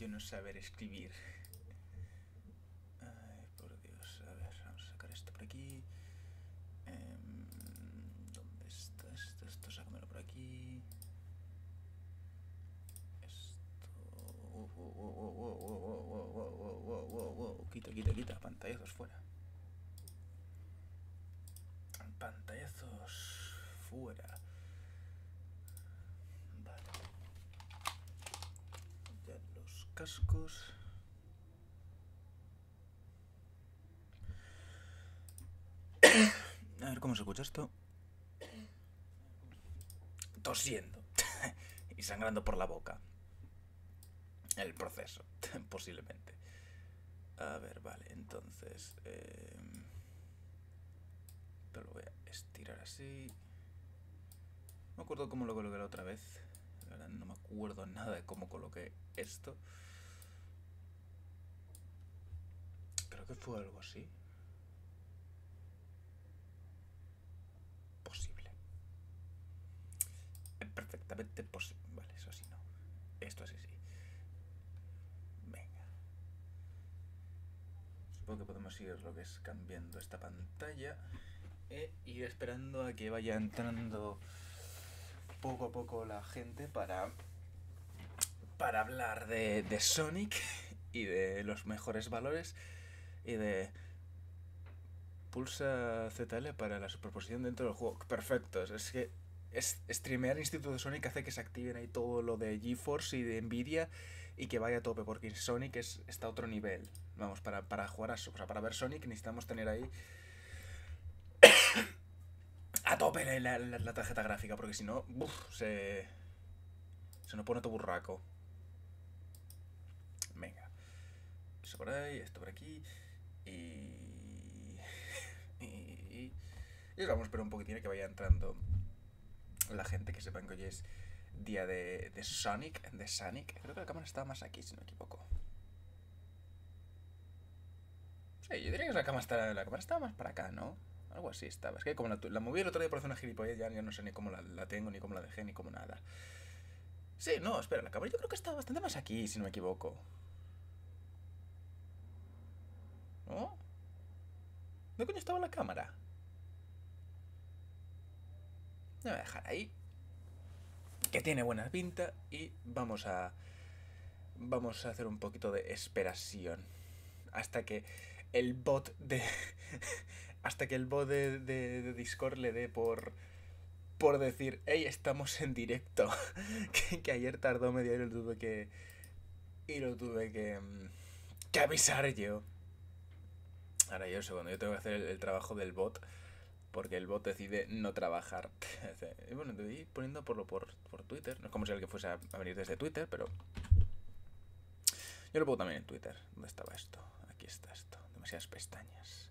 yo no saber escribir. escucha esto. Tosiendo y sangrando por la boca. El proceso, posiblemente. A ver, vale, entonces... Eh, lo voy a estirar así. No me acuerdo cómo lo coloqué la otra vez. no me acuerdo nada de cómo coloqué esto. Creo que fue algo así. Vale, eso sí no. Esto sí sí. Venga. Supongo que podemos ir lo que es cambiando esta pantalla. E eh, ir esperando a que vaya entrando poco a poco la gente para, para hablar de, Sonic y de los mejores valores y de pulsa ZL para la superposición dentro del juego. Perfectos, es que es, streamear Instituto Sonic hace que se activen ahí todo lo de GeForce y de Nvidia y que vaya a tope, porque Sonic es, está a otro nivel. Vamos, para, para jugar a, o sea, para ver Sonic necesitamos tener ahí a tope la, tarjeta gráfica, porque si no, se, se nos pone todo burraco. Venga. Eso por ahí, esto por aquí. Y... Y, y, vamos a esperar un poquitín a que vaya entrando la gente que sepan que hoy es día de, de Sonic, de Sonic. Creo que la cámara estaba más aquí, si no me equivoco. Sí, yo diría que la cámara la estaba más para acá, ¿no? Algo así estaba. Es que como la, la moví el otro día por hacer una gilipollez, ya, no sé ni cómo la, tengo, ni cómo la dejé, ni cómo nada. Sí, no, espera, la cámara yo creo que estaba bastante más aquí, si no me equivoco. ¿No? ¿Dónde coño estaba la cámara? me voy a dejar ahí, que tiene buena pinta y vamos a, vamos a hacer un poquito de esperación hasta que el bot de hasta que el bot de, Discord le dé por por decir ¡ey! estamos en directo que, ayer tardó media y lo tuve que y lo tuve que que avisar yo ahora yo segundo yo tengo que hacer el trabajo del bot porque el bot decide no trabajar. Y bueno, te voy poniendo por, por, por Twitter. No es como si que fuese a, venir desde Twitter, pero. Yo lo pongo también en Twitter. ¿Dónde estaba esto? Aquí está esto. Demasiadas pestañas.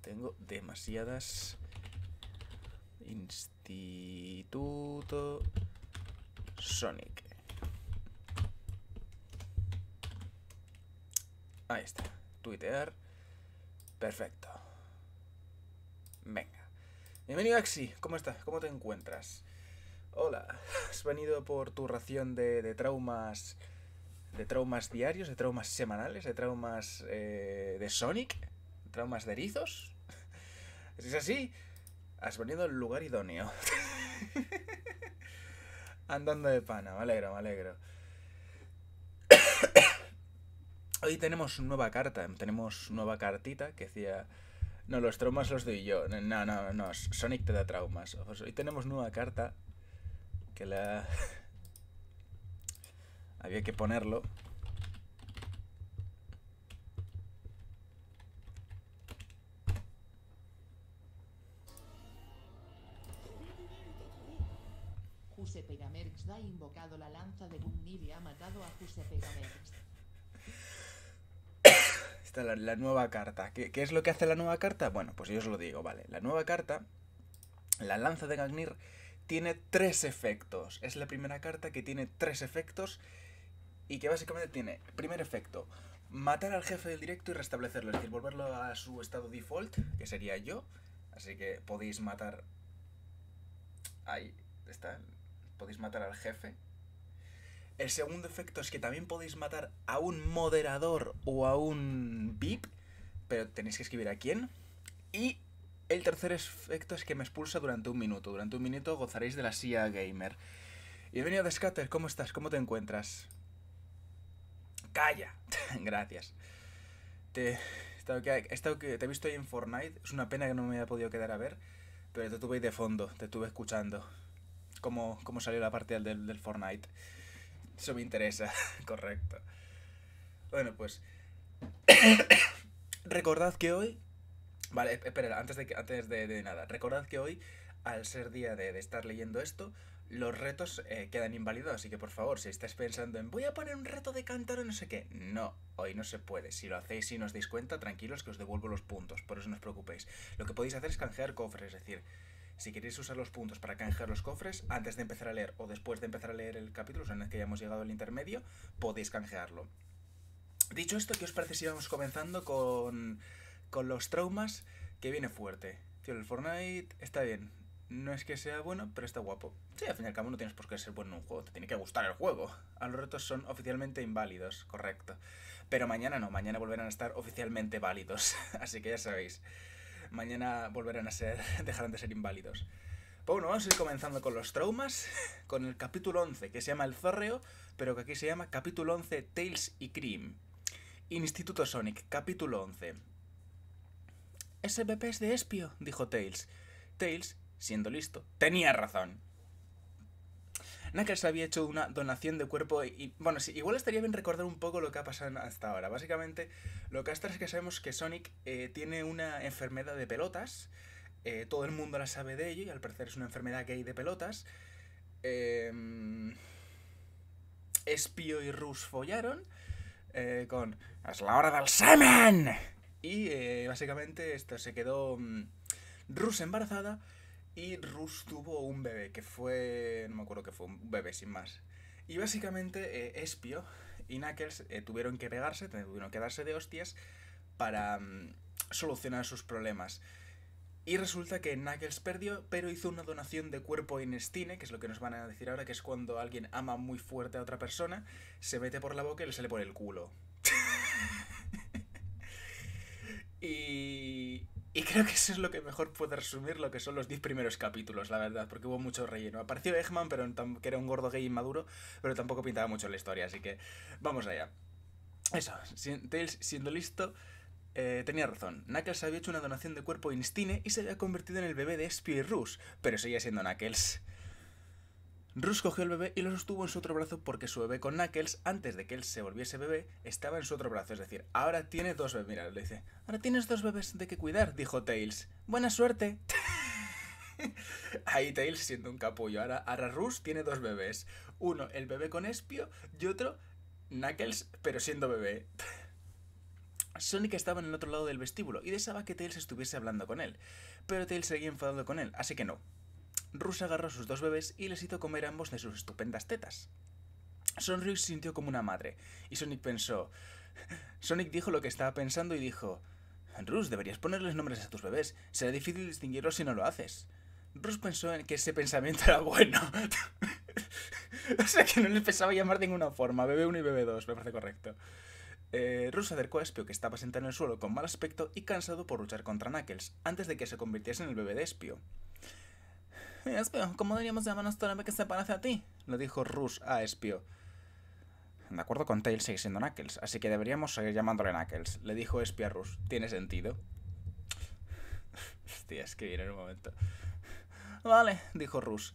Tengo demasiadas. Instituto Sonic. Ahí está. Twitter Perfecto. Venga. Bienvenido Axi, ¿cómo estás? ¿Cómo te encuentras? Hola, has venido por tu ración de, traumas... De traumas diarios, de traumas semanales, de traumas eh, de Sonic, de traumas de erizos. Si es así, has venido al lugar idóneo. Andando de pana, me alegro, me alegro. Hoy tenemos nueva carta, tenemos nueva cartita que decía no, los traumas los doy yo. No, no, no. Sonic te da traumas. Pues hoy tenemos nueva carta. Que la... Había que ponerlo. Juse Pegamerx da invocado la lanza de Gunni y ha matado a Juse Pegamerx la, nueva carta. ¿Qué, ¿Qué, es lo que hace la nueva carta? Bueno, pues yo os lo digo, vale. La nueva carta, la lanza de Gagnir, tiene tres efectos. Es la primera carta que tiene tres efectos y que básicamente tiene, primer efecto, matar al jefe del directo y restablecerlo, es decir, volverlo a su estado default, que sería yo. Así que podéis matar... Ahí está. Podéis matar al jefe el segundo efecto es que también podéis matar a un moderador o a un VIP, pero tenéis que escribir a quién. Y el tercer efecto es que me expulsa durante un minuto. Durante un minuto gozaréis de la silla gamer. Bienvenido de Scatter, ¿cómo estás? ¿Cómo te encuentras? ¡Calla! Gracias. Te, te he visto ahí en Fortnite. Es una pena que no me haya podido quedar a ver, pero te tuve ahí de fondo, te tuve escuchando cómo, cómo salió la partida del Fortnite. Eso me interesa, correcto. Bueno, pues... recordad que hoy... Vale, e-, espera, antes de, antes de, nada. Recordad que hoy, al ser día de, estar leyendo esto, los retos eh, quedan inválidos, Así que por favor, si estáis pensando en voy a poner un reto de cantar o no sé qué, no, hoy no se puede. Si lo hacéis y no os dais cuenta, tranquilos que os devuelvo los puntos, por eso no os preocupéis. Lo que podéis hacer es canjear cofres, es decir, si queréis usar los puntos para canjear los cofres, antes de empezar a leer o después de empezar a leer el capítulo, o sea, en el que hayamos llegado al intermedio, podéis canjearlo. Dicho esto, ¿qué os parece si vamos comenzando con, con los traumas? Que viene fuerte. Tío, el Fortnite está bien. No es que sea bueno, pero está guapo. Sí, al fin y al cabo no tienes por qué ser bueno en un juego, te tiene que gustar el juego. A los retos son oficialmente inválidos, correcto. Pero mañana no, mañana volverán a estar oficialmente válidos, así que ya sabéis mañana volverán a ser, dejarán de ser inválidos. Pues bueno, vamos a ir comenzando con los traumas, con el capítulo 11, que se llama El Zorreo, pero que aquí se llama capítulo 11 Tails y Cream. Instituto Sonic, capítulo 11. Ese bebé es de Espio, dijo Tails. Tails, siendo listo, tenía razón. Knuckles había hecho una donación de cuerpo y, bueno, igual estaría bien recordar un poco lo que ha pasado hasta ahora. Básicamente, lo que hasta es que sabemos que Sonic eh, tiene una enfermedad de pelotas, eh, todo el mundo la sabe de ello y al parecer es una enfermedad gay de pelotas. Em, espio y Rus follaron eh, con ¡Es la hora del semen! Y básicamente esto se quedó... Mm, Rus embarazada y Rus tuvo un bebé, que fue, no me acuerdo que fue, un bebé sin más. Y básicamente eh, Espio y Knuckles eh, tuvieron que pegarse, tuvieron que darse de hostias para mm, solucionar sus problemas. Y resulta que Knuckles perdió, pero hizo una donación de cuerpo inestine que es lo que nos van a decir ahora, que es cuando alguien ama muy fuerte a otra persona, se mete por la boca y le sale por el culo. y y creo que eso es lo que mejor puede resumir lo que son los 10 primeros capítulos, la verdad, porque hubo mucho relleno. Apareció Eggman, pero que era un gordo gay inmaduro, pero tampoco pintaba mucho la historia, así que vamos allá. Eso, Tails siendo listo, eh, tenía razón. Knuckles había hecho una donación de cuerpo Instine y se había convertido en el bebé de y pero seguía siendo Knuckles. Rus cogió el bebé y lo sostuvo en su otro brazo porque su bebé con Knuckles, antes de que él se volviese bebé, estaba en su otro brazo. Es decir, ahora tiene dos bebés. Mira, le dice, ahora tienes dos bebés de que cuidar, dijo Tails. Buena suerte. Ahí Tails siendo un capullo. Ahora, ahora Rus tiene dos bebés. Uno, el bebé con Espio y otro, Knuckles, pero siendo bebé. Sonic estaba en el otro lado del vestíbulo y deseaba que Tails estuviese hablando con él, pero Tails seguía enfadado con él, así que no, Rus agarró a sus dos bebés y les hizo comer ambos de sus estupendas tetas. Sonic se sintió como una madre, y Sonic pensó... Sonic dijo lo que estaba pensando y dijo... Rus, deberías ponerles nombres a tus bebés. Será difícil distinguirlos si no lo haces. Rus pensó en que ese pensamiento era bueno. o sea que no le pensaba llamar de ninguna forma. Bebé 1 y bebé 2, me parece correcto. Eh, Rus acercó a Espio, que estaba sentado en el suelo con mal aspecto y cansado por luchar contra Knuckles, antes de que se convirtiese en el bebé de Espio. Espio, ¿cómo deberíamos llamarnos bebé que se parece a ti? Le dijo Rush a Espio. De acuerdo con Tail sigue siendo Knuckles, así que deberíamos seguir llamándole Knuckles. Le dijo Espio a Rush. ¿Tiene sentido? Hostia, es que viene en un momento. Vale, dijo Rush.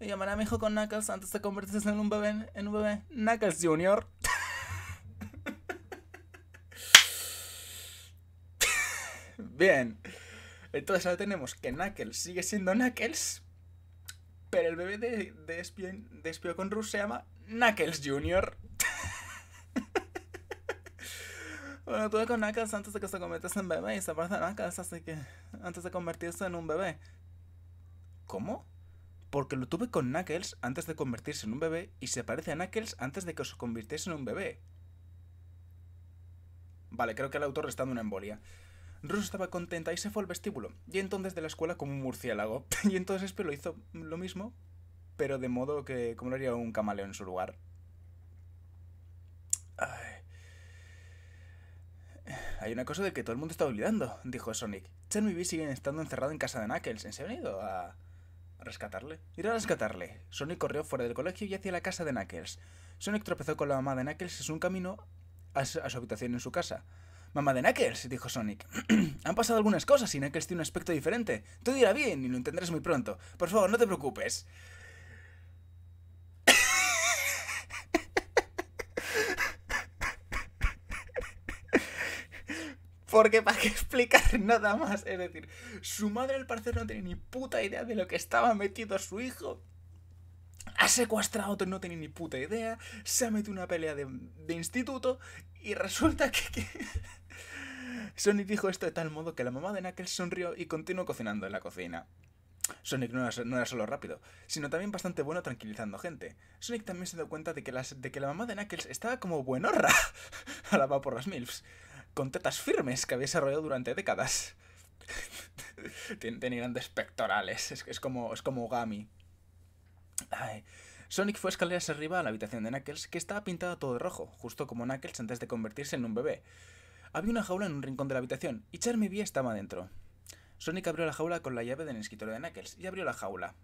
Me llamaré a mi hijo con Knuckles antes de convertirse en un bebé. En un bebé. Knuckles Jr. Bien. Entonces ahora tenemos que Knuckles sigue siendo Knuckles, pero el bebé de, de, con Rus se llama Knuckles Jr. bueno, tuve con Knuckles antes de que se convirtiese en bebé y se parece a Knuckles, así que antes de convertirse en un bebé. ¿Cómo? Porque lo tuve con Knuckles antes de convertirse en un bebé y se parece a Knuckles antes de que se convirtiese en un bebé. Vale, creo que el autor está dando una embolia. Rose estaba contenta y se fue al vestíbulo. Y entonces de la escuela como un murciélago. y entonces Espe lo hizo lo mismo, pero de modo que como lo haría un camaleón en su lugar. Hay una cosa de que todo el mundo está olvidando, dijo Sonic. Chan y B siguen estando encerrado en casa de Knuckles. ¿Se han ido a... rescatarle? Ir a rescatarle. Sonic corrió fuera del colegio y hacia la casa de Knuckles. Sonic tropezó con la mamá de Knuckles en su camino a su habitación en su casa. Mamá de Knuckles, dijo Sonic. Han pasado algunas cosas y Knuckles tiene un aspecto diferente. Todo irá bien y lo entenderás muy pronto. Por favor, no te preocupes. Porque para qué explicar nada más. Es decir, su madre al parecer no tiene ni puta idea de lo que estaba metido su hijo ha secuestrado a otro, no tenía ni puta idea, se ha metido una pelea de, instituto y resulta que, Sonic dijo esto de tal modo que la mamá de Knuckles sonrió y continuó cocinando en la cocina. Sonic no era, solo rápido, sino también bastante bueno tranquilizando gente. Sonic también se dio cuenta de que, de que la mamá de Knuckles estaba como buenorra, va por las MILFs, con tetas firmes que había desarrollado durante décadas. tiene, grandes pectorales, es, como, es como Gami. Sonic fue escaleras arriba a la habitación de Knuckles, que estaba pintada todo de rojo, justo como Knuckles antes de convertirse en un bebé. Había una jaula en un rincón de la habitación, y Charmy B estaba dentro. Sonic abrió la jaula con la llave del escritorio de Knuckles, y abrió la jaula.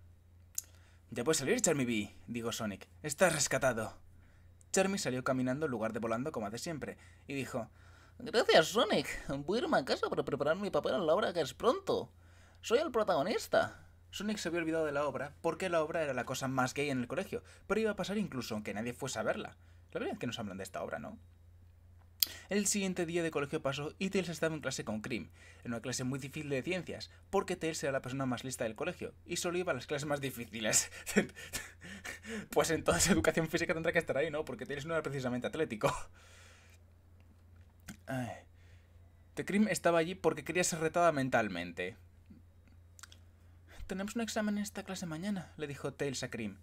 Ya puedes salir, Charmy B, dijo Sonic. Estás rescatado. Charmy salió caminando en lugar de volando como hace siempre, y dijo, Gracias, Sonic. Voy a irme a casa para preparar mi papel a la obra que es pronto. Soy el protagonista. Sonic se había olvidado de la obra porque la obra era la cosa más gay en el colegio, pero iba a pasar incluso aunque nadie fuese a verla. La verdad es que nos hablan de esta obra, ¿no? El siguiente día de colegio pasó y Tails estaba en clase con Cream, en una clase muy difícil de ciencias, porque Tails era la persona más lista del colegio y solo iba a las clases más difíciles. pues entonces educación física tendrá que estar ahí, ¿no? Porque Tails no era precisamente atlético. Ay. The estaba allí porque quería ser retada mentalmente. Tenemos un examen en esta clase mañana, le dijo Tails a Cream.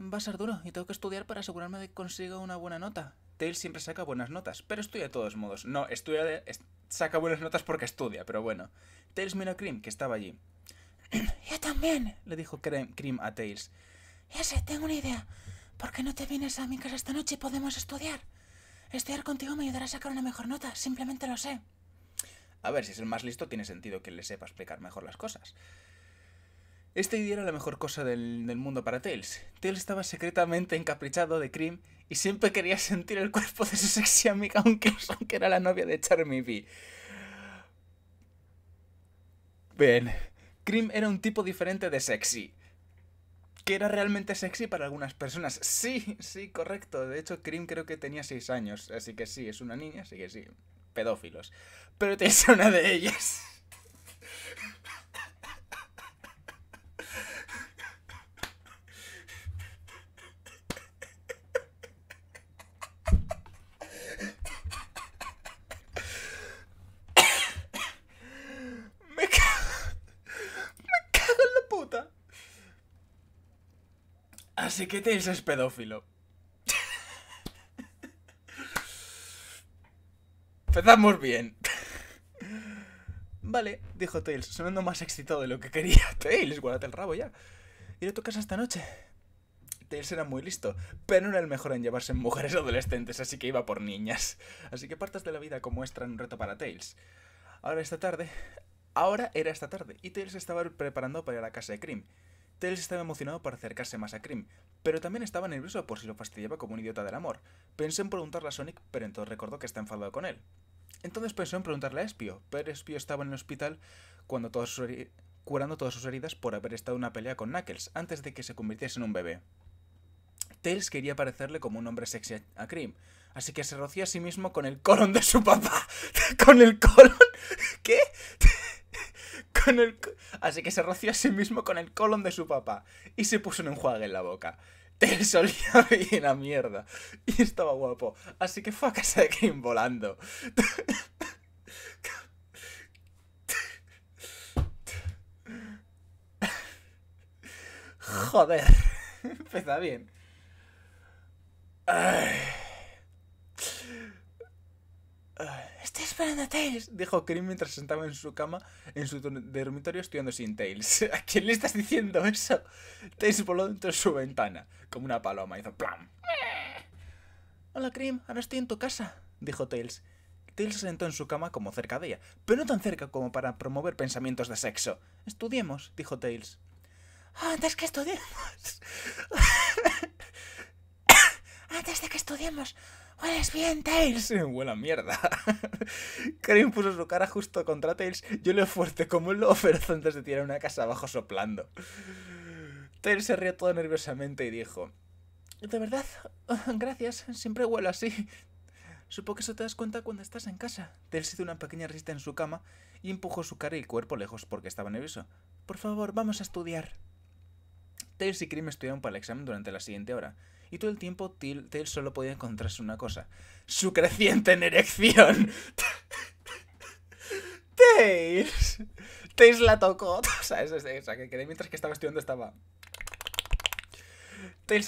Va a ser duro y tengo que estudiar para asegurarme de que consiga una buena nota. Tails siempre saca buenas notas, pero estudia de todos modos. No, estudia de... saca buenas notas porque estudia, pero bueno. Tails miró a Cream, que estaba allí. Yo también, le dijo Cream a Tails. Ya sé, tengo una idea. ¿Por qué no te vienes a mi casa esta noche y podemos estudiar? Estudiar contigo me ayudará a sacar una mejor nota, simplemente lo sé. A ver, si es el más listo, tiene sentido que le sepa explicar mejor las cosas. Este idea era la mejor cosa del, mundo para Tails. Tails estaba secretamente encaprichado de Cream y siempre quería sentir el cuerpo de su sexy amiga, aunque, era la novia de Charmy B. Bien, Cream era un tipo diferente de sexy. Que era realmente sexy para algunas personas. Sí, sí, correcto. De hecho, Cream creo que tenía 6 años, así que sí, es una niña, así que sí. Pedófilos. Pero Tails era una de ellas. Así que Tails es pedófilo. Empezamos bien. vale, dijo Tails, sonando más excitado de lo que quería. Tails, guárdate el rabo ya. Iré a tu casa esta noche. Tails era muy listo, pero no era el mejor en llevarse mujeres adolescentes, así que iba por niñas. Así que partas de la vida como extra un reto para Tails. Ahora esta tarde... Ahora era esta tarde, y Tails estaba preparando para ir a la casa de Cream. Tails estaba emocionado por acercarse más a Krim, pero también estaba nervioso por si lo fastidiaba como un idiota del amor. Pensó en preguntarle a Sonic, pero entonces recordó que está enfadado con él. Entonces pensó en preguntarle a Espio, pero Espio estaba en el hospital cuando curando todas sus heridas por haber estado en una pelea con Knuckles antes de que se convirtiese en un bebé. Tails quería parecerle como un hombre sexy a Krim, así que se roció a sí mismo con el colon de su papá. ¿Con el colon? ¿Qué? Así que se roció a sí mismo con el colon de su papá y se puso un enjuague en la boca. Él solía bien a mierda y estaba guapo, así que fue a casa de Kim volando. Joder, empieza bien. Ay. Estoy esperando a Tails, dijo Krim mientras sentaba en su cama en su dormitorio estudiando sin Tails. ¿A quién le estás diciendo eso? Tails voló dentro de su ventana, como una paloma, y hizo ¡plam! Hola Krim, ahora estoy en tu casa, dijo Tails. Tails se sentó en su cama como cerca de ella, pero no tan cerca como para promover pensamientos de sexo. Estudiemos, dijo Tails. antes que estudiemos. antes de que estudiemos, ¡Hueles bien, Tails! a mierda. Krim puso su cara justo contra Tails. Yo le fuerte como un lobo antes de tirar una casa abajo soplando. Tails se rió todo nerviosamente y dijo: De verdad, gracias, siempre huelo así. Supongo que eso te das cuenta cuando estás en casa. Tails hizo una pequeña risa en su cama y empujó su cara y cuerpo lejos porque estaba nervioso. Por favor, vamos a estudiar. Tails y Krim estudiaron para el examen durante la siguiente hora. Y todo el tiempo Tails solo podía encontrarse una cosa. Su creciente en erección. Tails. Tails la tocó. O sea, que quedé mientras que estaba estudiando estaba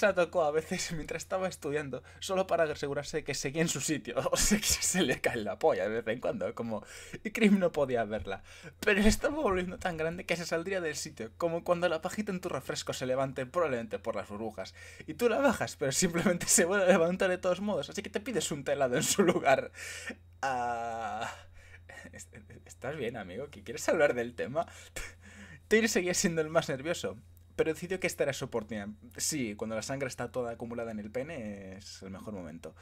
la tocó a veces mientras estaba estudiando, solo para asegurarse que seguía en su sitio, o sea que se le cae la polla de vez en cuando, como y Krim no podía verla, pero estaba volviendo tan grande que se saldría del sitio, como cuando la pajita en tu refresco se levante probablemente por las burbujas, y tú la bajas, pero simplemente se vuelve a levantar de todos modos, así que te pides un telado en su lugar. Ah... ¿Estás bien, amigo? quieres hablar del tema? Tails seguía siendo el más nervioso pero decidió que esta era su oportunidad. Sí, cuando la sangre está toda acumulada en el pene es el mejor momento.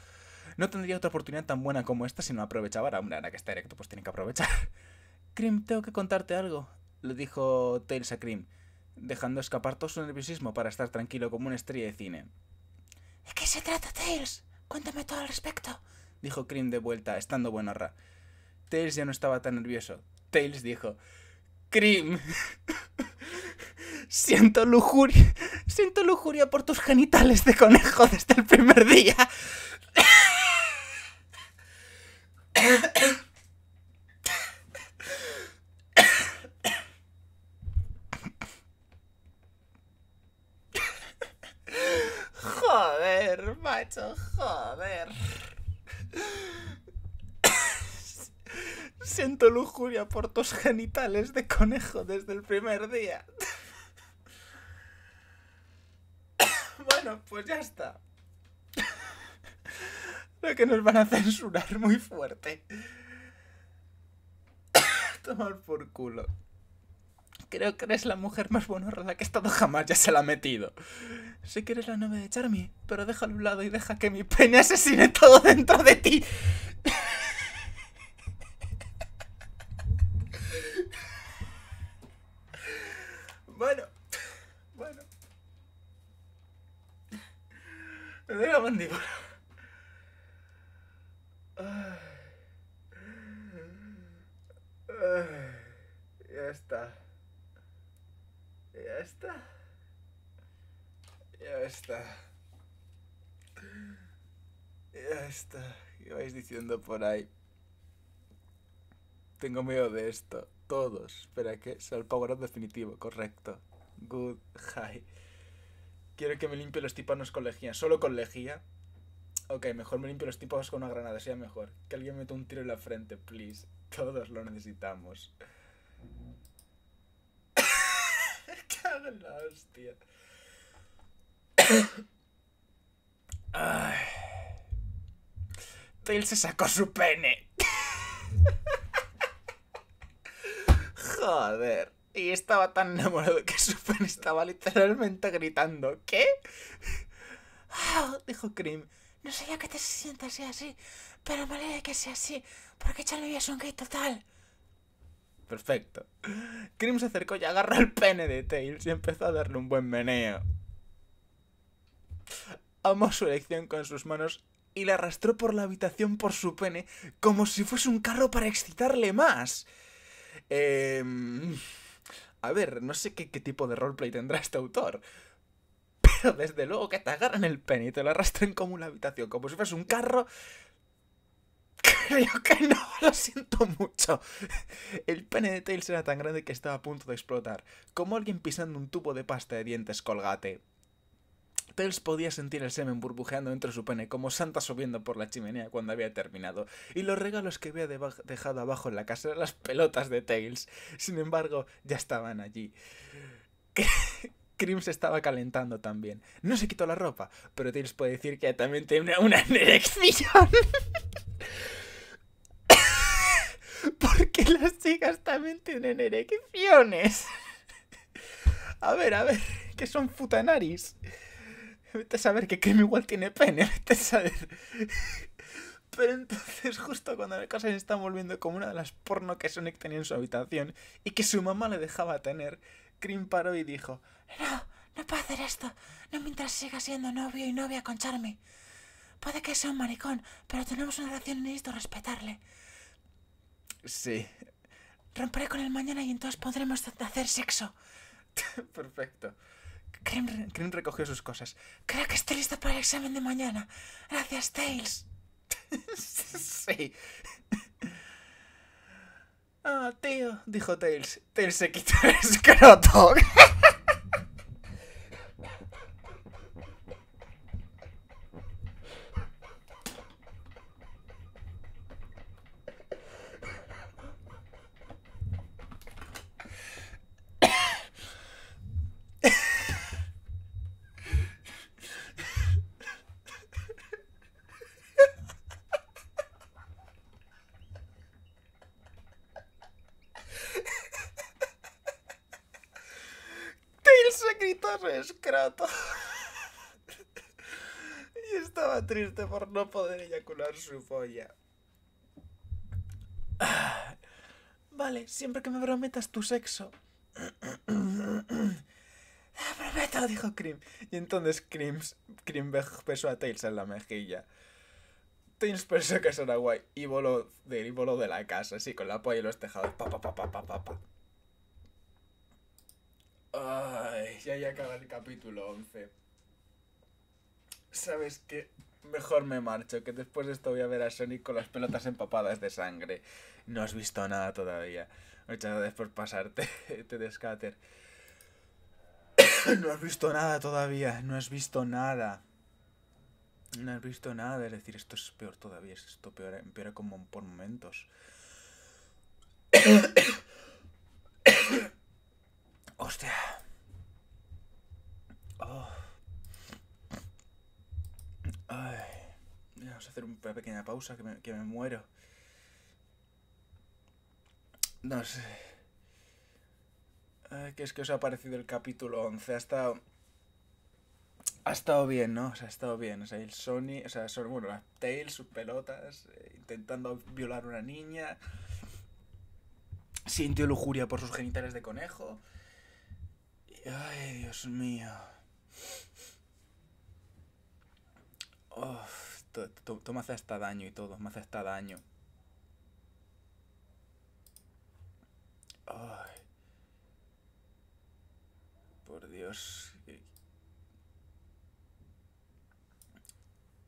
No tendría otra oportunidad tan buena como esta si no aprovechaba. Ahora, que está erecto, pues tiene que aprovechar. Krim, tengo que contarte algo, le dijo Tails a Krim, dejando escapar todo su nerviosismo para estar tranquilo como una estrella de cine. ¿De qué se trata, Tails? Cuéntame todo al respecto, dijo Krim de vuelta, estando ra. Tails ya no estaba tan nervioso. Tails dijo, Krim. Siento lujuria. Siento lujuria por tus genitales de conejo desde el primer día. Joder, macho, joder. Siento lujuria por tus genitales de conejo desde el primer día. Pues ya está. Lo que nos van a censurar muy fuerte. Toma por culo. Creo que eres la mujer más bonorrada que he estado jamás, ya se la ha metido. Sé que eres la novia de Charmy, pero déjalo a un lado y deja que mi pene asesine todo dentro de ti. Me la mandíbula. Ya está. Ya está. Ya está. Ya está. ¿Qué vais diciendo por ahí? Tengo miedo de esto. Todos. Espera que sea el power-up definitivo. Correcto. Good high. Quiero que me limpie los tipanos con lejía. ¿Solo con lejía? Ok, mejor me limpio los tipos con una granada, sea mejor. Que alguien meta un tiro en la frente, please. Todos lo necesitamos. Cago hostia. Ay. Tail se sacó su pene. Joder. Y estaba tan enamorado que su pene estaba literalmente gritando. ¿Qué? Ah, dijo Cream. No sé ya que te sientas así, pero me alegra que sea así, porque Charlie es un gay total. Perfecto. Cream se acercó y agarró el pene de Tails y empezó a darle un buen meneo. Amó su elección con sus manos y la arrastró por la habitación por su pene como si fuese un carro para excitarle más. Eh... A ver, no sé qué, tipo de roleplay tendrá este autor, pero desde luego que te agarran el pene y te lo arrastran como una habitación, como si fueras un carro. Creo que no, lo siento mucho. El pene de Tails era tan grande que estaba a punto de explotar, como alguien pisando un tubo de pasta de dientes colgate. Tails podía sentir el semen burbujeando dentro de su pene como Santa subiendo por la chimenea cuando había terminado, y los regalos que había dejado abajo en la casa eran las pelotas de Tails. Sin embargo, ya estaban allí. Cream se estaba calentando también. No se quitó la ropa, pero Tails puede decir que también tiene una, una ¿Por Porque las chicas también tienen erecciones. A ver, a ver, que son futanaris. Vete a saber que Kim igual tiene pene, vete a saber. Pero entonces, justo cuando la casa se está volviendo como una de las porno que Sonic tenía en su habitación y que su mamá le dejaba tener, Krim paró y dijo: No, no puedo hacer esto, no mientras siga siendo novio y novia con Charmy. Puede que sea un maricón, pero tenemos una relación y necesito respetarle. Sí. Romperé con el mañana y entonces podremos hacer sexo. Perfecto. Krim recogió sus cosas. Creo que estoy lista para el examen de mañana. Gracias, Tails. sí. Ah, tío, dijo Tails. Tails se quitó el escroto. y estaba triste por no poder eyacular su polla. Vale, siempre que me prometas tu sexo. Prometo, ah, dijo Cream. Y entonces Creams, Cream besó a Tails en la mejilla. Tails pensó que eso era guay y voló de, y de la casa, así con la polla y los tejados. pa, ah ya, ya acaba el capítulo 11. ¿Sabes qué? Mejor me marcho, que después de esto voy a ver a Sonic con las pelotas empapadas de sangre. No has visto nada todavía. Muchas gracias por pasarte, te descater. No has visto nada todavía, no has visto nada. No has visto nada, es decir, esto es peor todavía, esto peor, empeora como por momentos. Hostia. Oh. vamos a hacer una pequeña pausa que me, muero. No sé. ¿Qué es que os ha parecido el capítulo 11? Ha estado... Ha estado bien, ¿no? O ha estado bien. O sea, el Sony, o sea, son, bueno, la Tails, sus pelotas, eh, intentando violar a una niña. Sintió lujuria por sus genitales de conejo. Ay, Dios mío. Oh, toma me hasta daño y todo, me hace hasta daño. Por Dios.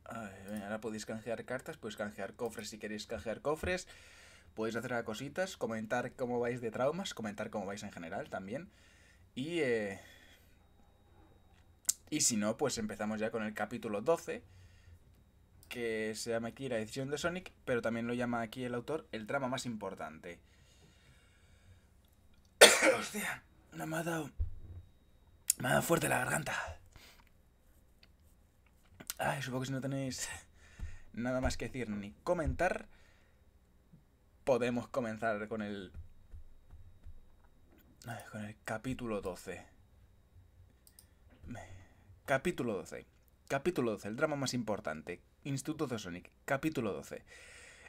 ahora podéis canjear cartas, podéis canjear cofres si queréis canjear cofres. Podéis hacer cositas, comentar cómo vais de traumas, comentar cómo vais en general también. Y eh, y si no, pues empezamos ya con el capítulo 12, que se llama aquí La decisión de Sonic, pero también lo llama aquí el autor el drama más importante. Hostia, no me ha dado... Me ha dado fuerte la garganta. Ay, supongo que si no tenéis nada más que decir ni comentar, podemos comenzar con el... Con el capítulo 12 capítulo 12. Capítulo 12, el drama más importante. Instituto de Sonic, capítulo 12.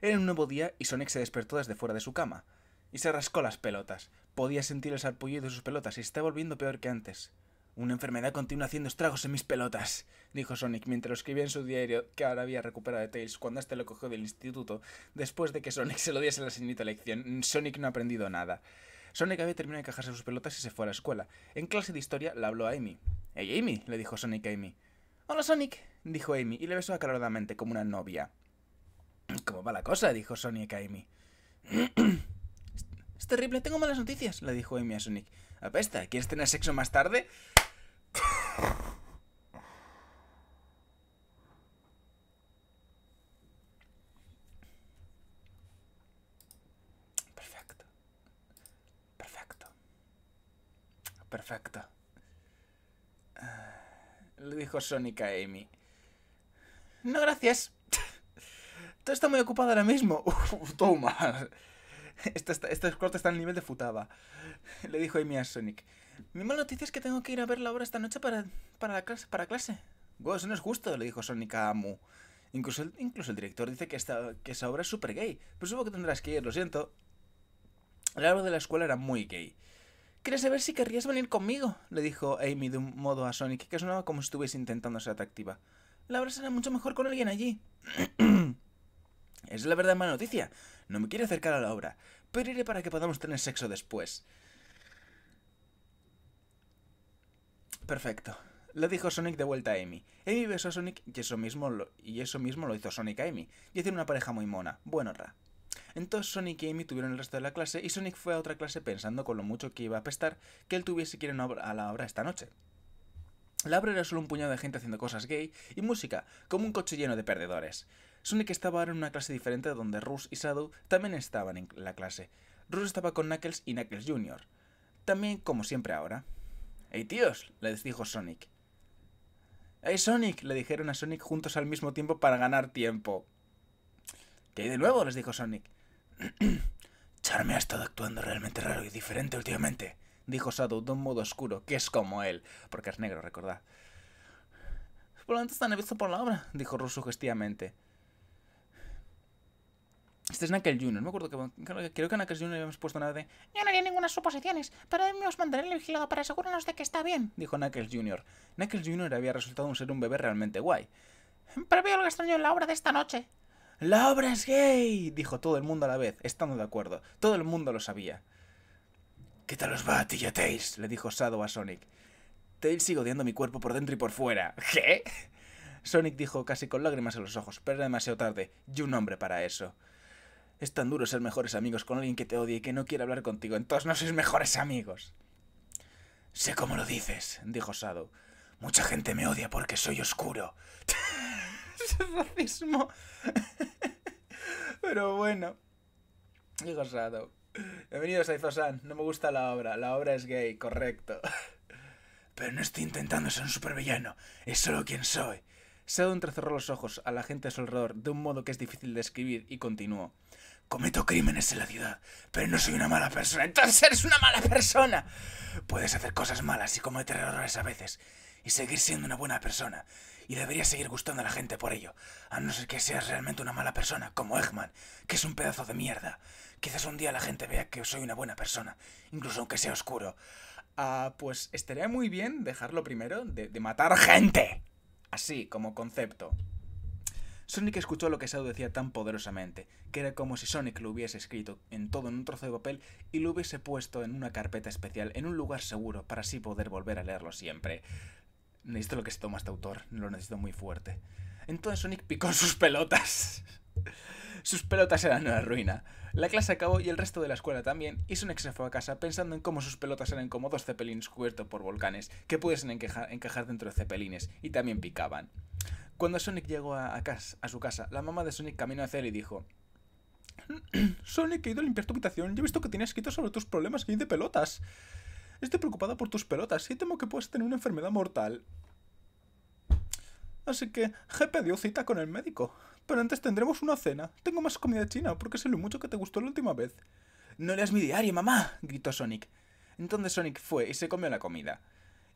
Era un nuevo día y Sonic se despertó desde fuera de su cama. Y se rascó las pelotas. Podía sentir el sarpullido de sus pelotas y está volviendo peor que antes. Una enfermedad continúa haciendo estragos en mis pelotas, dijo Sonic mientras escribía en su diario que ahora había recuperado de Tails cuando este lo cogió del instituto después de que Sonic se lo diese la señorita lección. Sonic no ha aprendido nada. Sonic había terminado de encajarse sus pelotas y se fue a la escuela. En clase de historia la habló a Amy. ¡Hey, Amy! le dijo Sonic a Amy. ¡Hola, Sonic! dijo Amy y le besó acaloradamente como una novia. ¿Cómo va la cosa? dijo Sonic a Amy. es terrible, tengo malas noticias, le dijo Amy a Sonic. Apesta, ¿quieres tener sexo más tarde? Perfecto. Perfecto. Perfecto le dijo Sonic a Amy. No, gracias. Todo está muy ocupado ahora mismo. Uf, toma. Este, escorte está al nivel de Futaba. Le dijo Amy a Sonic. Mi mala noticia es que tengo que ir a ver la obra esta noche para, para, la clase, para clase. Wow, eso no es justo, le dijo Sonic a Amu. Incluso el, incluso el director dice que, esta, que esa obra es súper gay. Pero pues supongo que tendrás que ir, lo siento. El árbol de la escuela era muy gay. ¿Quieres saber si querrías venir conmigo? le dijo Amy de un modo a Sonic que sonaba como si estuviese intentando ser atractiva. La obra será mucho mejor con alguien allí. es la verdad mala noticia. No me quiero acercar a la obra, pero iré para que podamos tener sexo después. Perfecto. Le dijo Sonic de vuelta a Amy. Amy besó a Sonic y eso mismo lo, y eso mismo lo hizo Sonic a Amy. Y tiene una pareja muy mona. Bueno, Ra. Entonces Sonic y Amy tuvieron el resto de la clase y Sonic fue a otra clase pensando con lo mucho que iba a prestar que él tuviese que ir a la obra esta noche. La obra era solo un puñado de gente haciendo cosas gay y música, como un coche lleno de perdedores. Sonic estaba ahora en una clase diferente donde Rus y Shadow también estaban en la clase. Rus estaba con Knuckles y Knuckles Jr. También como siempre ahora. ¡Hey tíos! les dijo Sonic. ¡Hey Sonic! le dijeron a Sonic juntos al mismo tiempo para ganar tiempo. ¿Qué hay de nuevo? les dijo Sonic. Charme ha estado actuando realmente raro y diferente últimamente, dijo Shadow de un modo oscuro, que es como él, porque es negro, recordad. Por lo tanto, tan por la obra? dijo Rose sugestivamente. Este es Knuckles Jr. Me acuerdo que creo que a Knuckles Jr. habíamos puesto nada de Yo no haría ninguna suposiciones, pero os mandaré el vigilado para asegurarnos de que está bien, dijo Knuckles Jr. Knuckles Jr. había resultado un ser un bebé realmente guay. veo algo extraño en la obra de esta noche, ¡La obra es gay! Dijo todo el mundo a la vez, estando de acuerdo. Todo el mundo lo sabía. ¿Qué tal os va a ti Tails? Le dijo Sado a Sonic. Tails sigue odiando mi cuerpo por dentro y por fuera. ¿Qué? Sonic dijo casi con lágrimas en los ojos, pero era demasiado tarde. Y un hombre para eso. Es tan duro ser mejores amigos con alguien que te odie y que no quiere hablar contigo. Entonces no sois mejores amigos. Sé cómo lo dices, dijo Sado. Mucha gente me odia porque soy oscuro. es racismo. Pero bueno. digo gozado. Bienvenidos a Izosan. No me gusta la obra. La obra es gay, correcto. Pero no estoy intentando ser un supervillano. Es solo quien soy. Sado entrecerró los ojos a la gente a su de un modo que es difícil de describir, y continuó. Cometo crímenes en la ciudad, pero no soy una mala persona. Entonces eres una mala persona. Puedes hacer cosas malas y cometer errores a veces, y seguir siendo una buena persona. Y debería seguir gustando a la gente por ello, a no ser que seas realmente una mala persona, como Eggman, que es un pedazo de mierda. Quizás un día la gente vea que soy una buena persona, incluso aunque sea oscuro. Ah, pues estaría muy bien dejarlo primero de, de matar gente. Así, como concepto. Sonic escuchó lo que Shadow decía tan poderosamente, que era como si Sonic lo hubiese escrito en todo en un trozo de papel y lo hubiese puesto en una carpeta especial en un lugar seguro para así poder volver a leerlo siempre necesito lo que se toma este autor, lo necesito muy fuerte. Entonces Sonic picó sus pelotas. Sus pelotas eran una ruina. La clase acabó y el resto de la escuela también, y Sonic se fue a casa pensando en cómo sus pelotas eran como dos cepelines cubiertos por volcanes que pudiesen encajar, dentro de cepelines y también picaban. Cuando Sonic llegó a, casa, a su casa, la mamá de Sonic caminó hacia él y dijo: mm, mm, Sonic, he ido a limpiar tu habitación. Yo he visto que tienes escrito sobre tus problemas que de pelotas. Estoy preocupada por tus pelotas y temo que puedes tener una enfermedad mortal. Así que Jepe dio cita con el médico. Pero antes tendremos una cena. Tengo más comida china porque sé lo mucho que te gustó la última vez. No leas mi diario, mamá, gritó Sonic. Entonces Sonic fue y se comió la comida.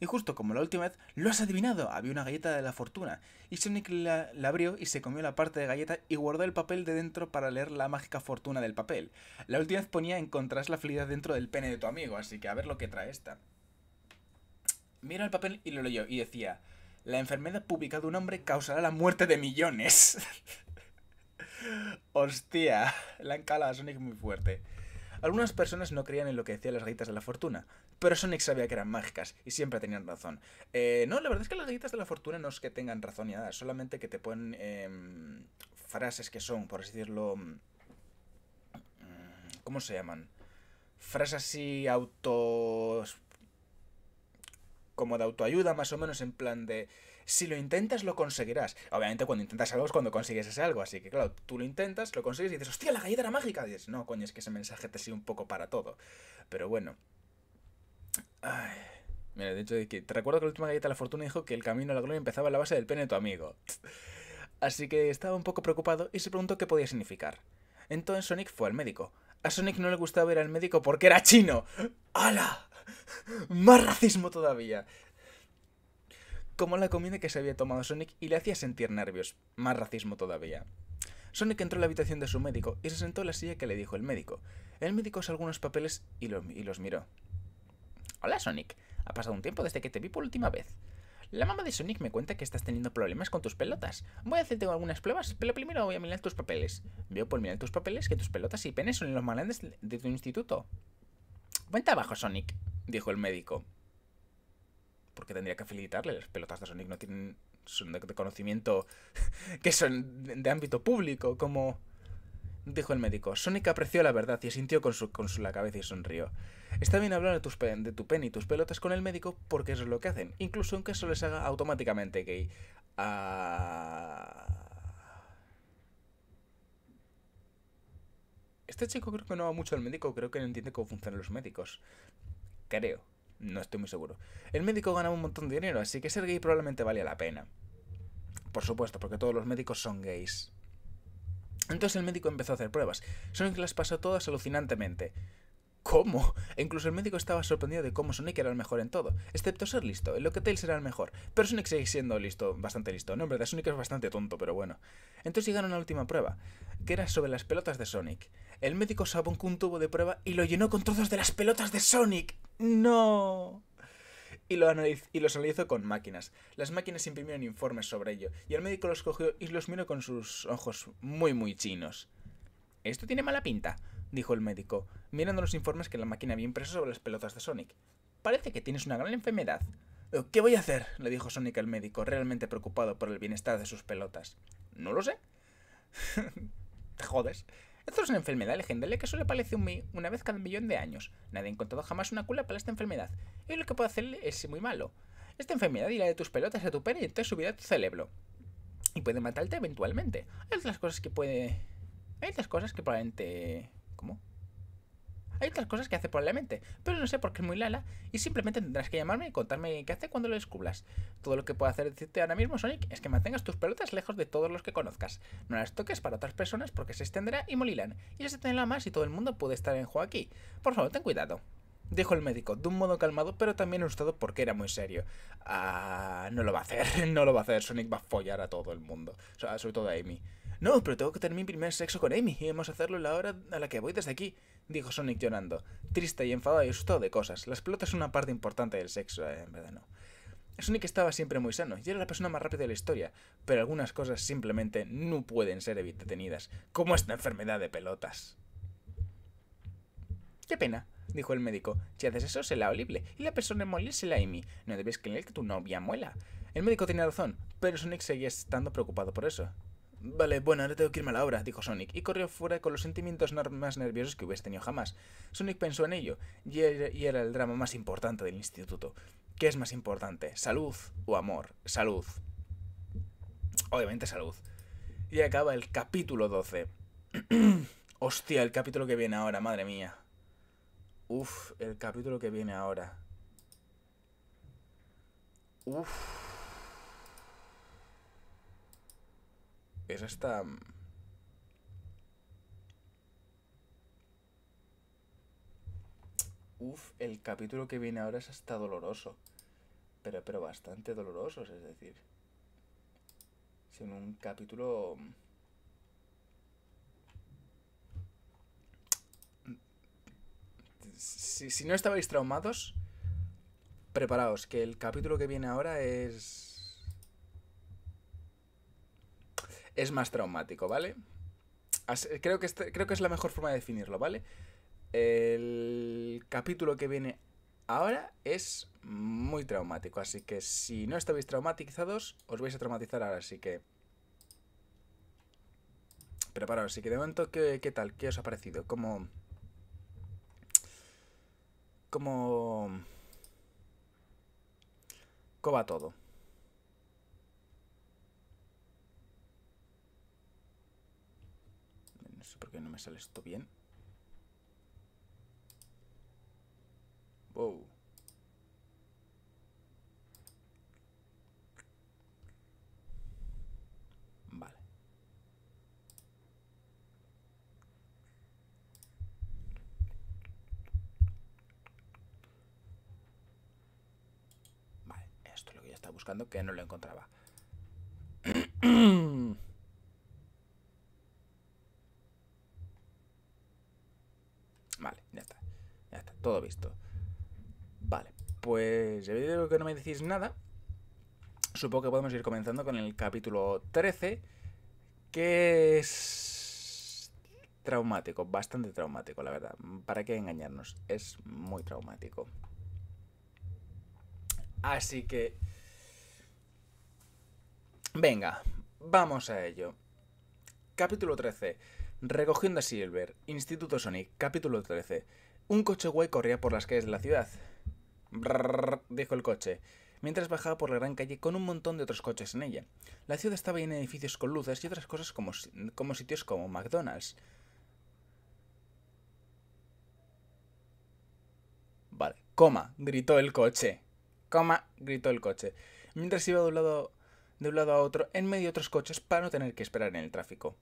Y justo como la última vez, lo has adivinado, había una galleta de la fortuna. Y Sonic la, abrió y se comió la parte de galleta y guardó el papel de dentro para leer la mágica fortuna del papel. La última vez ponía encontrarás la felicidad dentro del pene de tu amigo, así que a ver lo que trae esta. Mira el papel y lo leyó y decía, la enfermedad pública de un hombre causará la muerte de millones. Hostia, la han a Sonic muy fuerte. Algunas personas no creían en lo que decían las gallitas de la fortuna, pero Sonic sabía que eran mágicas y siempre tenían razón. Eh, no, la verdad es que las gallitas de la fortuna no es que tengan razón ni nada, solamente que te ponen em, frases que son, por así decirlo... Mm, mm, ¿Cómo se llaman? Frases así auto... como de autoayuda, más o menos en plan de si lo intentas, lo conseguirás. Obviamente, cuando intentas algo es cuando consigues ese algo, así que claro, tú lo intentas, lo consigues y dices, hostia, la galleta era mágica. Y dices, no, coño, es que ese mensaje te sirve un poco para todo. Pero bueno. Mira, de hecho, te recuerdo que la última galleta de la fortuna dijo que el camino a la gloria empezaba en la base del pene de tu amigo. Así que estaba un poco preocupado y se preguntó qué podía significar. Entonces Sonic fue al médico. A Sonic no le gustaba ver al médico porque era chino. ¡Hala! Más racismo todavía como la comida que se había tomado Sonic y le hacía sentir nervios, más racismo todavía. Sonic entró en la habitación de su médico y se sentó en la silla que le dijo el médico. El médico sacó algunos papeles y, los miró. Hola Sonic, ha pasado un tiempo desde que te vi por última vez. La mamá de Sonic me cuenta que estás teniendo problemas con tus pelotas. Voy a hacerte algunas pruebas, pero primero voy a mirar tus papeles. Veo por mirar tus papeles que tus pelotas y penes son los más de tu instituto. Cuenta abajo, Sonic, dijo el médico porque tendría que felicitarle. Las pelotas de Sonic no tienen son de, conocimiento que son de, ámbito público, como dijo el médico. Sonic apreció la verdad y sintió con su, la cabeza y sonrió. Está bien hablar de, tus de tu pen y tus pelotas con el médico porque eso es lo que hacen, incluso aunque eso les haga automáticamente gay. Ah. Este chico creo que no va mucho al médico, creo que no entiende cómo funcionan los médicos. Creo. No estoy muy seguro. El médico ganaba un montón de dinero, así que ser gay probablemente valía la pena. Por supuesto, porque todos los médicos son gays. Entonces el médico empezó a hacer pruebas. que las pasó todas alucinantemente. ¿Cómo? E incluso el médico estaba sorprendido de cómo Sonic era el mejor en todo, excepto ser listo, en lo que Tails era el mejor. Pero Sonic sigue siendo listo, bastante listo. No, en verdad, Sonic es bastante tonto, pero bueno. Entonces llegaron a la última prueba, que era sobre las pelotas de Sonic. El médico sacó un tubo de prueba y lo llenó con trozos de las pelotas de Sonic. ¡No! Y, lo y, los analizó con máquinas. Las máquinas imprimieron informes sobre ello, y el médico los cogió y los miró con sus ojos muy, muy chinos. Esto tiene mala pinta dijo el médico, mirando los informes que la máquina había impreso sobre las pelotas de Sonic. Parece que tienes una gran enfermedad. Eh, ¿Qué voy a hacer? le dijo Sonic al médico, realmente preocupado por el bienestar de sus pelotas. No lo sé. Te jodes. esto es una enfermedad legendaria que solo aparece una vez cada millón de años. Nadie ha encontrado jamás una cura para esta enfermedad. Y lo que puedo hacerle es muy malo. Esta enfermedad irá de tus pelotas a tu pene y entonces subirá a tu cerebro. Y puede matarte eventualmente. Hay otras cosas que puede... Hay otras cosas que probablemente ¿Cómo? Hay otras cosas que hace probablemente, pero no sé por qué es muy lala y simplemente tendrás que llamarme y contarme qué hace cuando lo descubras. Todo lo que puedo hacer decirte ahora mismo, Sonic, es que mantengas tus pelotas lejos de todos los que conozcas. No las toques para otras personas porque se extenderá y molirán, y ya se tendrá más y todo el mundo puede estar en juego aquí. Por favor, ten cuidado. Dijo el médico, de un modo calmado, pero también asustado porque era muy serio. Ah, no lo va a hacer, no lo va a hacer. Sonic va a follar a todo el mundo, sobre todo a Amy. No, pero tengo que tener mi primer sexo con Amy y vamos a hacerlo la hora a la que voy desde aquí, dijo Sonic llorando, triste y enfadado y asustado de cosas. Las pelotas son una parte importante del sexo, eh, en verdad no. Sonic estaba siempre muy sano y era la persona más rápida de la historia, pero algunas cosas simplemente no pueden ser detenidas, como esta enfermedad de pelotas. Qué pena, dijo el médico. Si haces eso, la horrible, y la persona en se la Amy. No debes creer que tu novia muela. El médico tenía razón, pero Sonic seguía estando preocupado por eso. Vale, bueno, ahora tengo que irme a la obra, dijo Sonic, y corrió fuera con los sentimientos más nerviosos que hubiese tenido jamás. Sonic pensó en ello, y era el drama más importante del instituto. ¿Qué es más importante, salud o amor? Salud. Obviamente salud. Y acaba el capítulo 12. Hostia, el capítulo que viene ahora, madre mía. Uf, el capítulo que viene ahora. Uf. es hasta... Mm, uf, el capítulo que viene ahora es hasta doloroso. Pero, pero bastante doloroso, es decir. Es un capítulo... Mm, si, si no estabais traumados, preparaos, que el capítulo que viene ahora es... es más traumático, ¿vale? Creo que, este, creo que es la mejor forma de definirlo, ¿vale? El capítulo que viene ahora es muy traumático, así que si no estáis traumatizados, os vais a traumatizar ahora, así que... Preparaos, así que de momento, ¿qué, tal? ¿Qué os ha parecido? Como... ¿Cómo...? ¿Cómo va todo? porque por qué no me sale esto bien. Vale. Vale, esto es lo que ya estaba buscando, que no lo encontraba. todo visto. Vale, pues ya veo que no me decís nada. Supongo que podemos ir comenzando con el capítulo 13, que es traumático, bastante traumático, la verdad. ¿Para qué engañarnos? Es muy traumático. Así que... Venga, vamos a ello. Capítulo 13. Recogiendo a Silver. Instituto Sonic. Capítulo 13. Un coche guay corría por las calles de la ciudad. Brrr, dijo el coche, mientras bajaba por la gran calle con un montón de otros coches en ella. La ciudad estaba llena de edificios con luces y otras cosas como, como sitios como McDonald's. Vale, coma, gritó el coche. Coma, gritó el coche. Mientras iba de un lado, de un lado a otro, en medio de otros coches para no tener que esperar en el tráfico.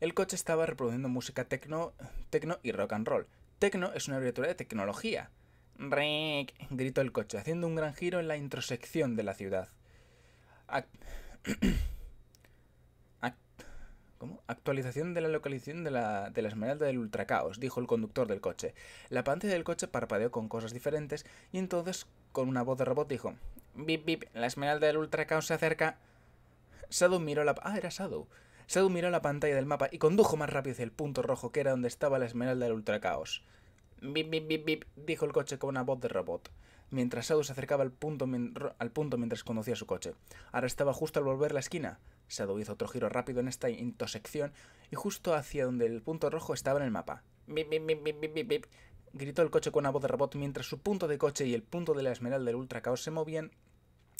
El coche estaba reproduciendo música techno, techno y rock and roll, Tecno es una abreviatura de tecnología. Rick gritó el coche, haciendo un gran giro en la introsección de la ciudad. ¿Cómo? Actualización de la localización de la, esmeralda del ultracaos, dijo el conductor del coche. La pantalla del coche parpadeó con cosas diferentes y entonces, con una voz de robot, dijo: Bip, bip, la esmeralda del ultracaos se acerca. Shadow miró la. Ah, era Shadow. Shadow miró la pantalla del mapa y condujo más rápido hacia el punto rojo que era donde estaba la esmeralda del ultracaos. Bip, bip, bip, bip, dijo el coche con una voz de robot, mientras Sadu se acercaba al punto, mientras conducía su coche. Ahora estaba justo al volver la esquina. Sadu hizo otro giro rápido en esta intersección y justo hacia donde el punto rojo estaba en el mapa. Bip, bip, bip, bip, bip, bip, gritó el coche con una voz de robot mientras su punto de coche y el punto de la esmeralda del ultracaos se movían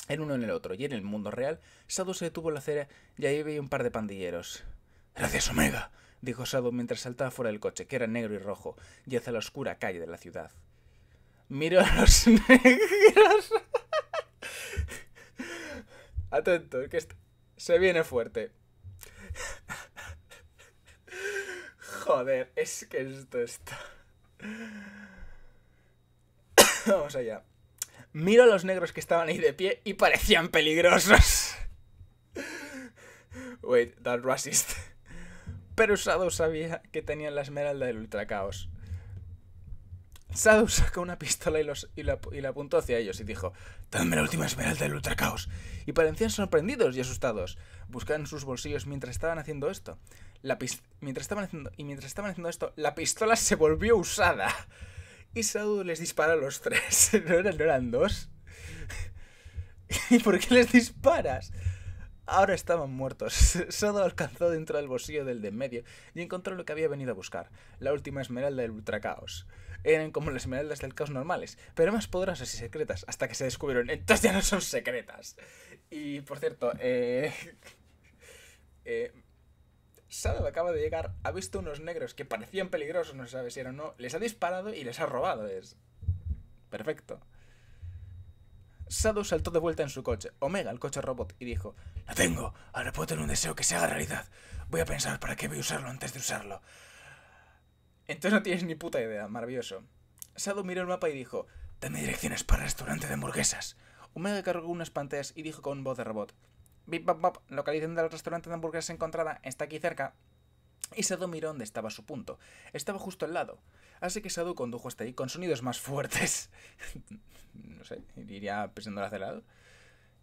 en uno en el otro. Y en el mundo real, Sado se detuvo en la acera y ahí veía un par de pandilleros. Gracias, Omega, dijo Sado mientras saltaba fuera del coche, que era negro y rojo, y hacia la oscura calle de la ciudad. Miro a los negros. Atento, que se viene fuerte. Joder, es que esto está. Vamos allá miro a los negros que estaban ahí de pie y parecían peligrosos. Wait, that racist. Pero Shadow sabía que tenían la esmeralda del ultracaos. Shadow sacó una pistola y, la, apuntó hacia ellos y dijo, Dame la última esmeralda del Ultra ultracaos. Y parecían sorprendidos y asustados. Buscaban sus bolsillos mientras estaban haciendo esto. mientras estaban haciendo, y mientras estaban haciendo esto, la pistola se volvió usada y Saúl les dispara a los tres. ¿No eran, dos? ¿Y por qué les disparas? Ahora estaban muertos. Sado alcanzó dentro del bolsillo del de medio y encontró lo que había venido a buscar, la última esmeralda del ultracaos. Eran como las esmeraldas del caos normales, pero más poderosas y secretas, hasta que se descubrieron. Entonces ya no son secretas. Y por cierto, eh... eh Sado acaba de llegar, ha visto unos negros que parecían peligrosos, no se sabe si eran o no, les ha disparado y les ha robado. Es perfecto. Sado saltó de vuelta en su coche, Omega, el coche robot, y dijo, La tengo, ahora puedo tener un deseo que se haga realidad. Voy a pensar para qué voy a usarlo antes de usarlo. Entonces no tienes ni puta idea, maravilloso. Sado miró el mapa y dijo, Dame direcciones para el restaurante de hamburguesas. Omega cargó unas pantallas y dijo con voz de robot, Bip Bop Bop, del restaurante de hamburguesas encontrada, está aquí cerca. Y Sado miró dónde estaba su punto. Estaba justo al lado. Así que Sado condujo hasta ahí con sonidos más fuertes. no sé, iría presionando el acelerado.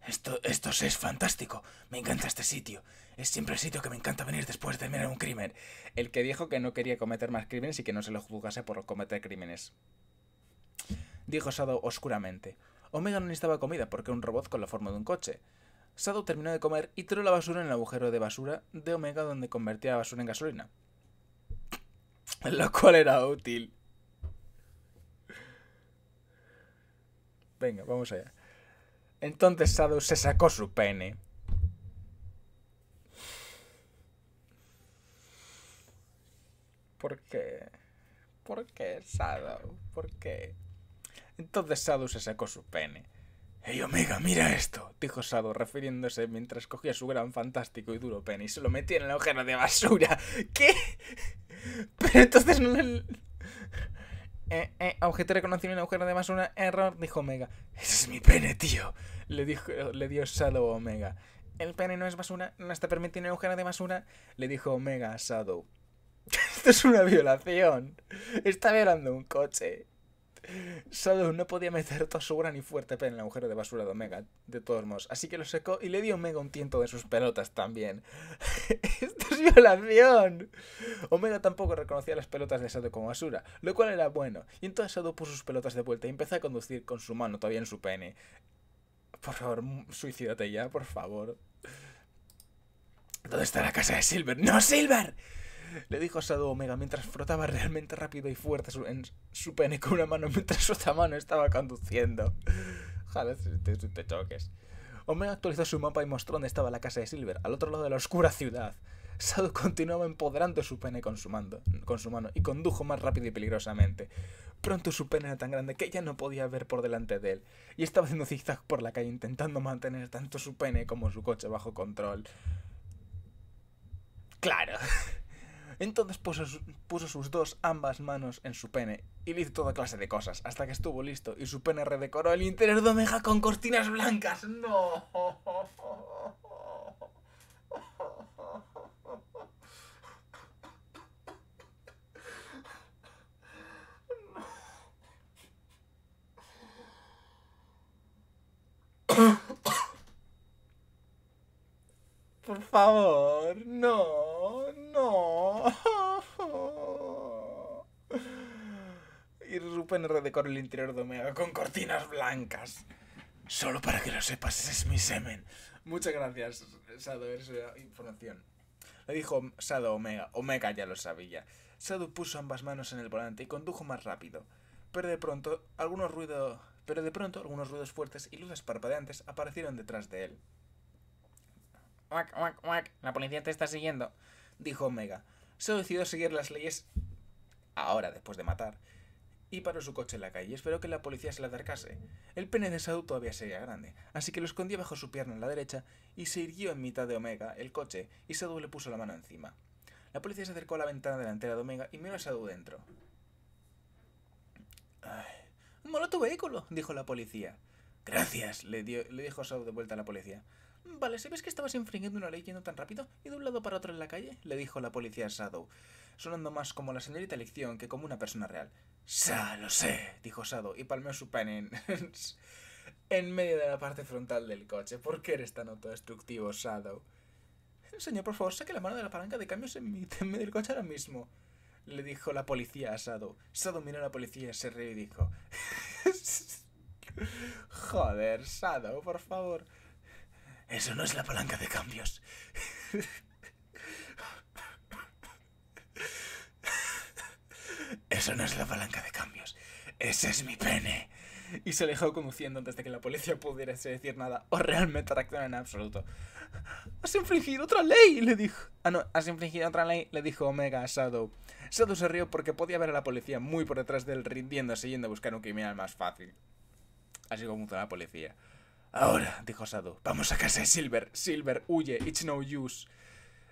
Esto, esto es fantástico. Me encanta este sitio. Es siempre el sitio que me encanta venir después de mirar un crimen. El que dijo que no quería cometer más crímenes y que no se lo juzgase por cometer crímenes. Dijo Sado oscuramente. Omega no necesitaba comida porque era un robot con la forma de un coche. Sado terminó de comer y tiró la basura en el agujero de basura de Omega donde convertía la basura en gasolina. Lo cual era útil. Venga, vamos allá. Entonces Sado se sacó su pene. ¿Por qué? ¿Por qué, Sado? ¿Por qué? Entonces Sado se sacó su pene. Hey Omega, mira esto, dijo Sado, refiriéndose mientras cogía su gran fantástico y duro pene y se lo metió en el agujero de basura. ¿Qué? Pero entonces no le... Eh, eh, objeto reconocido en el agujero de basura, error, dijo Omega. Ese es mi pene, tío, le, dijo, le dio Sado a Omega. El pene no es basura, no está permitido en el agujero de basura, le dijo Omega a Sado. Esto es una violación. Está violando un coche. Sado no podía meter toda su gran y fuerte pena en el agujero de basura de Omega, de todos modos, así que lo secó y le dio a Omega un tiento de sus pelotas también. ¡Esto es violación! Omega tampoco reconocía las pelotas de Sado como basura, lo cual era bueno, y entonces Sado puso sus pelotas de vuelta y empezó a conducir con su mano todavía en su pene. Por favor, suicídate ya, por favor. ¿Dónde está la casa de Silver? ¡No, Silver! Le dijo a Omega mientras frotaba realmente rápido y fuerte su, en su pene con una mano mientras su otra mano estaba conduciendo. te, te Omega actualizó su mapa y mostró dónde estaba la casa de Silver, al otro lado de la oscura ciudad. Sadu continuaba empoderando su pene con su, con su mano y condujo más rápido y peligrosamente. Pronto su pene era tan grande que ella no podía ver por delante de él, y estaba haciendo zigzag por la calle intentando mantener tanto su pene como su coche bajo control. Claro. Entonces puso, sus dos ambas manos en su pene y le hizo toda clase de cosas, hasta que estuvo listo y su pene redecoró el interior de Omega con cortinas blancas. ¡No! Por favor, no. No. Y Rupen redecoró el interior de Omega con cortinas blancas. Solo para que lo sepas, ese es mi semen. Muchas gracias, Sado, esa información. Le dijo Sado Omega. Omega ya lo sabía. Sado puso ambas manos en el volante y condujo más rápido. Pero de pronto, algunos ruidos. Pero de pronto, algunos ruidos fuertes y luces parpadeantes aparecieron detrás de él. La policía te está siguiendo dijo Omega. decidido decidió seguir las leyes ahora, después de matar. Y paró su coche en la calle. Esperó que la policía se le acercase. El pene de Saúl todavía sería grande, así que lo escondió bajo su pierna en la derecha y se irguió en mitad de Omega, el coche, y Saúl le puso la mano encima. La policía se acercó a la ventana delantera de Omega y miró a Saúl dentro. Ay, tu vehículo! dijo la policía. Gracias, le, dijo Saúl de vuelta a la policía. Mm, vale, ¿sabes que estabas infringiendo una ley yendo tan rápido y de un lado para otro en la calle? Le dijo la policía a Shadow, sonando más como la señorita Lección que como una persona real. Ya lo sé! dijo Shadow y palmeó su pan en, en medio de la parte frontal del coche. ¿Por qué eres tan autodestructivo, Shadow? Señor, por favor, saque la mano de la palanca de cambios en, en medio del coche ahora mismo. Le dijo la policía a Sado. Sado miró a la policía, se rió y dijo... Joder, Sado, por favor. Eso no es la palanca de cambios. Eso no es la palanca de cambios. Ese es mi pene. Y se alejó conduciendo antes de que la policía pudiese decir nada o realmente reaccionar en absoluto. Has infringido otra ley, le dijo. Ah, no, has infringido otra ley, le dijo Omega a Shadow. Shadow se rió porque podía ver a la policía muy por detrás del él rindiéndose yendo a buscar un criminal más fácil. Así como la policía. Ahora, dijo Sadu, vamos a casa de Silver. Silver, huye, it's no use.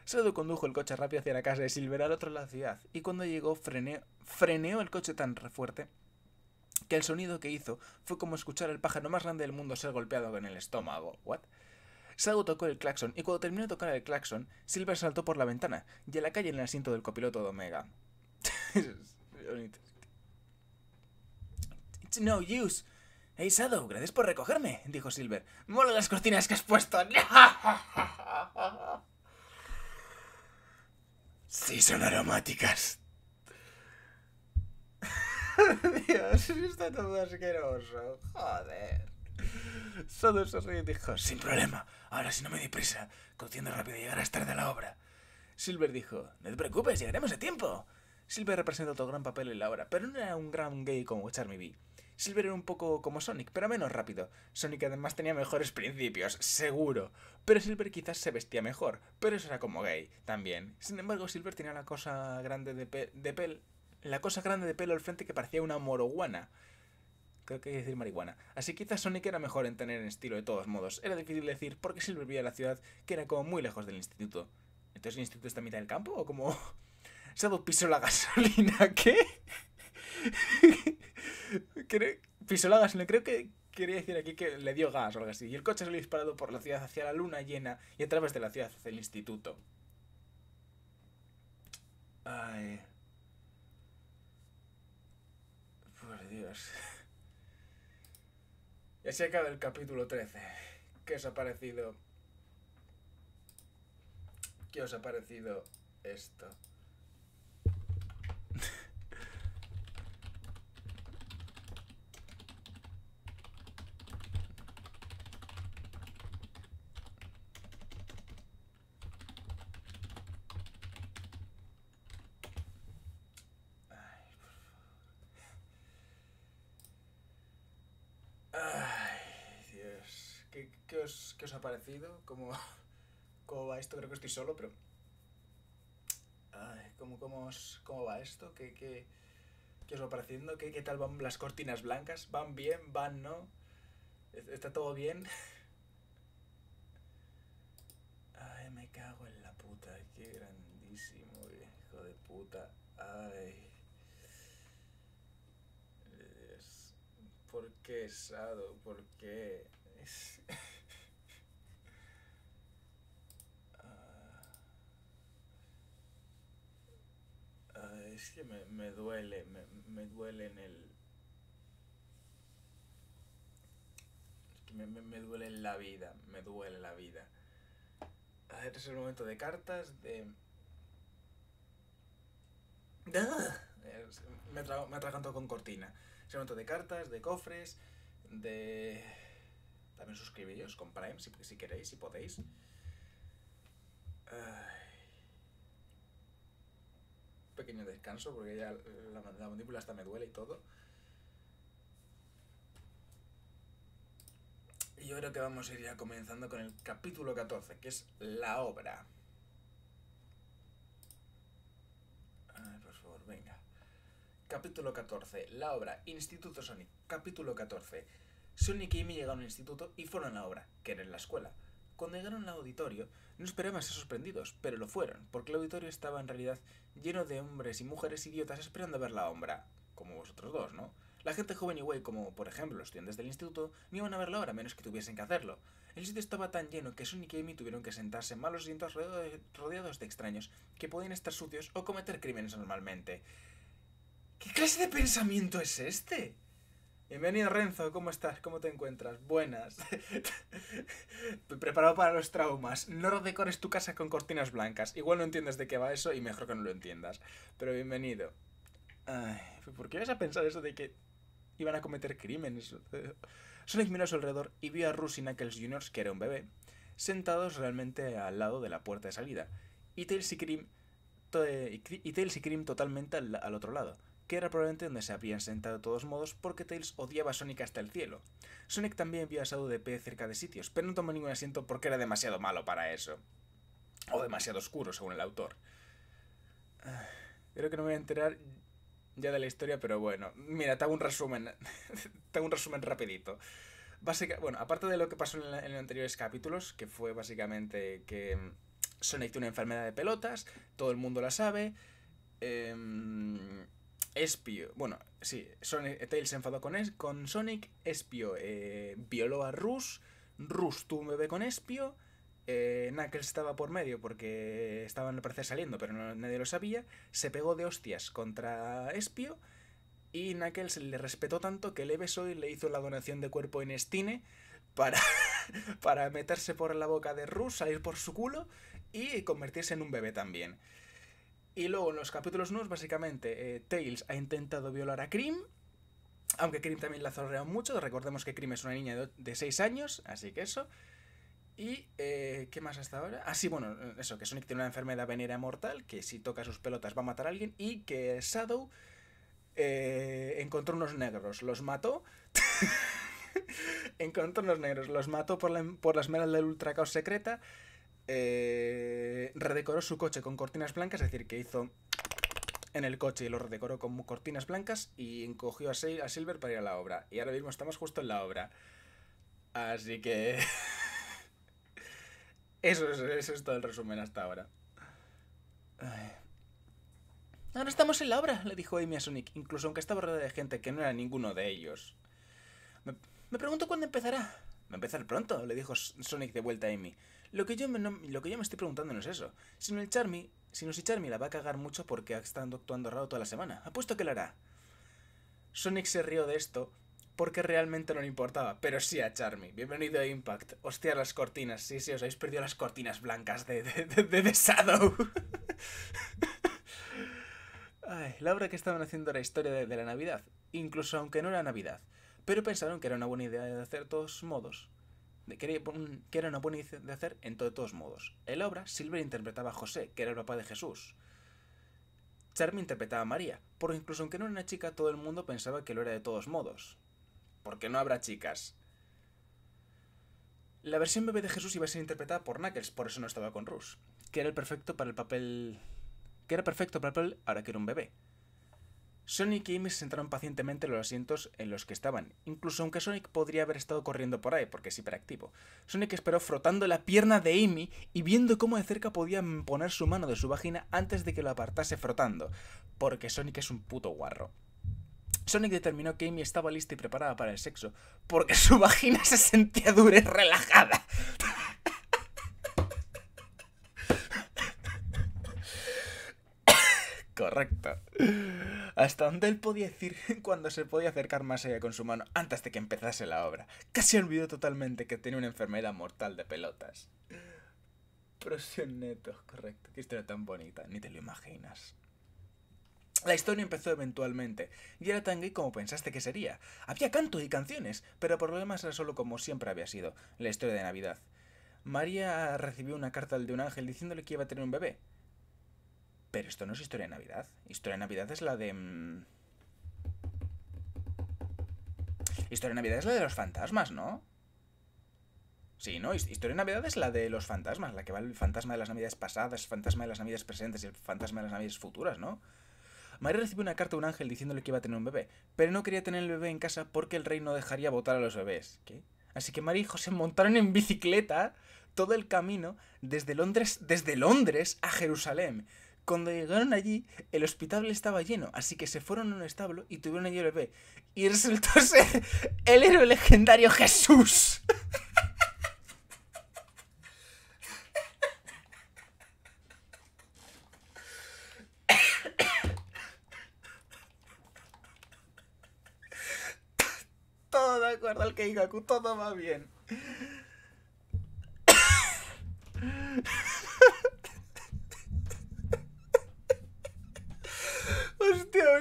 Sadu condujo el coche rápido hacia la casa de Silver al otro lado de la ciudad, y cuando llegó frené, freneó el coche tan fuerte que el sonido que hizo fue como escuchar al pájaro más grande del mundo ser golpeado en el estómago. ¿What? Sadu tocó el claxon, y cuando terminó de tocar el claxon, Silver saltó por la ventana y a la calle en el asiento del copiloto de Omega. it's no use. Hey Shadow, gracias por recogerme, dijo Silver. Mola las cortinas que has puesto. sí, son aromáticas. Dios, está todo asqueroso. Joder. Shadow sonrió y dijo, sin problema. Ahora si no me di prisa, cociendo rápido llegar llegarás tarde a la obra. Silver dijo, no te preocupes, llegaremos a tiempo. Silver representó todo gran papel en la obra, pero no era un gran gay como Charmy Bee. Silver era un poco como Sonic, pero menos rápido. Sonic además tenía mejores principios, seguro. Pero Silver quizás se vestía mejor, pero eso era como gay, también. Sin embargo, Silver tenía la cosa grande de, pelo... La cosa grande de pelo al frente que parecía una moroguana creo que hay que decir marihuana. Así quizás Sonic era mejor en tener en estilo de todos modos. Era difícil decir porque Silver vivía en la ciudad, que era como muy lejos del instituto. ¿Entonces el instituto está a mitad del campo o como... Shadow piso la gasolina, ¿qué? creo, pisó Creo que quería decir aquí que le dio gas o algo así. Y el coche salió disparado por la ciudad hacia la luna llena y a través de la ciudad hacia el instituto. Ay. Por Dios. Y así acaba el capítulo 13. ¿Qué os ha parecido? ¿Qué os ha parecido esto? parecido? ¿Cómo, cómo va esto? Creo que estoy solo, pero... Ay, ¿cómo, cómo, os, ¿Cómo va esto? ¿Qué, qué, qué os va pareciendo? ¿Qué, ¿Qué tal van las cortinas blancas? ¿Van bien? ¿Van no? ¿Está todo bien? Ay, me cago en la puta. Qué grandísimo, hijo de puta. Ay. ¿Por qué, Sado? ¿Por qué? es que me, duele, me, duele en el... Es que me, duele en la vida, me duele la vida. A ver, es el momento de cartas, de... me, trago, me con cortina. Es el momento de cartas, de cofres, de... También suscribiros con Prime si, queréis, si podéis. Ah pequeño descanso porque ya la, mandíbula hasta me duele y todo. Y yo creo que vamos a ir ya comenzando con el capítulo 14, que es la obra. por favor, venga. Capítulo 14, la obra, Instituto Sonic. Capítulo 14. Sonic y Amy llegaron al instituto y fueron a la obra, que era en la escuela. Cuando llegaron al auditorio, no esperaban ser sorprendidos, pero lo fueron, porque el auditorio estaba en realidad lleno de hombres y mujeres idiotas esperando ver la obra, como vosotros dos, ¿no? La gente joven y güey, como por ejemplo los estudiantes del instituto, no iban a ver la obra menos que tuviesen que hacerlo. El sitio estaba tan lleno que Sonic y Amy tuvieron que sentarse en malos asientos rodeados de extraños que podían estar sucios o cometer crímenes normalmente. ¿Qué clase de pensamiento es este? Bienvenido Renzo, ¿cómo estás? ¿Cómo te encuentras? Buenas. Preparado para los traumas. No decores tu casa con cortinas blancas. Igual no entiendes de qué va eso y mejor que no lo entiendas. Pero bienvenido. Pues, ¿por qué ibas a pensar eso de que iban a cometer crímenes? Sonic miró a su alrededor y vio a Ruth y Knuckles Jr., que era un bebé, sentados realmente al lado de la puerta de salida. Y Tails y Cream, totalmente al otro lado que era probablemente donde se habrían sentado de todos modos porque Tails odiaba a Sonic hasta el cielo. Sonic también vio a de pie cerca de sitios, pero no tomó ningún asiento porque era demasiado malo para eso. O demasiado oscuro, según el autor. Ah, creo que no me voy a enterar ya de la historia, pero bueno. Mira, te hago un resumen. te hago un resumen rapidito. bueno, aparte de lo que pasó en, los anteriores capítulos, que fue básicamente que mm, Sonic tiene una enfermedad de pelotas, todo el mundo la sabe. Em, Espio, bueno, sí, Sonic, Tails se enfadó con, con Sonic, Espio eh, violó a Rus, Rus tuvo un bebé con Espio, eh, Knuckles estaba por medio porque estaban al parecer saliendo, pero nadie lo sabía, se pegó de hostias contra Espio y Knuckles le respetó tanto que le le hizo la donación de cuerpo en Stine para, para meterse por la boca de Rus, salir por su culo y convertirse en un bebé también. Y luego en los capítulos nuevos, básicamente, eh, Tails ha intentado violar a Krim, aunque Krim también la zorrea mucho, recordemos que Krim es una niña de 6 años, así que eso. ¿Y eh, qué más hasta ahora? Ah, sí, bueno, eso, que Sonic tiene una enfermedad venera mortal, que si toca sus pelotas va a matar a alguien, y que Shadow eh, encontró unos negros, los mató. encontró unos negros, los mató por la, por la ultra del ultracaos secreta eh, redecoró su coche con cortinas blancas, es decir, que hizo en el coche y lo redecoró con cortinas blancas y encogió a, Silver para ir a la obra. Y ahora mismo estamos justo en la obra. Así que... eso, es, todo el resumen hasta ahora. Ahora estamos en la obra, le dijo Amy a Sonic, incluso aunque estaba rodeada de gente que no era ninguno de ellos. Me, me pregunto cuándo empezará. Va a empezar pronto, le dijo Sonic de vuelta a Amy. Lo que yo me, lo que yo me estoy preguntando no es eso, sino el Charmy, sino si Charmy la va a cagar mucho porque ha estado actuando raro toda la semana. Apuesto que lo hará. Sonic se rió de esto porque realmente no le importaba, pero sí a Charmy. Bienvenido a Impact. Hostia, las cortinas. Sí, sí, os habéis perdido las cortinas blancas de, de, Shadow. la obra que estaban haciendo la historia de, de la Navidad, incluso aunque no era Navidad. Pero pensaron que era una buena idea de hacer todos modos que era una buena idea de hacer en todos modos. En la obra, Silver interpretaba a José, que era el papá de Jesús. Charmy interpretaba a María, porque incluso aunque no era una chica, todo el mundo pensaba que lo era de todos modos. Porque no habrá chicas. La versión bebé de Jesús iba a ser interpretada por Knuckles, por eso no estaba con Rush, que era el perfecto para el papel. que era perfecto para el papel ahora que era un bebé. Sonic y Amy se sentaron pacientemente en los asientos en los que estaban, incluso aunque Sonic podría haber estado corriendo por ahí, porque es hiperactivo. Sonic esperó frotando la pierna de Amy y viendo cómo de cerca podía poner su mano de su vagina antes de que lo apartase frotando, porque Sonic es un puto guarro. Sonic determinó que Amy estaba lista y preparada para el sexo, porque su vagina se sentía dura y relajada. Correcto hasta donde él podía decir cuando se podía acercar más a ella con su mano antes de que empezase la obra. Casi olvidó totalmente que tenía una enfermedad mortal de pelotas. Pero neto correcto. Qué historia tan bonita, ni te lo imaginas. La historia empezó eventualmente, y era tan gay como pensaste que sería. Había canto y canciones, pero el problema era solo como siempre había sido, la historia de Navidad. María recibió una carta de un ángel diciéndole que iba a tener un bebé. Pero esto no es historia de Navidad. Historia de Navidad es la de... Mm, historia de Navidad es la de los fantasmas, ¿no? Sí, ¿no? Historia de Navidad es la de los fantasmas, la que va el fantasma de las Navidades pasadas, el fantasma de las Navidades presentes y el fantasma de las Navidades futuras, ¿no? María recibió una carta de un ángel diciéndole que iba a tener un bebé, pero no quería tener el bebé en casa porque el rey no dejaría votar a los bebés. ¿Qué? Así que María y José montaron en bicicleta todo el camino desde Londres, desde Londres a Jerusalén. Cuando llegaron allí, el hospital estaba lleno, así que se fueron a un establo y tuvieron allí el bebé. Y resultó ser el héroe legendario Jesús. todo de acuerdo al Keigaku. todo va bien.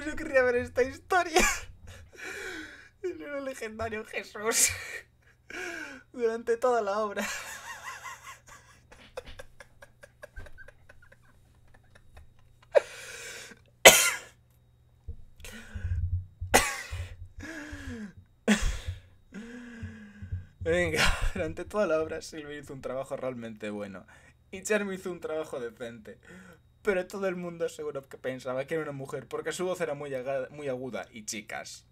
Pues yo quería ver esta historia. El legendario Jesús. Durante toda la obra. Venga, durante toda la obra Silvio hizo un trabajo realmente bueno. Y Charmy hizo un trabajo decente pero todo el mundo seguro que pensaba que era una mujer, porque su voz era muy, aguda, y chicas.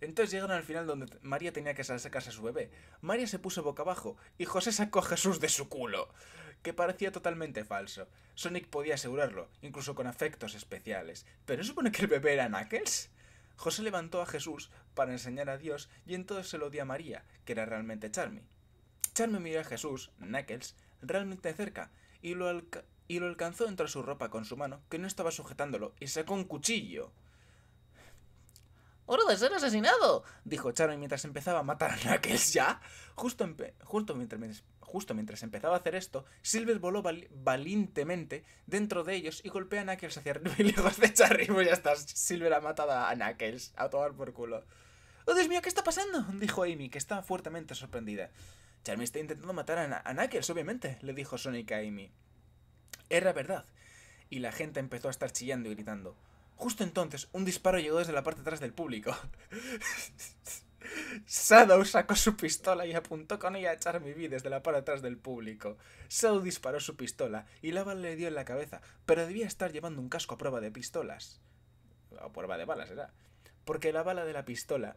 Entonces llegaron al final donde María tenía que sacarse a su bebé. María se puso boca abajo y José sacó a Jesús de su culo, que parecía totalmente falso. Sonic podía asegurarlo, incluso con afectos especiales. ¿Pero supone que el bebé era Knuckles? José levantó a Jesús para enseñar a Dios y entonces se lo dio a María, que era realmente Charmy. Charmy miró a Jesús, Knuckles, realmente cerca y lo, y lo alcanzó entre su ropa con su mano, que no estaba sujetándolo, y sacó un cuchillo. oro de ser asesinado! dijo Charo mientras empezaba a matar a Knuckles ya. Justo, justo, mientras, justo mientras empezaba a hacer esto, Silver voló valientemente dentro de ellos y golpea a Knuckles hacia arriba lejos de Charlie. Pues ya está, Silver ha matado a Knuckles, a tomar por culo. ¡Oh, Dios mío, qué está pasando! dijo Amy, que estaba fuertemente sorprendida. Charmy está intentando matar a, Knuckles, obviamente, le dijo Sonic a Amy. Era verdad. Y la gente empezó a estar chillando y gritando. Justo entonces, un disparo llegó desde la parte de atrás del público. Shadow sacó su pistola y apuntó con ella a Charmy B desde la parte de atrás del público. Shadow disparó su pistola y la bala le dio en la cabeza, pero debía estar llevando un casco a prueba de pistolas. A prueba de balas, era. Porque la bala de la pistola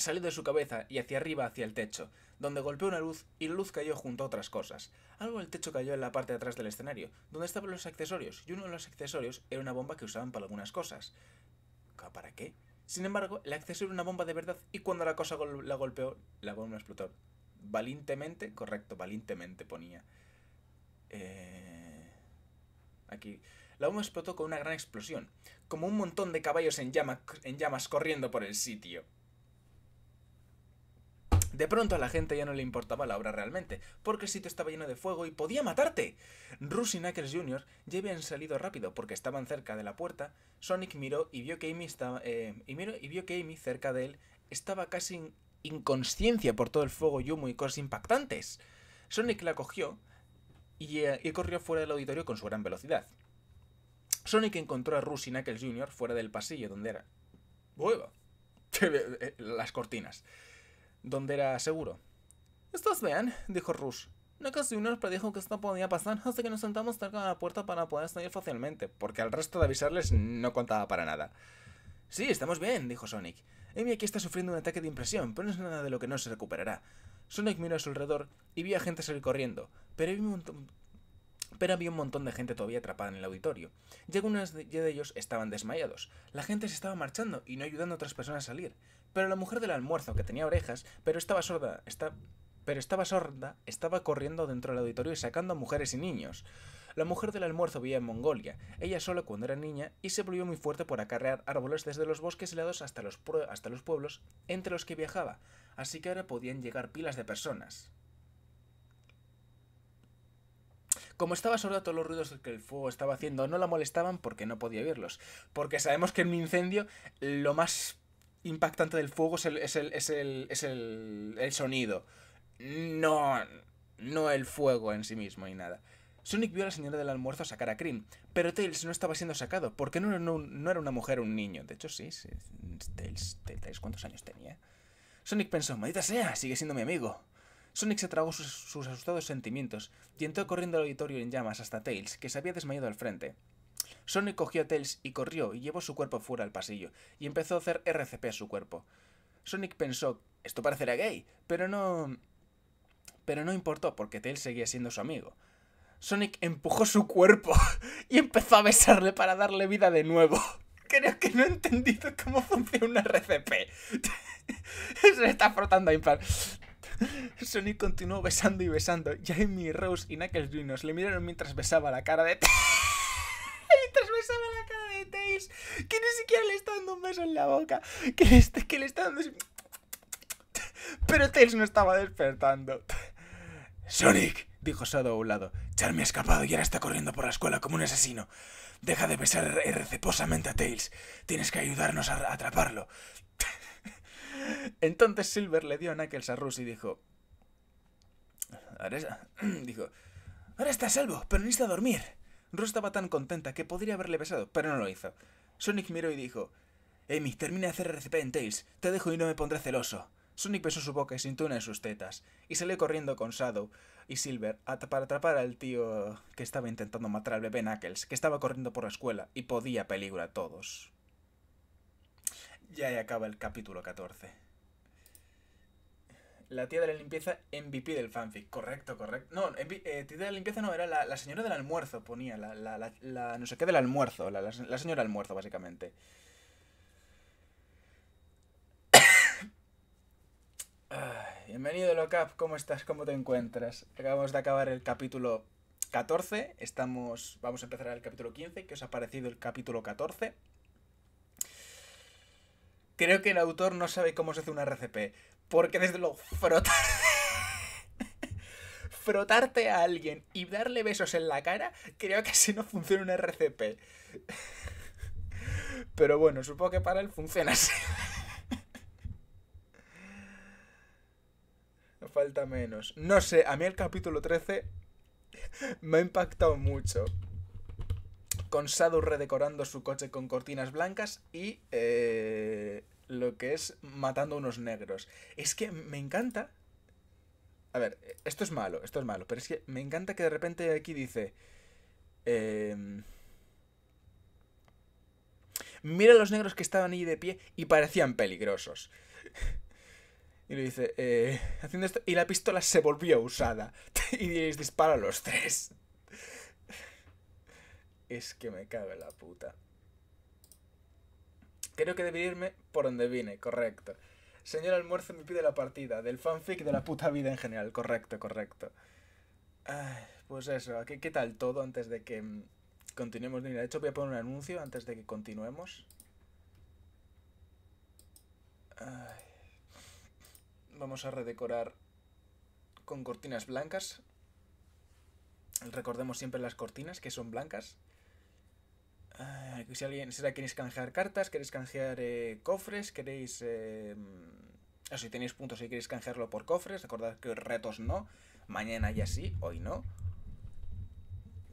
Salió de su cabeza y hacia arriba hacia el techo, donde golpeó una luz y la luz cayó junto a otras cosas. Algo del techo cayó en la parte de atrás del escenario, donde estaban los accesorios, y uno de los accesorios era una bomba que usaban para algunas cosas. ¿Para qué? Sin embargo, el accesorio era una bomba de verdad y cuando la cosa la golpeó, la bomba explotó. Valientemente, correcto, valientemente ponía. Eh, aquí. La bomba explotó con una gran explosión, como un montón de caballos en llamas corriendo por el sitio. De pronto a la gente ya no le importaba la obra realmente, porque el sitio estaba lleno de fuego y podía matarte. Rus y Knuckles Jr. ya habían salido rápido porque estaban cerca de la puerta. Sonic miró y vio que Amy estaba, eh, y y vio que Amy cerca de él estaba casi en inconsciencia por todo el fuego y humo y cosas impactantes. Sonic la cogió y, eh, corrió fuera del auditorio con su gran velocidad. Sonic encontró a Rus y Knuckles Jr. fuera del pasillo donde era. ve Las cortinas donde era seguro. ¿Estás vean, dijo Rush. No casi pero dijo que esto podía pasar, hasta que nos sentamos cerca de la puerta para poder salir fácilmente, porque al resto de avisarles no contaba para nada. Sí, estamos bien, dijo Sonic. Amy aquí está sufriendo un ataque de impresión, pero no es nada de lo que no se recuperará. Sonic miró a su alrededor y vio a gente salir corriendo, pero había un montón, pero había un montón de gente todavía atrapada en el auditorio, y algunos de ellos estaban desmayados. La gente se estaba marchando y no ayudando a otras personas a salir. Pero la mujer del almuerzo, que tenía orejas, pero estaba sorda, pero estaba sorda, estaba corriendo dentro del auditorio y sacando a mujeres y niños. La mujer del almuerzo vivía en Mongolia, ella sola cuando era niña, y se volvió muy fuerte por acarrear árboles desde los bosques helados hasta los, hasta los pueblos entre los que viajaba, así que ahora podían llegar pilas de personas. Como estaba sorda, todos los ruidos que el fuego estaba haciendo no la molestaban porque no podía oírlos. Porque sabemos que en un incendio lo más impactante del fuego es el, es el, sonido. No, no el fuego en sí mismo y nada. Sonic vio a la señora del almuerzo sacar a Cream, pero Tails no estaba siendo sacado, porque no, era una mujer o un niño. De hecho, sí, Tails, Tails, ¿cuántos años tenía? Sonic pensó, maldita sea, sigue siendo mi amigo. Sonic se tragó sus, sus asustados sentimientos y entró corriendo al auditorio en llamas hasta Tails, que se había desmayado al frente. Sonic cogió a Tails y corrió y llevó su cuerpo fuera al pasillo, y empezó a hacer RCP a su cuerpo. Sonic pensó, esto parecerá gay, pero no... Pero no importó porque Tails seguía siendo su amigo. Sonic empujó su cuerpo y empezó a besarle para darle vida de nuevo. Creo que no he entendido cómo funciona un RCP. Se está frotando a Impar. Sonic continuó besando y besando, Jamie, Rose y Knuckles Jr. le miraron mientras besaba la cara de y besaba la cara de Tails, que ni siquiera le está dando un beso en la boca, que le está, que le está dando... Pero Tails no estaba despertando. Sonic, dijo Sado a un lado, Char ha escapado y ahora está corriendo por la escuela como un asesino. Deja de besar receposamente a Tails. Tienes que ayudarnos a atraparlo. Entonces Silver le dio a Knuckles a Rus y dijo... Ahora dijo... Ahora está salvo, pero necesita dormir. Rose estaba tan contenta que podría haberle besado, pero no lo hizo. Sonic miró y dijo, Amy, termina de hacer RCP en te dejo y no me pondré celoso. Sonic besó su boca y sintió en sus tetas, y salió corriendo con Shadow y Silver para atrapar al tío que estaba intentando matar al bebé Knuckles, que estaba corriendo por la escuela y podía peligro a todos. Ya acaba el capítulo 14. La tía de la limpieza, MVP del fanfic. Correcto, correcto. No, eh, tía de la limpieza no, era la, señora del almuerzo, ponía. La, la, la, no sé qué del almuerzo. La, la señora almuerzo, básicamente. bienvenido, Locap. ¿Cómo estás? ¿Cómo te encuentras? Acabamos de acabar el capítulo 14. Estamos, vamos a empezar el capítulo 15. ¿Qué os ha parecido el capítulo 14? Creo que el autor no sabe cómo se hace una RCP. Porque desde luego, frotar... frotarte a alguien y darle besos en la cara, creo que así no funciona un RCP. Pero bueno, supongo que para él funciona así. falta menos. No sé, a mí el capítulo 13 me ha impactado mucho. Con Sadu redecorando su coche con cortinas blancas y... Eh, lo que es matando a unos negros. Es que me encanta... A ver, esto es malo, esto es malo, pero es que me encanta que de repente aquí dice... Em, Mira a los negros que estaban ahí de pie y parecían peligrosos. Y le dice, eh, haciendo esto, y la pistola se volvió usada. y diréis, dispara a los tres. es que me cago en la puta. Creo que debería irme por donde vine, correcto. Señor Almuerzo me pide la partida, del fanfic de la puta vida en general, correcto, correcto. pues eso, ¿qué, ¿qué tal todo antes de que mm, continuemos? de hecho voy a poner un anuncio antes de que continuemos. Vamos a redecorar con cortinas blancas. Recordemos siempre las cortinas que son blancas. Ah, si alguien, será queréis canjear cartas, queréis canjear eh, cofres, queréis... Em, si tenéis puntos y queréis canjearlo por cofres, acordad que retos no. Mañana ya sí, hoy no.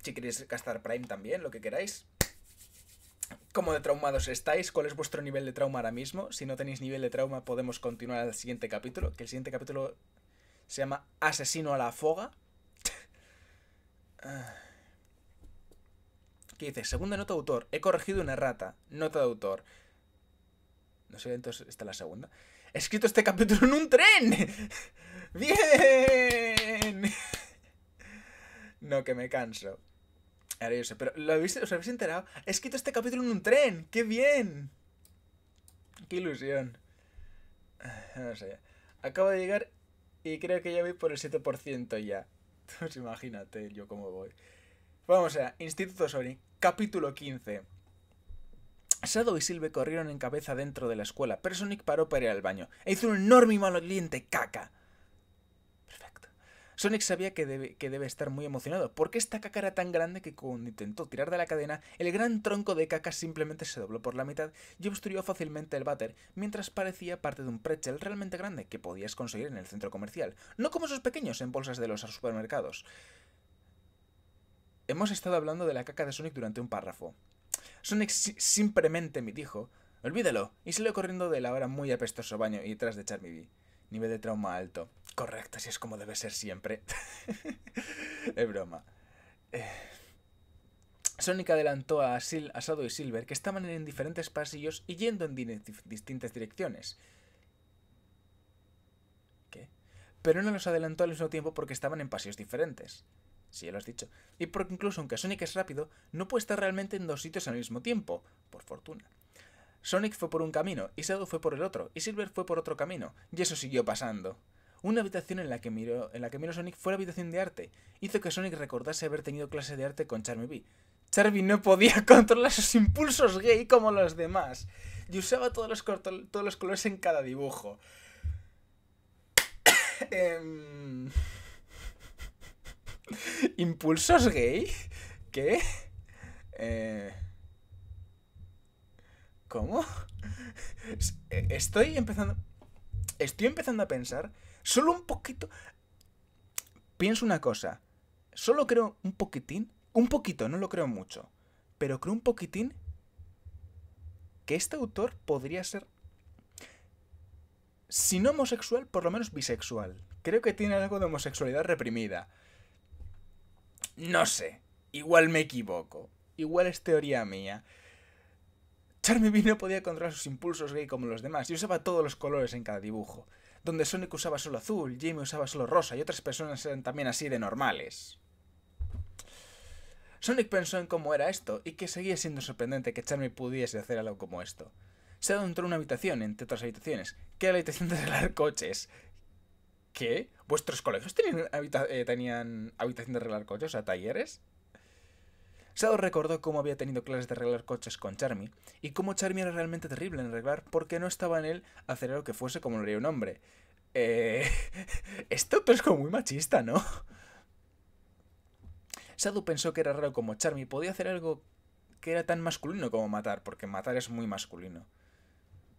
Si queréis gastar Prime también, lo que queráis. ¿Cómo de traumados estáis? ¿Cuál es vuestro nivel de trauma ahora mismo? Si no tenéis nivel de trauma podemos continuar al siguiente capítulo, que el siguiente capítulo se llama Asesino a la Foga. Ah, que dice, segunda nota de autor, he corregido una rata, nota de autor. No sé, entonces está la segunda. He escrito este capítulo en un tren. Bien. No, que me canso. Ahora yo sé, pero ¿lo habéis, ¿os habéis enterado? He escrito este capítulo en un tren. ¡Qué bien! ¡Qué ilusión! No sé. Acabo de llegar y creo que ya voy por el 7% ya. Entonces pues imagínate yo cómo voy. Vamos a Instituto Sonic. Capítulo 15. Shadow y Silve corrieron en cabeza dentro de la escuela, pero Sonic paró para ir al baño e hizo un enorme y maloliente caca. Perfecto. Sonic sabía que debe, que debe estar muy emocionado, porque esta caca era tan grande que cuando intentó tirar de la cadena, el gran tronco de caca simplemente se dobló por la mitad y obstruyó fácilmente el váter, mientras parecía parte de un pretzel realmente grande que podías conseguir en el centro comercial, no como esos pequeños en bolsas de los supermercados. Hemos estado hablando de la caca de Sonic durante un párrafo. Sonic simplemente me dijo, olvídalo, y salió corriendo de la hora muy apestoso baño y tras de echarme Nivel de trauma alto. Correcto, así es como debe ser siempre. es broma. Eh, Sonic adelantó a, Sil Asado y Silver que estaban en diferentes pasillos y yendo en distintas direcciones. ¿Qué? Pero no los adelantó al mismo tiempo porque estaban en pasillos diferentes. Sí, ya lo has dicho. Y porque incluso aunque Sonic es rápido, no puede estar realmente en dos sitios al mismo tiempo, por fortuna. Sonic fue por un camino, y Shadow fue por el otro, y Silver fue por otro camino, y eso siguió pasando. Una habitación en la que miró, en la que miró Sonic fue la habitación de arte. Hizo que Sonic recordase haber tenido clase de arte con Charmy B. Charmy no podía controlar sus impulsos gay como los demás. Y usaba todos los, todos los colores en cada dibujo. eh... Impulsos gay. que eh, ¿Cómo? Eh, estoy empezando. Estoy empezando a pensar. Solo un poquito. Pienso una cosa. Solo creo un poquitín. Un poquito, no lo creo mucho. Pero creo un poquitín. Que este autor podría ser. Si no homosexual, por lo menos bisexual. Creo que tiene algo de homosexualidad reprimida. No sé, igual me equivoco, igual es teoría mía. Charmy no podía controlar sus impulsos gay como los demás y usaba todos los colores en cada dibujo. Donde Sonic usaba solo azul, Jamie usaba solo rosa y otras personas eran también así de normales. Sonic pensó en cómo era esto y que seguía siendo sorprendente que Charmy pudiese hacer algo como esto. Se adentró en una habitación, entre otras habitaciones, que era la habitación de los coches. ¿Qué? ¿Vuestros colegios eh, tenían, habitación de arreglar coches, o sea, talleres? Sado recordó cómo había tenido clases de arreglar coches con Charmy y cómo Charmy era realmente terrible en arreglar porque no estaba en él hacer algo que fuese como lo haría un hombre. Eh, esto es como muy machista, ¿no? Sadu pensó que era raro como Charmy podía hacer algo que era tan masculino como matar, porque matar es muy masculino.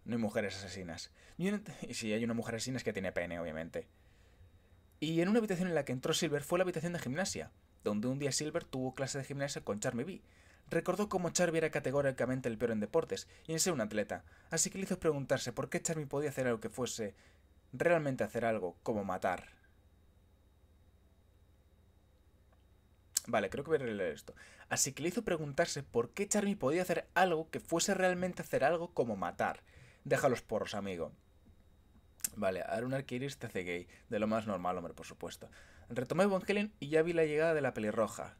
No hay mujeres asesinas. Y, si hay una mujer asesina es que tiene pene, obviamente. Y en una habitación en la que entró Silver fue la habitación de gimnasia, donde un día Silver tuvo clase de gimnasia con Charmy B. Recordó cómo Charmy era categóricamente el peor en deportes y en ser un atleta, así que le hizo preguntarse por qué Charmy podía hacer algo que fuese realmente hacer algo, como matar. Vale, creo que voy a leer esto. Así que le hizo preguntarse por qué Charmy podía hacer algo que fuese realmente hacer algo como matar. Deja los porros, amigo. Vale, ahora un arquiris te hace gay. De lo más normal, hombre, por supuesto. Retomé Evangelion y ya vi la llegada de la pelirroja.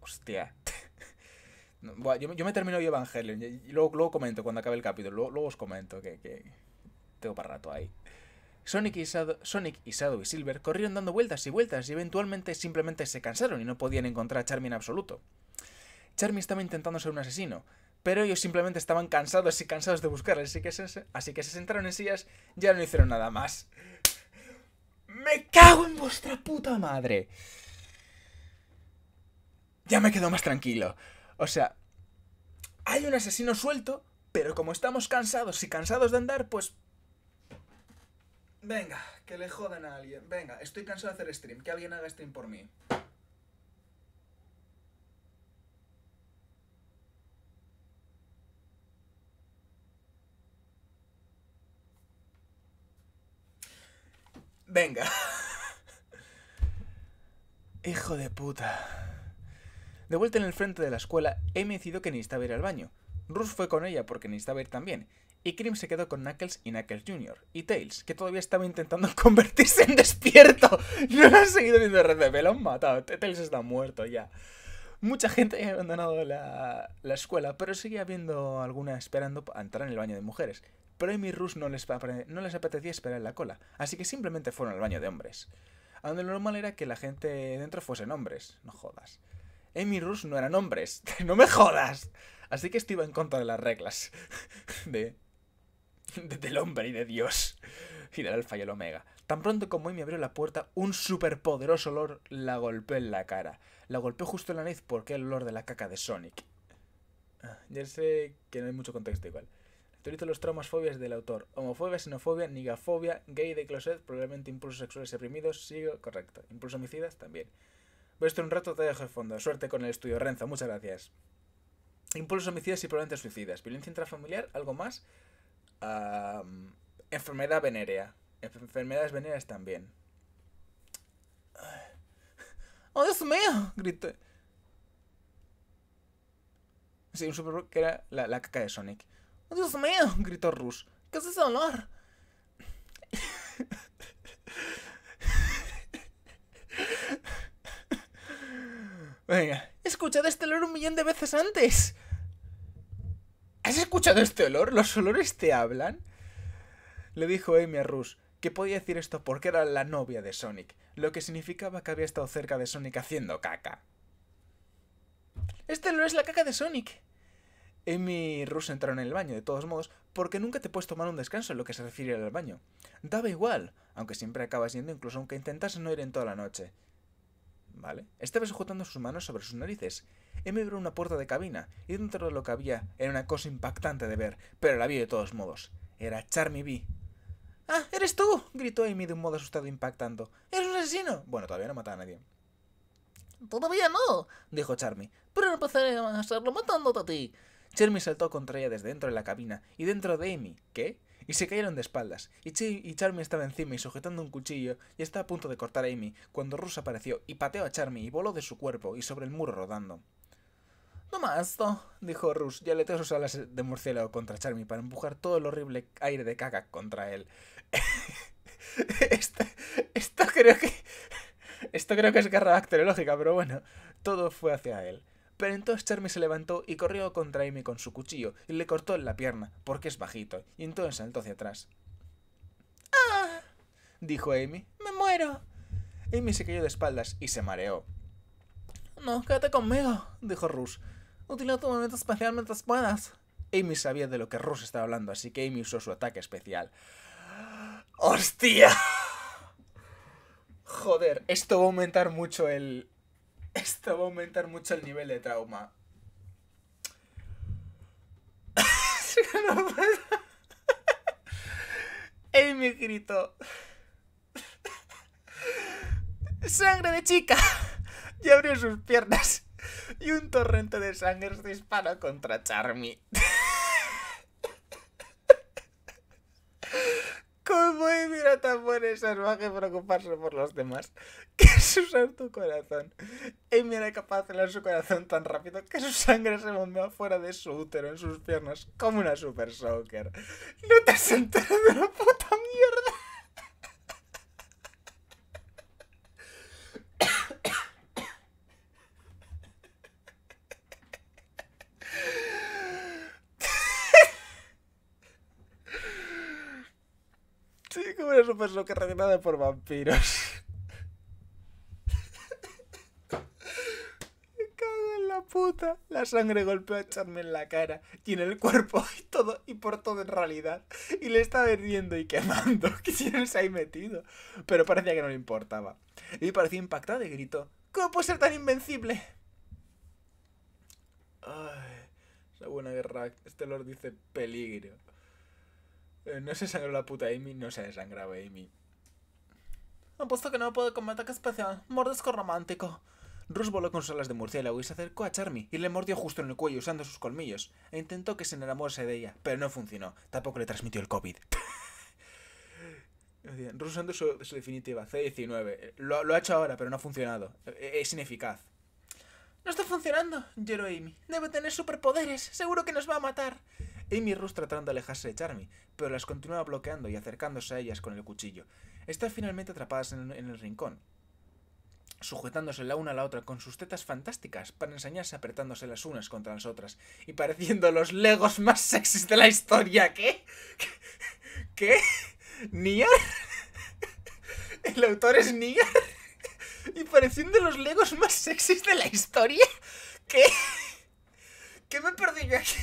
Hostia. yo, yo, me termino yo Evangelion. luego, luego comento cuando acabe el capítulo. Luego, os comento que, tengo para rato ahí. Sonic y, Sonic y y Silver corrieron dando vueltas y vueltas y eventualmente simplemente se cansaron y no podían encontrar a Charmy en absoluto. Charmy estaba intentando ser un asesino, pero ellos simplemente estaban cansados y cansados de buscarles, así que así que se sentaron en sillas, ya no hicieron nada más. ¡Me cago en vuestra puta madre! Ya me quedo más tranquilo. O sea, hay un asesino suelto, pero como estamos cansados y cansados de andar, pues... Venga, que le jodan a alguien. Venga, estoy cansado de hacer stream. Que alguien haga stream por mí. Venga. Hijo de puta. De vuelta en el frente de la escuela, he decidió que necesitaba ir al baño. Ruth fue con ella porque necesitaba ir también. Y Krim se quedó con Knuckles y Knuckles Jr. Y Tails, que todavía estaba intentando convertirse en despierto. No lo han seguido viendo RCP, lo han matado. Tails está muerto ya. Mucha gente ha abandonado la, la escuela, pero seguía habiendo alguna esperando para entrar en el baño de mujeres pero a Rush no les, no les apetecía esperar en la cola, así que simplemente fueron al baño de hombres. donde lo normal era que la gente dentro fuesen hombres, no jodas. Amy Rus no eran hombres, no me jodas. Así que esto iba en contra de las reglas de, del hombre y de Dios y del alfa y omega. Tan pronto como Amy abrió la puerta, un superpoderoso olor la golpeó en la cara. La golpeó justo en la nariz porque el olor de la caca de Sonic. Ah, ya sé que no hay mucho contexto igual de los traumas fobias del autor. Homofobia, xenofobia, nigafobia, gay de closet, probablemente impulsos sexuales reprimidos, sigo, correcto. Impulsos homicidas, también. Voy a estar un rato, te dejo de fondo. Suerte con el estudio, Renzo, muchas gracias. Impulsos homicidas y probablemente suicidas. Violencia intrafamiliar, algo más. enfermedad venérea. Enfermedades venéreas también. ¡Oh, Dios mío! Grité. Sí, un super que era la, la caca de Sonic. ¡Oh, ¡Dios mío! gritó Rush. ¿Qué es ese olor? Venga, he escuchado este olor un millón de veces antes. ¿Has escuchado este olor? ¿Los olores te hablan? Le dijo Amy a Rush que podía decir esto porque era la novia de Sonic, lo que significaba que había estado cerca de Sonic haciendo caca. Este olor es la caca de Sonic. Amy y Russ entraron en el baño, de todos modos, porque nunca te puedes tomar un descanso en lo que se refiere al baño. Daba igual, aunque siempre acabas yendo incluso aunque intentas no ir en toda la noche. ¿Vale? Estaba sujetando sus manos sobre sus narices. Amy abrió una puerta de cabina, y dentro de lo que había era una cosa impactante de ver, pero la vi de todos modos. Era Charmy B. ¡Ah, eres tú! gritó Amy de un modo asustado impactando. ¡Eres un asesino! Bueno, todavía no mataba a nadie. Todavía no, dijo Charmy, pero no empezaré a hacerlo matándote a ti. Charmy saltó contra ella desde dentro de la cabina y dentro de Amy, ¿qué? Y se cayeron de espaldas, y, Ch Charmy estaba encima y sujetando un cuchillo y estaba a punto de cortar a Amy cuando Rus apareció y pateó a Charmy y voló de su cuerpo y sobre el muro rodando. No más, dijo Rus y aleteó sus alas de murciélago contra Charmy para empujar todo el horrible aire de caca contra él. esto, creo que... Esto creo que es guerra bacteriológica, pero bueno, todo fue hacia él. Pero entonces Charmy se levantó y corrió contra Amy con su cuchillo y le cortó en la pierna, porque es bajito, y entonces saltó hacia atrás. ¡Ah! dijo Amy. ¡Me muero! Amy se cayó de espaldas y se mareó. No, quédate conmigo, dijo Rus. Utiliza tu momento especial mientras puedas. Amy sabía de lo que Rus estaba hablando, así que Amy usó su ataque especial. ¡Hostia! Joder, esto va a aumentar mucho el, esto va a aumentar mucho el nivel de trauma. me gritó. ¡Sangre de chica! Y abrió sus piernas. Y un torrente de sangre se dispara contra Charmy. pobre salvaje preocuparse por los demás, que es usar tu corazón. Y era capaz de dar su corazón tan rápido que su sangre se bombea fuera de su útero en sus piernas como una super soccer No te has enterado de la puta mierda que que regenerada por vampiros. cago en la puta. La sangre golpeó a echarme en la cara y en el cuerpo y todo y por todo en realidad. Y le estaba hirviendo y quemando. ¿Qué se ha metido? Pero parecía que no le importaba. Y parecía impactada y gritó. ¿Cómo puede ser tan invencible? Ay, la buena guerra. Este Lord dice peligro. Eh, no se sangró la puta Amy, no se desangraba Amy. Apuesto que no puedo con mi ataque especial. Mordesco romántico. Rus voló con sus alas de murciélago y se acercó a Charmy y le mordió justo en el cuello usando sus colmillos. E intentó que se enamorase de ella, pero no funcionó. Tampoco le transmitió el COVID. Rus usando su, definitiva, C19. Lo, lo, ha hecho ahora, pero no ha funcionado. E, es ineficaz. No está funcionando, lloró Amy. Debe tener superpoderes. Seguro que nos va a matar. Amy y Rus trataron de alejarse de Charmy, pero las continuaba bloqueando y acercándose a ellas con el cuchillo. Están finalmente atrapadas en, el rincón, sujetándose la una a la otra con sus tetas fantásticas para enseñarse apretándose las unas contra las otras y pareciendo los legos más sexys de la historia. ¿Qué? ¿Qué? ¿Niar? ¿El autor es Niar? ¿Y pareciendo los legos más sexys de la historia? ¿Qué? ¿Qué me perdí yo aquí?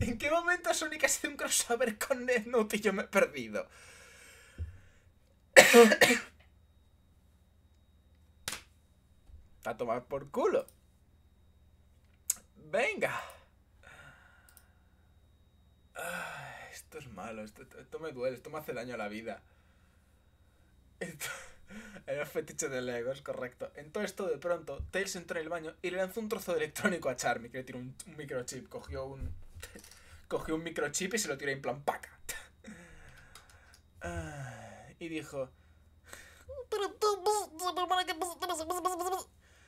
¿En qué momento Sonic ha sido un crossover con Note y yo me he perdido? a tomar por culo. Venga. Ah, esto es malo, esto, me duele, esto me hace daño a la vida. el fetiche de Lego, es correcto. En todo esto, de pronto, Tails entró en el baño y le lanzó un trozo de electrónico a Charmy, que le tiró un microchip, cogió un, cogió un microchip y se lo tiró en plan paca. Ah, y dijo...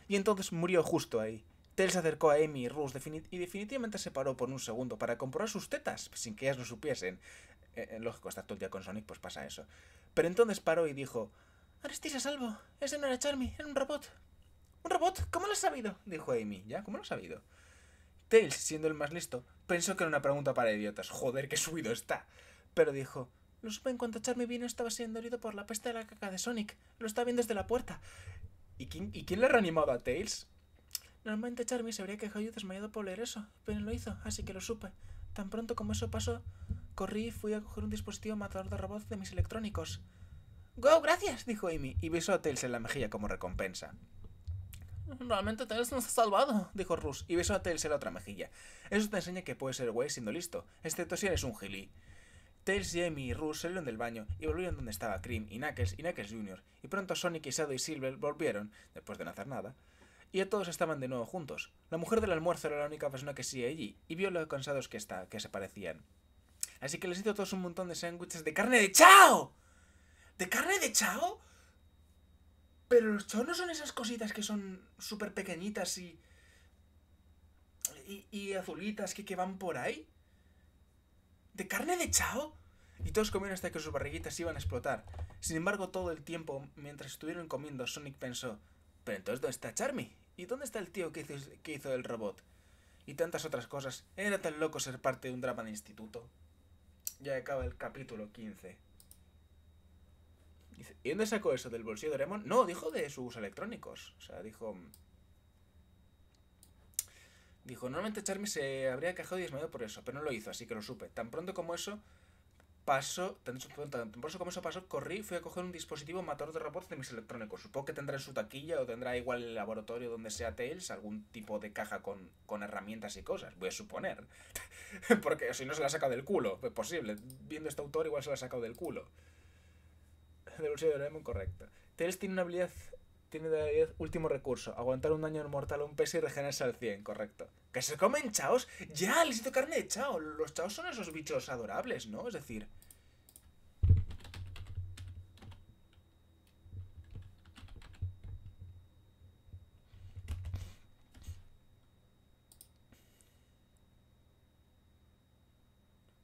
Y entonces murió justo ahí. Tails se acercó a Amy y Rose y definitivamente se paró por un segundo para comprobar sus tetas, sin que ellas lo supiesen. Eh, eh, lógico, está todo el día con Sonic, pues pasa eso. Pero entonces paró y dijo... Ahora a salvo. Ese no era Charmy, era un robot. ¿Un robot? ¿Cómo lo has sabido? Dijo Amy. ¿Ya? ¿Cómo lo has sabido? Tails, siendo el más listo, pensó que era una pregunta para idiotas. Joder, qué subido está. Pero dijo, lo supe en cuanto Charmy vino estaba siendo herido por la peste de la caca de Sonic. Lo estaba viendo desde la puerta. ¿Y quién, le ha reanimado a Tails? Normalmente Charmy se habría quejado y desmayado por leer eso, pero lo hizo, así que lo supe. Tan pronto como eso pasó, corrí y fui a coger un dispositivo matador de robots de mis electrónicos. ¡Go, gracias! dijo Amy y besó a Tails en la mejilla como recompensa. Realmente Tails nos ha salvado, dijo Rush, y besó a Tails en la otra mejilla. Eso te enseña que puedes ser guay siendo listo, excepto si eres un gilí. Tails, Jamie y Rush salieron del baño y volvieron donde estaba Cream y Knuckles y Knuckles Jr. Y pronto Sonic y Shadow y Silver volvieron, después de no hacer nada, y todos estaban de nuevo juntos. La mujer del almuerzo era la única persona que sigue allí y vio lo cansados que, está, que se parecían. Así que les hizo todos un montón de sándwiches de carne de chao. ¿De carne de chao? Pero los chorros no son esas cositas que son súper pequeñitas y, y, azulitas que, que van por ahí. ¿De carne de chao? Y todos comieron hasta que sus barriguitas iban a explotar. Sin embargo, todo el tiempo, mientras estuvieron comiendo, Sonic pensó: ¿Pero entonces dónde está Charmy? ¿Y dónde está el tío que hizo, que hizo el robot? Y tantas otras cosas. Era tan loco ser parte de un drama de instituto. Ya acaba el capítulo 15. ¿y dónde sacó eso? ¿Del bolsillo de Doraemon? No, dijo de sus electrónicos. O sea, dijo... Dijo, normalmente Charmy se habría cajado y desmayado por eso, pero no lo hizo, así que lo supe. Tan pronto como eso pasó, tan, pronto como eso pasó, corrí, fui a coger un dispositivo matador de robots de mis electrónicos. Supongo que tendrá en su taquilla o tendrá igual en el laboratorio donde sea Tails algún tipo de caja con, herramientas y cosas, voy a suponer. Porque si no se la sacado del culo, es posible. Viendo este autor igual se la ha sacado del culo. del bolsillo de correcto. Tails tiene una habilidad, tiene habilidad último recurso, aguantar un daño mortal a un peso y regenerarse al 100, correcto. ¿Que se comen chaos? Ya, les hizo carne de chao. Los chaos son esos bichos adorables, ¿no? Es decir...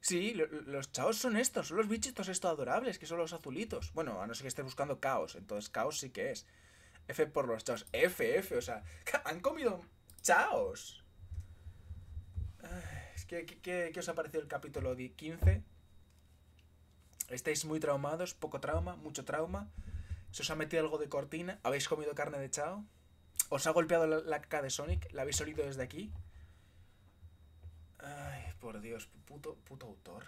Sí, los chaos son estos, son los bichitos estos adorables, que son los azulitos. Bueno, a no ser que estéis buscando caos, entonces caos sí que es. F por los chaos. F, F, o sea, han comido chaos. ¿Qué, qué, qué os ha parecido el capítulo 15? ¿Estáis muy traumados? ¿Poco trauma? ¿Mucho trauma? ¿Se os ha metido algo de cortina? ¿Habéis comido carne de chao? ¿Os ha golpeado la, K de Sonic? ¿La habéis olido desde aquí? Ay por Dios, puto, puto autor.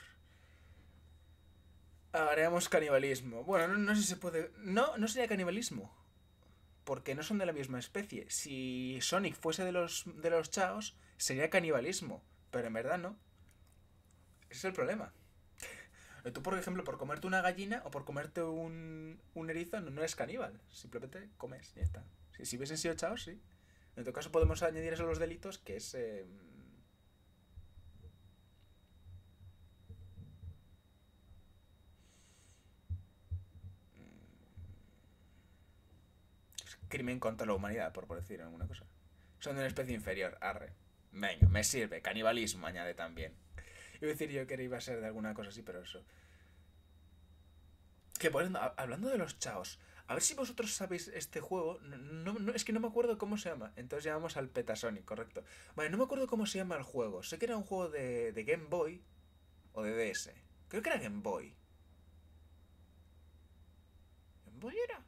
Haremos canibalismo. Bueno, no, sé si se puede... No, no sería canibalismo. Porque no son de la misma especie. Si Sonic fuese de los, de los Chaos, sería canibalismo. Pero en verdad no. Ese es el problema. Eh, tú, por ejemplo, por comerte una gallina o por comerte un, un erizo, no, eres caníbal. Simplemente comes, y ya está. Si, si hubiesen sido chaos, sí. En todo caso, podemos añadir eso a los delitos, que es... Em, crimen contra la humanidad, por decir alguna cosa. Son de una especie inferior, arre. Venga, me sirve. Canibalismo, añade también. Iba a decir yo que iba a ser de alguna cosa así, pero eso. Que hablando de los chaos, a ver si vosotros sabéis este juego. No, es que no me acuerdo cómo se llama. Entonces llamamos al Petasonic, correcto. Vale, no me acuerdo cómo se llama el juego. Sé que era un juego de, de Game Boy o de DS. Creo que era Game Boy. ¿Game Boy era?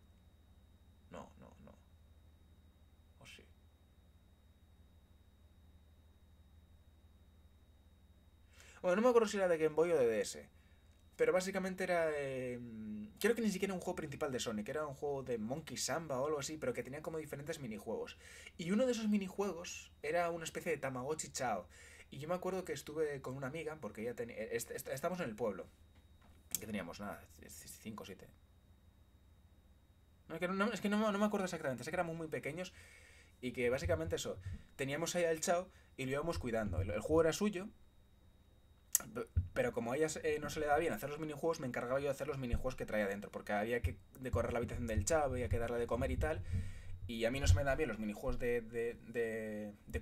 Bueno, no me acuerdo si era de Game Boy o de DS. Pero básicamente era. Eh, creo que ni siquiera un juego principal de Sonic, era un juego de Monkey Samba o algo así, pero que tenía como diferentes minijuegos. Y uno de esos minijuegos era una especie de Tamagotchi Chao. Y yo me acuerdo que estuve con una amiga, porque ella tenía. estamos en el pueblo. Que teníamos nada, 5 o 7. es que, no, me acuerdo exactamente, sé que éramos muy pequeños y que básicamente eso, teníamos ahí al chao y lo íbamos cuidando. el juego era suyo, pero como a ella eh, no se le daba bien hacer los minijuegos, me encargaba yo de hacer los minijuegos que traía dentro, porque había que decorar la habitación del chavo, había que darle de comer y tal. Y a mí no se me dan bien los minijuegos de,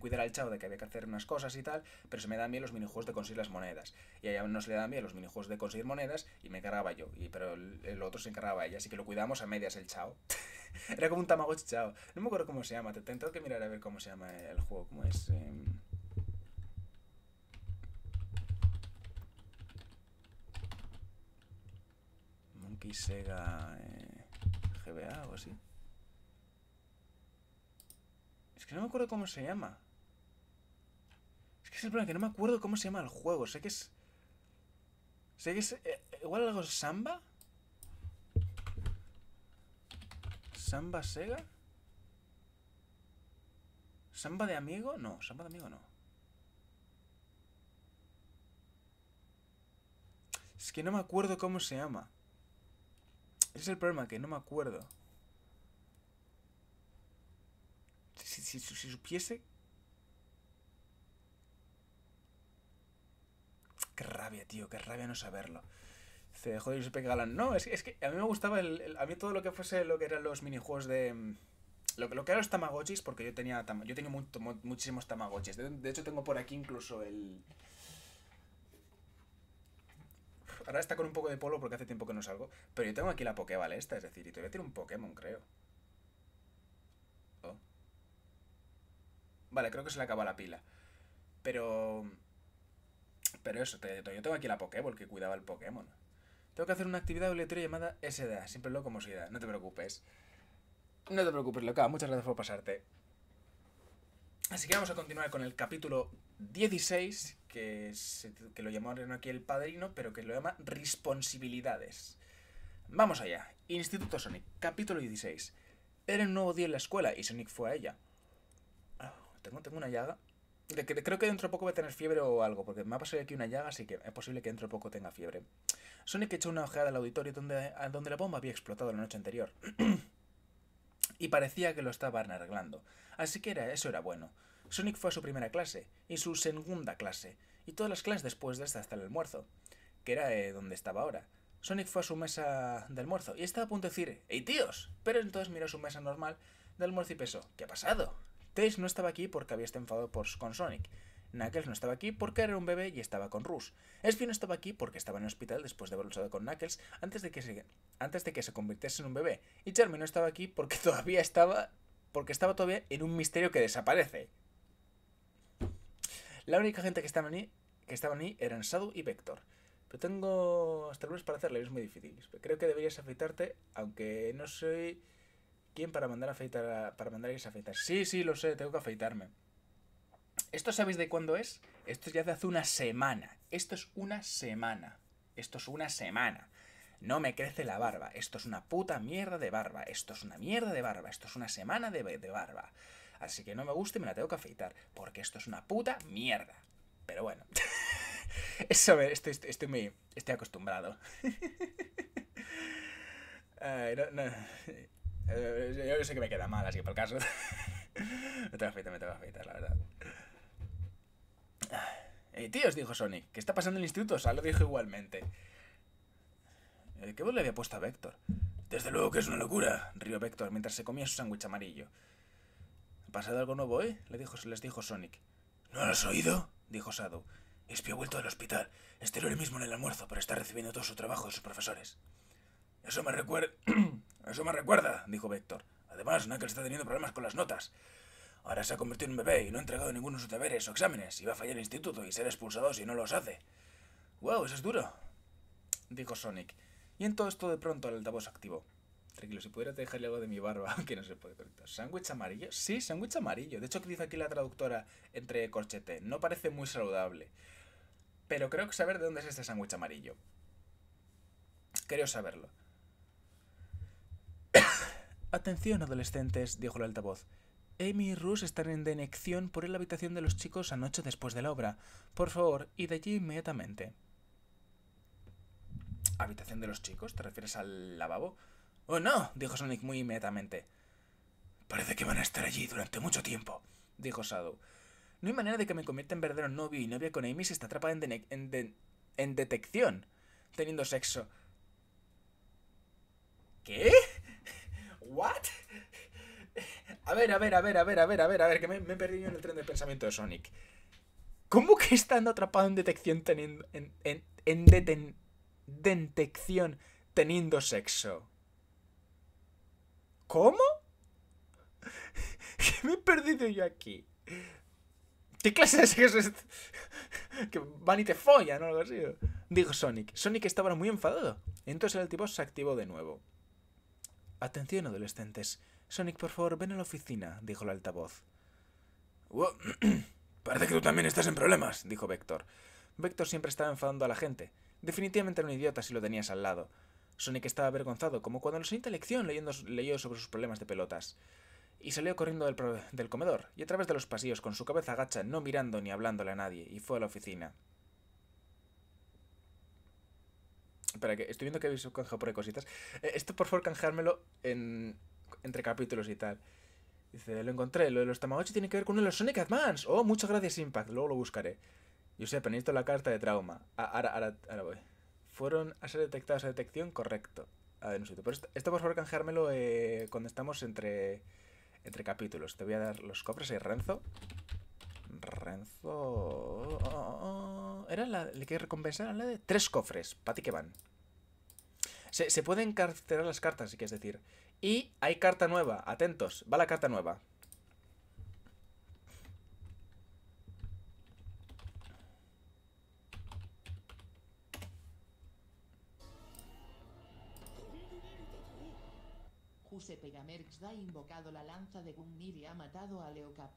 cuidar al chavo, de que había que hacer unas cosas y tal, pero se me dan bien los minijuegos de conseguir las monedas. Y a ella no se le dan bien los minijuegos de conseguir monedas y me encargaba yo, y, pero el, otro se encargaba ella, así que lo cuidamos a medias el chavo. Era como un tamagotchi chao. No me acuerdo cómo se llama, te tengo que mirar a ver cómo se llama el juego, cómo es... Em, Aquí Sega eh, GBA o así. Es que no me acuerdo cómo se llama. Es que es el problema, que no me acuerdo cómo se llama el juego. Sé que es... Sé que es... Eh, igual algo Samba. Samba Sega. Samba de amigo. No, Samba de amigo no. Es que no me acuerdo cómo se llama. Ese es el problema, que no me acuerdo. Si, supiese... Qué rabia, tío, qué rabia no saberlo. Se joder, irse Galán. No, es, es, que a mí me gustaba el, a mí todo lo que fuese lo que eran los minijuegos de mm, lo, lo que eran los Tamagotchis porque yo tenía yo tenía muchísimos Tamagotchis. de, hecho tengo por aquí incluso el Ahora está con un poco de polvo porque hace tiempo que no salgo. Pero yo tengo aquí la Pokéball esta, es decir, y a tiene un Pokémon, creo. Oh. Vale, creo que se le acaba la pila. Pero... Pero eso, te, yo tengo aquí la Pokéball que cuidaba el Pokémon. Tengo que hacer una actividad obligatoria llamada SDA, siempre lo como idea. no te preocupes. No te preocupes, loca, muchas gracias por pasarte. Así que vamos a continuar con el capítulo 16, que, que lo llamaron aquí el padrino, pero que lo llama responsabilidades Vamos allá. Instituto Sonic, capítulo 16. Era un nuevo día en la escuela y Sonic fue a ella. Ah, tengo, tengo una llaga. De que, creo que dentro de poco va a tener fiebre o algo, porque me ha pasado aquí una llaga, así que es posible que dentro de poco tenga fiebre. Sonic echó una ojeada al auditorio donde, donde la bomba había explotado la noche anterior. y parecía que lo estaban arreglando. Así que era, eso era bueno. Sonic fue a su primera clase y su segunda clase, y todas las clases después de esta hasta el almuerzo, que era eh, donde estaba ahora. Sonic fue a su mesa de almuerzo y estaba a punto de decir, ¡Hey tíos! Pero entonces miró su mesa normal de almuerzo y pensó, ¿qué ha pasado? Tails no estaba aquí porque había estado enfadado por, con Sonic. Knuckles no estaba aquí porque era un bebé y estaba con Rush. Espy no estaba aquí porque estaba en el hospital después de haber luchado con Knuckles antes de que se, antes de que se convirtiese en un bebé. Y Charmy no estaba aquí porque todavía estaba porque estaba todavía en un misterio que desaparece. La única gente que estaba ahí, que estaban eran Sadu y Vector. Pero tengo hasta lunes para hacerle, es muy difícil. Creo que deberías afeitarte, aunque no soy quien para mandar a afeitar para mandar a Sí, sí, lo sé, tengo que afeitarme. ¿Esto sabéis de cuándo es? Esto es ya de hace una semana. Esto es una semana. Esto es una semana. No me crece la barba. Esto es una puta mierda de barba. Esto es una mierda de barba. Esto es una semana de, de barba. Así que no me gusta y me la tengo que afeitar, porque esto es una puta mierda. Pero bueno, eso estoy, estoy, estoy, muy, estoy acostumbrado. no, Yo sé que me queda mal, así que por el caso. me tengo que afeitar, me tengo que afeitar, la verdad. Eh, tíos, dijo Sonic, ¿qué está pasando en el instituto? O sea, lo dijo igualmente. Eh, ¿Qué voz le había puesto a Vector? Desde luego que es una locura, rió Vector mientras se comía su sándwich amarillo. Ha pasado algo nuevo, ¿eh? Les dijo, Sonic. ¿No lo has oído? dijo Sado. Espio ha vuelto del hospital. Esté ahora mismo en el almuerzo, para estar recibiendo todo su trabajo de sus profesores. Eso me recuerda... Eso me recuerda, dijo Vector. Además, Knuckles está teniendo problemas con las notas. Ahora se ha convertido en bebé y no ha entregado ninguno de sus deberes o exámenes, y va a fallar el instituto y ser expulsado si no los hace. ¡Wow, eso es duro! dijo Sonic. Y en todo esto de pronto el altavoz activó. Tranquilo, si pudieras dejarle algo de mi barba, que no se puede conectar. ¿Sándwich amarillo? Sí, sándwich amarillo. De hecho, que dice aquí la traductora entre corchete. No parece muy saludable. Pero creo que saber de dónde es este sándwich amarillo. Quiero saberlo. Atención, adolescentes, dijo el altavoz. Amy y Rus están en denección por la habitación de los chicos anoche después de la obra. Por favor, id allí inmediatamente. ¿Habitación de los chicos? ¿Te refieres al lavabo? Oh no, dijo Sonic muy inmediatamente. Parece que van a estar allí durante mucho tiempo, dijo Shadow. No hay manera de que me convierta en verdadero novio y novia con Amy si está atrapada en, detección, teniendo sexo. ¿Qué? ¿What? A ver, a ver, a ver, a ver, a ver, a ver, a ver, que me, he perdido en el tren de pensamiento de Sonic. ¿Cómo que estando atrapado en detección teniendo. en. detección teniendo sexo? ¿Cómo? ¿Qué me he perdido yo aquí? ¿Qué clase de este? Que van y te follan o algo así. Dijo Sonic. Sonic estaba muy enfadado. Entonces el altavoz se activó de nuevo. Atención, adolescentes. Sonic, por favor, ven a la oficina, dijo el altavoz. Parece que tú también estás en problemas, dijo Vector. Vector siempre estaba enfadando a la gente. Definitivamente era un idiota si lo tenías al lado. Sonic estaba avergonzado, como cuando la siguiente lección leyendo, leyó sobre sus problemas de pelotas. Y salió corriendo del, comedor, y a través de los pasillos con su cabeza agacha, no mirando ni hablándole a nadie, y fue a la oficina. Espera, que estoy viendo que habéis canjeado por ahí cositas. Eh, esto por favor canjeármelo entre capítulos y tal. Dice, lo encontré, lo de los Tamagotchi tiene que ver con uno de los Sonic Advance. Oh, muchas gracias Impact, luego lo buscaré. Yo sé, pero necesito la carta de trauma. Ah, ahora voy fueron a ser detectados a detección, correcto. A Pero esto, por favor canjeármelo eh, cuando estamos entre, entre capítulos. Te voy a dar los cofres y Renzo. Renzo... Era la, le que recompensar la de tres cofres. ¿Para ti que van? Se, pueden encarcelar las cartas, sí es decir. Y hay carta nueva. Atentos. Va la carta nueva. pega Pegamerx ha invocado la lanza de y ha matado a Leocap.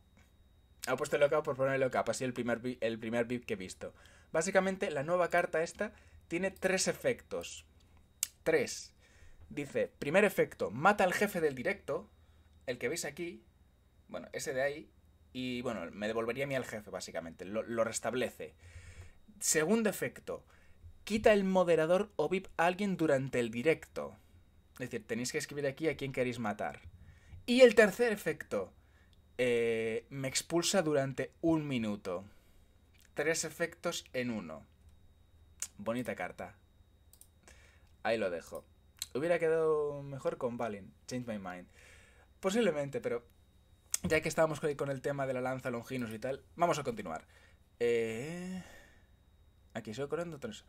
Ha puesto Leocap por poner Leocap, así el primer, el primer VIP que he visto. Básicamente, la nueva carta esta tiene tres efectos. Tres. Dice, primer efecto, mata al jefe del directo, el que veis aquí, bueno, ese de ahí, y bueno, me devolvería a mí al jefe, básicamente, lo, lo restablece. Segundo efecto, quita el moderador o VIP a alguien durante el directo. Es decir, tenéis que escribir aquí a quién queréis matar. Y el tercer efecto. Eh, me expulsa durante un minuto. Tres efectos en uno. Bonita carta. Ahí lo dejo. Hubiera quedado mejor con Valin. Change my mind. Posiblemente, pero ya que estábamos con el tema de la lanza longinos y tal, vamos a continuar. Eh, aquí estoy corriendo tres.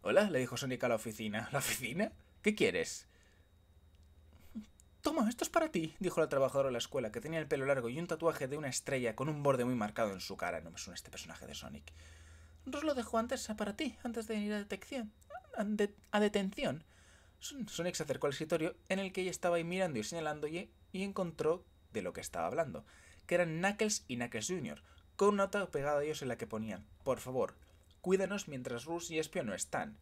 Hola, le dijo Sonic a la oficina. ¿La oficina? ¿Qué quieres? Toma, esto es para ti, dijo la trabajadora de la escuela, que tenía el pelo largo y un tatuaje de una estrella con un borde muy marcado en su cara. No me suena este personaje de Sonic. Nos lo dejó antes ah, para ti, antes de ir a detección. A, detención. Sonic se acercó al escritorio en el que ella estaba ahí mirando y señalando y, encontró de lo que estaba hablando, que eran Knuckles y Knuckles Jr., con una nota pegada a ellos en la que ponían, por favor, cuídanos mientras Rus y Espio no están.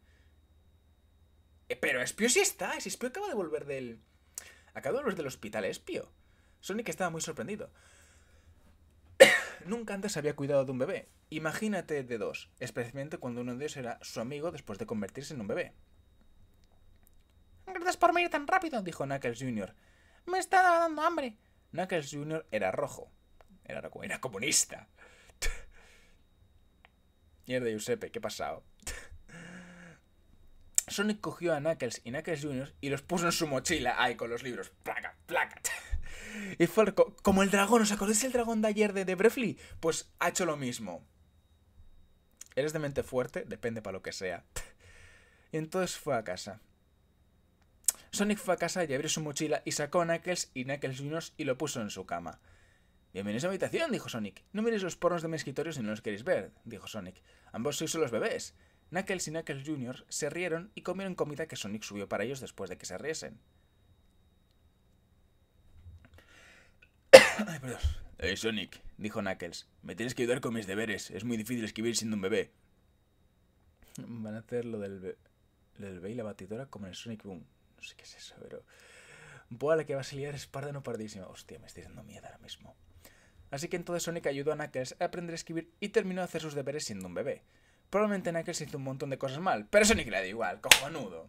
Eh, pero Espio sí está, Espio acaba de volver del de los del hospital Espio. Sonic estaba muy sorprendido. Nunca antes había cuidado de un bebé. Imagínate de dos, especialmente cuando uno de ellos era su amigo después de convertirse en un bebé. Gracias por venir tan rápido, dijo Knuckles Jr. Me estaba dando hambre. Knuckles Jr. era rojo. Era, era comunista. Mierda, Giuseppe, ¿qué pasado? Sonic cogió a Knuckles y Knuckles Jr. y los puso en su mochila, ahí con los libros, placa, placa. Y fue como el dragón, ¿os acordáis el dragón de ayer de, The Brefley? Pues ha hecho lo mismo. Eres de mente fuerte, depende para lo que sea. Y entonces fue a casa. Sonic fue a casa y abrió su mochila y sacó a Knuckles y Knuckles Jr. y lo puso en su cama. Bienvenidos a mi habitación, dijo Sonic. No mires los pornos de mi escritorio si no los queréis ver, dijo Sonic. Ambos sois los bebés. Knuckles y Knuckles Jr. se rieron y comieron comida que Sonic subió para ellos después de que se riesen. Ay, perdón. Hey, Sonic, dijo Knuckles, me tienes que ayudar con mis deberes. Es muy difícil escribir siendo un bebé. Van a hacer lo del, lo del bebé y la batidora como en el Sonic Boom. No sé qué es eso, pero... Buah, que va a salir es no pardísima. Hostia, me estoy dando miedo ahora mismo. Así que entonces Sonic ayudó a Knuckles a aprender a escribir y terminó de hacer sus deberes siendo un bebé. Probablemente Knuckles hizo un montón de cosas mal, pero Sonic le da igual, cojonudo.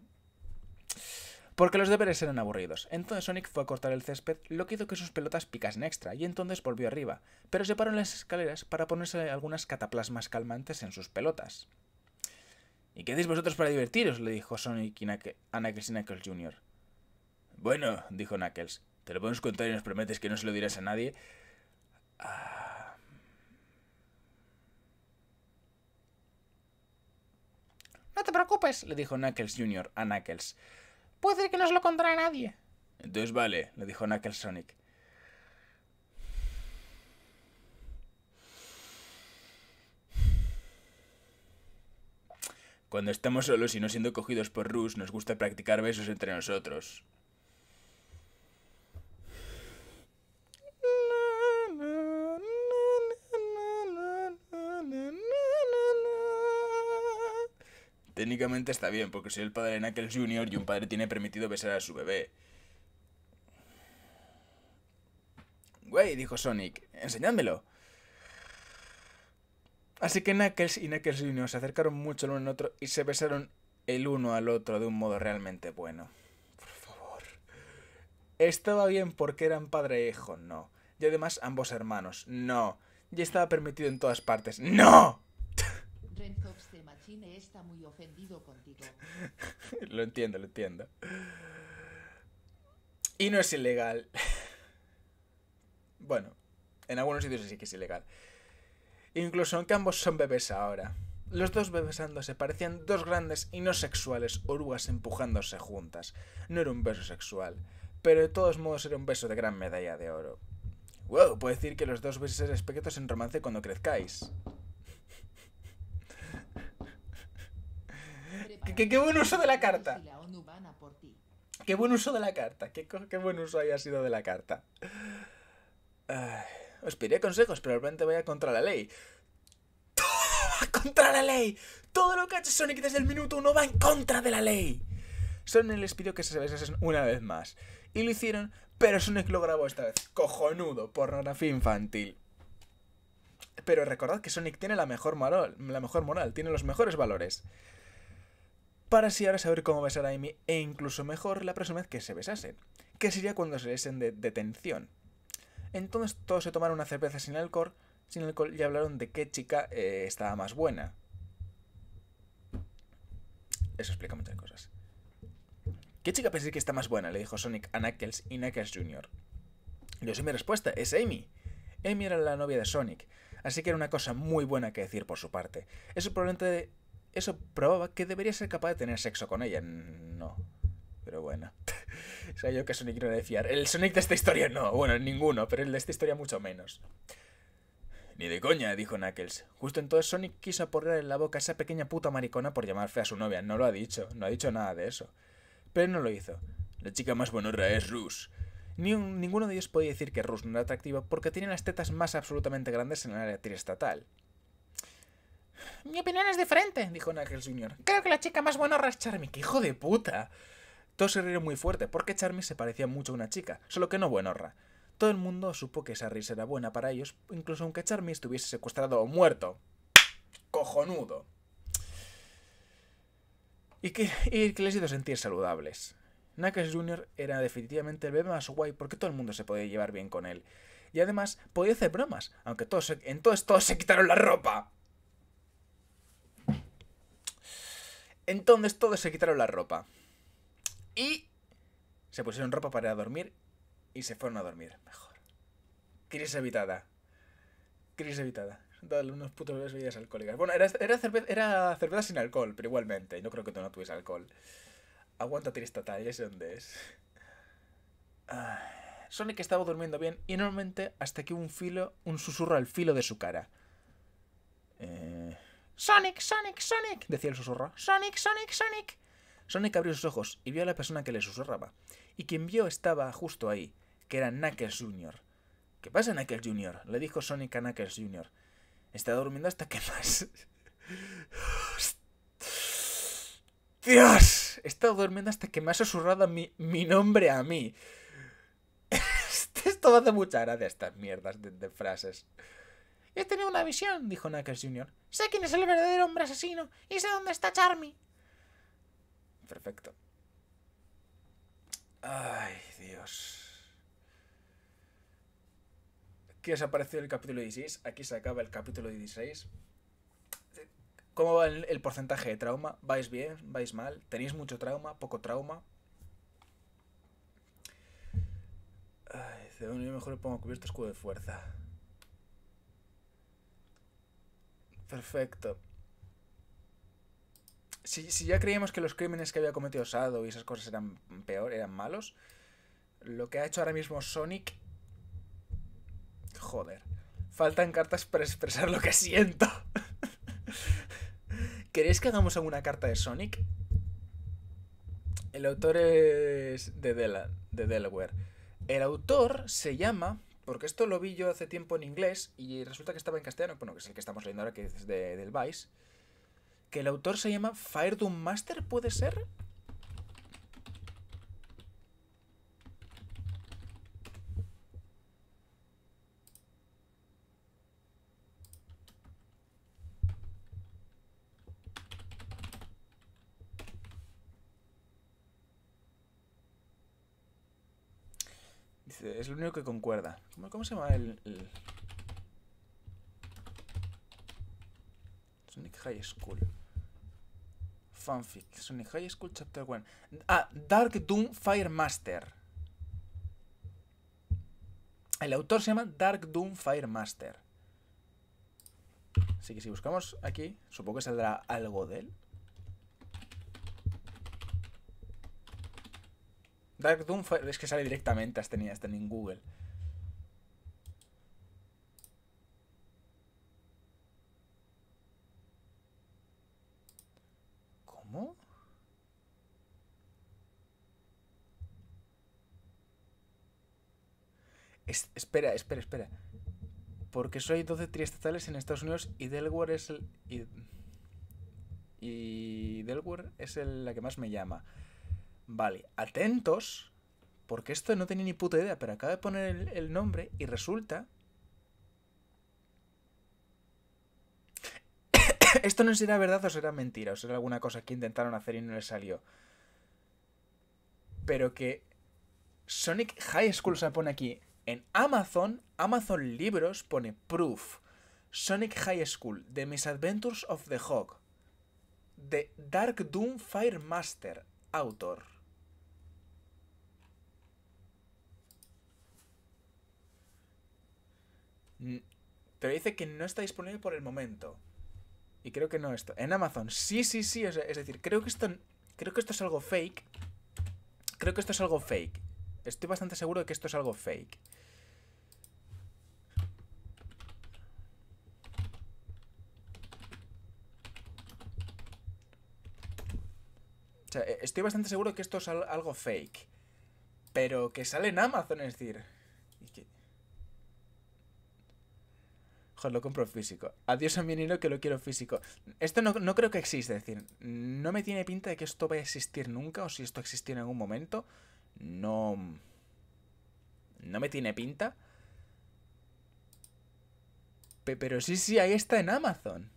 Porque los deberes eran aburridos. Entonces Sonic fue a cortar el césped, lo que hizo que sus pelotas picasen extra, y entonces volvió arriba, pero se paró en las escaleras para ponerse algunas cataplasmas calmantes en sus pelotas. ¿Y qué hacéis vosotros para divertiros? le dijo Sonic a Knuckles Knuckles Jr. Bueno, dijo Knuckles, te lo podemos contar y nos prometes que no se lo dirás a nadie. Ah. No te preocupes, le dijo Knuckles Jr. a Knuckles. Puede que no se lo contara nadie. Entonces vale, le dijo Knuckles Sonic. Cuando estamos solos y no siendo cogidos por Rus, nos gusta practicar besos entre nosotros. Técnicamente está bien, porque soy el padre de Knuckles Jr. y un padre tiene permitido besar a su bebé. Güey, dijo Sonic, enseñádmelo. Así que Knuckles y Knuckles Jr. se acercaron mucho el uno al otro y se besaron el uno al otro de un modo realmente bueno. Por favor. Estaba bien porque eran padre e hijo, no. Y además ambos hermanos, no. Y estaba permitido en todas partes, no muy ofendido lo entiendo, lo entiendo. Y no es ilegal. bueno, en algunos sitios sí que es ilegal. Incluso aunque ambos son bebés ahora. Los dos se parecían dos grandes y no sexuales orugas empujándose juntas. No era un beso sexual, pero de todos modos era un beso de gran medalla de oro. Wow, puedo decir que los dos vais a ser en romance cuando crezcáis. qué, buen uso de la carta. Qué buen uso de la carta. Qué, buen uso haya sido de la carta. os pediré consejos, pero voy vaya contra la ley. ¡Todo contra la ley! Todo lo que ha hecho Sonic desde el minuto uno va en contra de la ley. Sonic les pidió que se besasen una vez más. Y lo hicieron, pero Sonic lo grabó esta vez. Cojonudo, pornografía infantil. Pero recordad que Sonic tiene la mejor moral, la mejor moral tiene los mejores valores para así ahora saber cómo besar a Amy e incluso mejor la próxima vez que se besasen, que sería cuando se besen de detención. Entonces todos se tomaron una cerveza sin alcohol, sin alcohol y hablaron de qué chica eh, estaba más buena. Eso explica muchas cosas. ¿Qué chica pensé que está más buena? Le dijo Sonic a Knuckles y Knuckles Jr. Yo sé mi respuesta, es Amy. Amy era la novia de Sonic, así que era una cosa muy buena que decir por su parte. Eso probablemente eso probaba que debería ser capaz de tener sexo con ella. No. Pero bueno. o yo que Sonic no era de fiar. El Sonic de esta historia no. Bueno, ninguno, pero el de esta historia mucho menos. Ni de coña, dijo Knuckles. Justo entonces Sonic quiso aporrear en la boca a esa pequeña puta maricona por llamar fe a su novia. No lo ha dicho, no ha dicho nada de eso. Pero no lo hizo. La chica más bonora es Rus. Ni ninguno de ellos podía decir que Rus no era atractiva porque tiene las tetas más absolutamente grandes en el área triestatal. Mi opinión es diferente, dijo Knuckles Jr. Creo que la chica más buena es Charmy. ¡Qué hijo de puta! Todos se rieron muy fuerte, porque Charmy se parecía mucho a una chica, solo que no buenorra. Todo el mundo supo que esa risa era buena para ellos, incluso aunque Charmy estuviese secuestrado o muerto. ¡Cojonudo! Y que, y que les hizo sentir saludables. Knuckles Jr. era definitivamente el bebé más guay porque todo el mundo se podía llevar bien con él. Y además podía hacer bromas, aunque todos se, entonces todos se quitaron la ropa. Entonces todos se quitaron la ropa. Y se pusieron ropa para dormir y se fueron a dormir. Mejor. Crisis evitada. Crisis evitada. Dale unos putos bebidas alcohólicas. Bueno, era, era, cerveza, era cerveza sin alcohol, pero igualmente. No creo que tú no tuviese alcohol. Aguanta esta talla, sé dónde es. Sonic estaba durmiendo bien y normalmente hasta que un filo, un susurro al filo de su cara. Eh... Sonic, Sonic, Sonic, decía el susurro. Sonic, Sonic, Sonic. Sonic abrió sus ojos y vio a la persona que le susurraba. Y quien vio estaba justo ahí, que era Knuckles Jr. ¿Qué pasa, Knuckles Jr.? Le dijo Sonic a Knuckles Jr. Está durmiendo hasta que más. ¡Dios! He estado durmiendo hasta que me ha susurrado mi, nombre a mí. Esto me hace mucha gracia, estas mierdas de frases. He tenido una visión, dijo Knuckles Jr. Sé quién es el verdadero hombre asesino y sé dónde está Charmy. Perfecto. Ay, Dios. ¿Qué os ha parecido el capítulo 16? Aquí se acaba el capítulo 16. ¿Cómo va el, porcentaje de trauma? ¿Vais bien? ¿Vais mal? ¿Tenéis mucho trauma? ¿Poco trauma? Ay, de mejor pongo cubierto escudo de fuerza. Perfecto. Si, ya creíamos que los crímenes que había cometido Sado y esas cosas eran peor, eran malos, lo que ha hecho ahora mismo Sonic... Joder. Faltan cartas para expresar lo que siento. ¿Queréis que hagamos alguna carta de Sonic? El autor es de, de Delaware. El autor se llama porque esto lo vi yo hace tiempo en inglés y resulta que estaba en castellano, bueno, que es el que estamos leyendo ahora, que es de, del Vice, que el autor se llama Fire Master, ¿puede ser? es lo único que concuerda. ¿Cómo, cómo se llama el, el, Sonic High School. Fanfic. Sonic High School Chapter 1. Ah, Dark Doom Fire Master. El autor se llama Dark Doom Fire Master. Así que si buscamos aquí, supongo que saldrá algo de él. Dark Doom es que sale directamente hasta ni, hasta en Google. ¿Cómo? espera, espera, espera. Porque soy 12 triestatales en Estados Unidos y Delaware es el... Y, y Delaware es la que más me llama. Vale, atentos, porque esto no tenía ni puta idea, pero acaba de poner el, nombre y resulta... esto no será verdad o será mentira, o será alguna cosa que intentaron hacer y no les salió. Pero que Sonic High School se pone aquí. En Amazon, Amazon Libros pone Proof. Sonic High School, The Misadventures of the Hog. The Dark Doom Fire Master, autor. Pero mm, dice que no está disponible por el momento. Y creo que no esto En Amazon, sí, sí, sí. Es, decir, creo que esto. Creo que esto es algo fake. Creo que esto es algo fake. Estoy bastante seguro de que esto es algo fake. O sea, e-, estoy bastante seguro que esto es algo fake. Pero que sale en Amazon, es decir. lo compro físico. Adiós a mi niño que lo quiero físico. Esto no, creo que exista, es decir, no me tiene pinta de que esto vaya a existir nunca o si esto existió en algún momento. No... No me tiene pinta. pero sí, sí, ahí está en Amazon.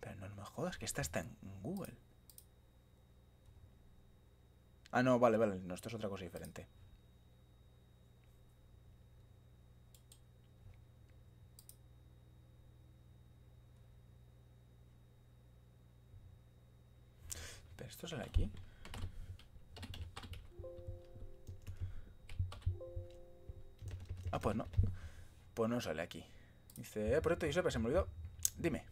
Pero no me jodas, que esta está en Google. Ah, no, vale, vale. No, esto es otra cosa diferente. ¿Esto sale aquí? Ah, pues no. Pues no sale aquí. Dice, eh, proyecto sepa, se me olvidó. Dime.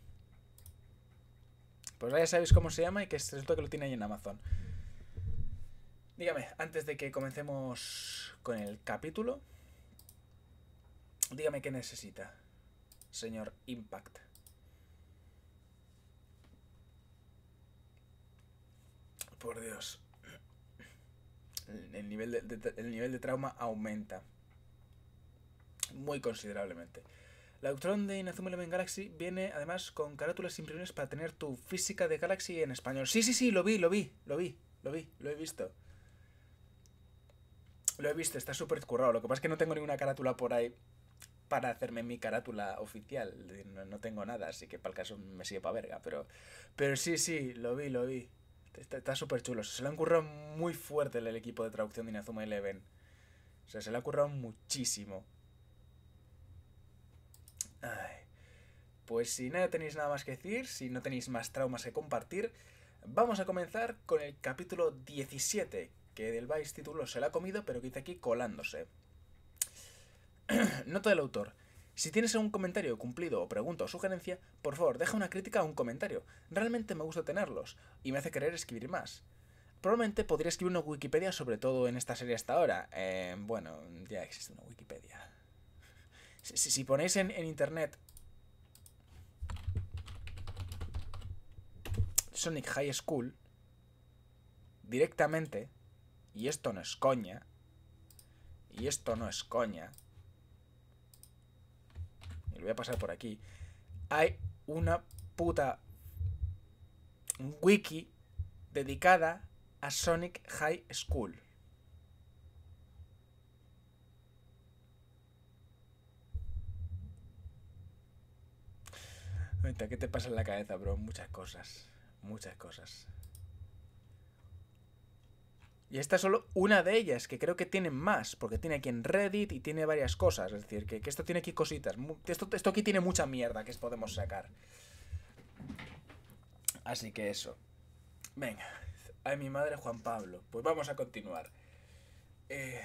Pues ya sabéis cómo se llama y que resulta que lo tiene ahí en Amazon. Dígame, antes de que comencemos con el capítulo, dígame qué necesita, señor Impact. por Dios. El, nivel de, nivel de trauma aumenta. Muy considerablemente. La Eutron de Inazuma Eleven Galaxy viene además con carátulas impresiones para tener tu física de Galaxy en español. Sí, sí, sí, lo vi, lo vi, lo vi, lo vi, lo he visto. Lo he visto, está súper currado. Lo que pasa es que no tengo ninguna carátula por ahí para hacerme mi carátula oficial. No, tengo nada, así que para el caso me sigue pa' verga. Pero, pero sí, sí, lo vi, lo vi. Está súper chulo. Se lo han currado muy fuerte el equipo de traducción de Inazuma Eleven. O sea, se le ha currado muchísimo. Pues si no tenéis nada más que decir, si no tenéis más traumas que compartir, vamos a comenzar con el capítulo 17, que del Vice título se le ha comido, pero que dice aquí colándose. Nota del autor. Si tienes algún comentario cumplido o pregunta o sugerencia, por favor deja una crítica o un comentario. Realmente me gusta tenerlos y me hace querer escribir más. Probablemente podría escribir una Wikipedia sobre todo en esta serie hasta ahora. Eh, bueno, ya existe una Wikipedia. Si, ponéis en, en, internet... Sonic High School directamente, y esto no es coña, y esto no es coña, voy a pasar por aquí, hay una puta wiki dedicada a Sonic High School. ¿Qué te pasa en la cabeza, bro? Muchas cosas. Muchas cosas. Y esta es solo una de ellas, que creo que tienen más, porque tiene aquí en Reddit y tiene varias cosas. Es decir, que, esto tiene aquí cositas. Esto, aquí tiene mucha mierda que podemos sacar. Así que eso. Venga. a mi madre Juan Pablo. Pues vamos a continuar. Eh,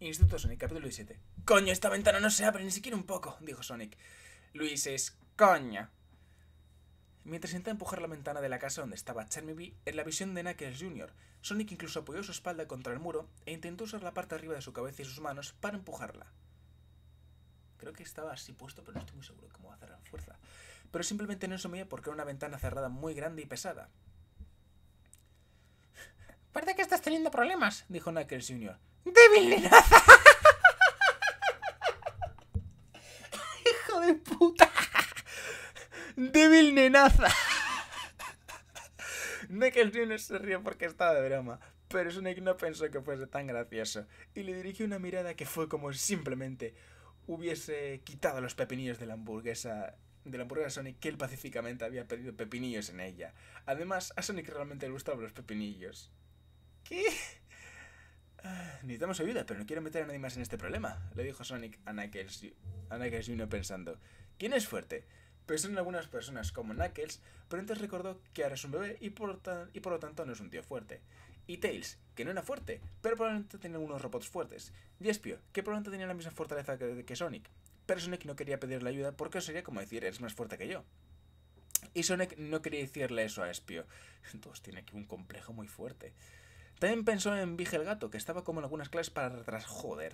Instituto Sonic, capítulo 7. Coño, esta ventana no se abre ni siquiera un poco, dijo Sonic. Luis es coña. Mientras intenta empujar la ventana de la casa donde estaba B en la visión de Knuckles Jr., Sonic incluso apoyó su espalda contra el muro e intentó usar la parte arriba de su cabeza y sus manos para empujarla. Creo que estaba así puesto, pero no estoy muy seguro cómo hacer a fuerza. Pero simplemente no asumía porque era una ventana cerrada muy grande y pesada. Parece que estás teniendo problemas, dijo Knuckles Jr. linaza! ¡Hijo de puta! débil nenaza. Knuckles se rió porque estaba de broma, pero Sonic no pensó que fuese tan gracioso y le dirigió una mirada que fue como si simplemente hubiese quitado los pepinillos de la hamburguesa de la hamburguesa Sonic que él pacíficamente había pedido pepinillos en ella. Además, a Sonic realmente le gustaban los pepinillos. ¿Qué? Ah, necesitamos ayuda, pero no quiero meter a nadie más en este problema, le dijo Sonic a Knuckles, a Knuckles Jr. pensando. ¿Quién es fuerte? Pensó en algunas personas como Knuckles, pero antes recordó que ahora es un bebé y por, lo tanto no es un tío fuerte. Y Tails, que no era fuerte, pero probablemente tenía unos robots fuertes. Y Espio, que probablemente tenía la misma fortaleza que, Sonic. Pero Sonic no quería pedirle ayuda porque sería como decir, eres más fuerte que yo. Y Sonic no quería decirle eso a Espio. Entonces tiene aquí un complejo muy fuerte. También pensó en Vigel el gato, que estaba como en algunas clases para retras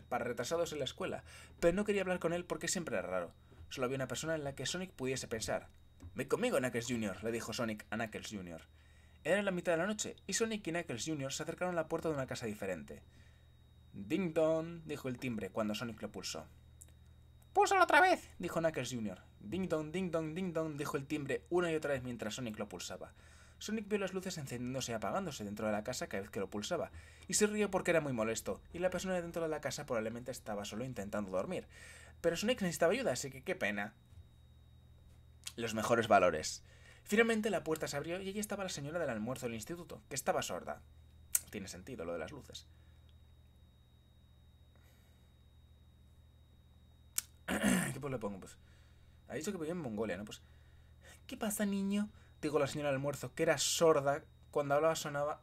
para retrasados en la escuela, pero no quería hablar con él porque siempre era raro solo había una persona en la que Sonic pudiese pensar. Ven conmigo, Knuckles Jr., le dijo Sonic a Knuckles Jr. Era la mitad de la noche, y Sonic y Knuckles Jr. se acercaron a la puerta de una casa diferente. Ding dong, dijo el timbre cuando Sonic lo pulsó. ¡Púlsalo otra vez! dijo Knuckles Jr. Ding dong, ding dong, ding dong, dijo el timbre una y otra vez mientras Sonic lo pulsaba. Sonic vio las luces encendiéndose y apagándose dentro de la casa cada vez que lo pulsaba, y se rió porque era muy molesto, y la persona dentro de la casa probablemente estaba solo intentando dormir. Pero Sonic necesitaba ayuda, así que qué pena. Los mejores valores. Finalmente la puerta se abrió y allí estaba la señora del almuerzo del instituto, que estaba sorda. Tiene sentido lo de las luces. ¿Qué pues le pongo? Pues. Ha dicho que vivía en Mongolia, ¿no? Pues. ¿Qué pasa, niño? Digo la señora del almuerzo, que era sorda. Cuando hablaba sonaba.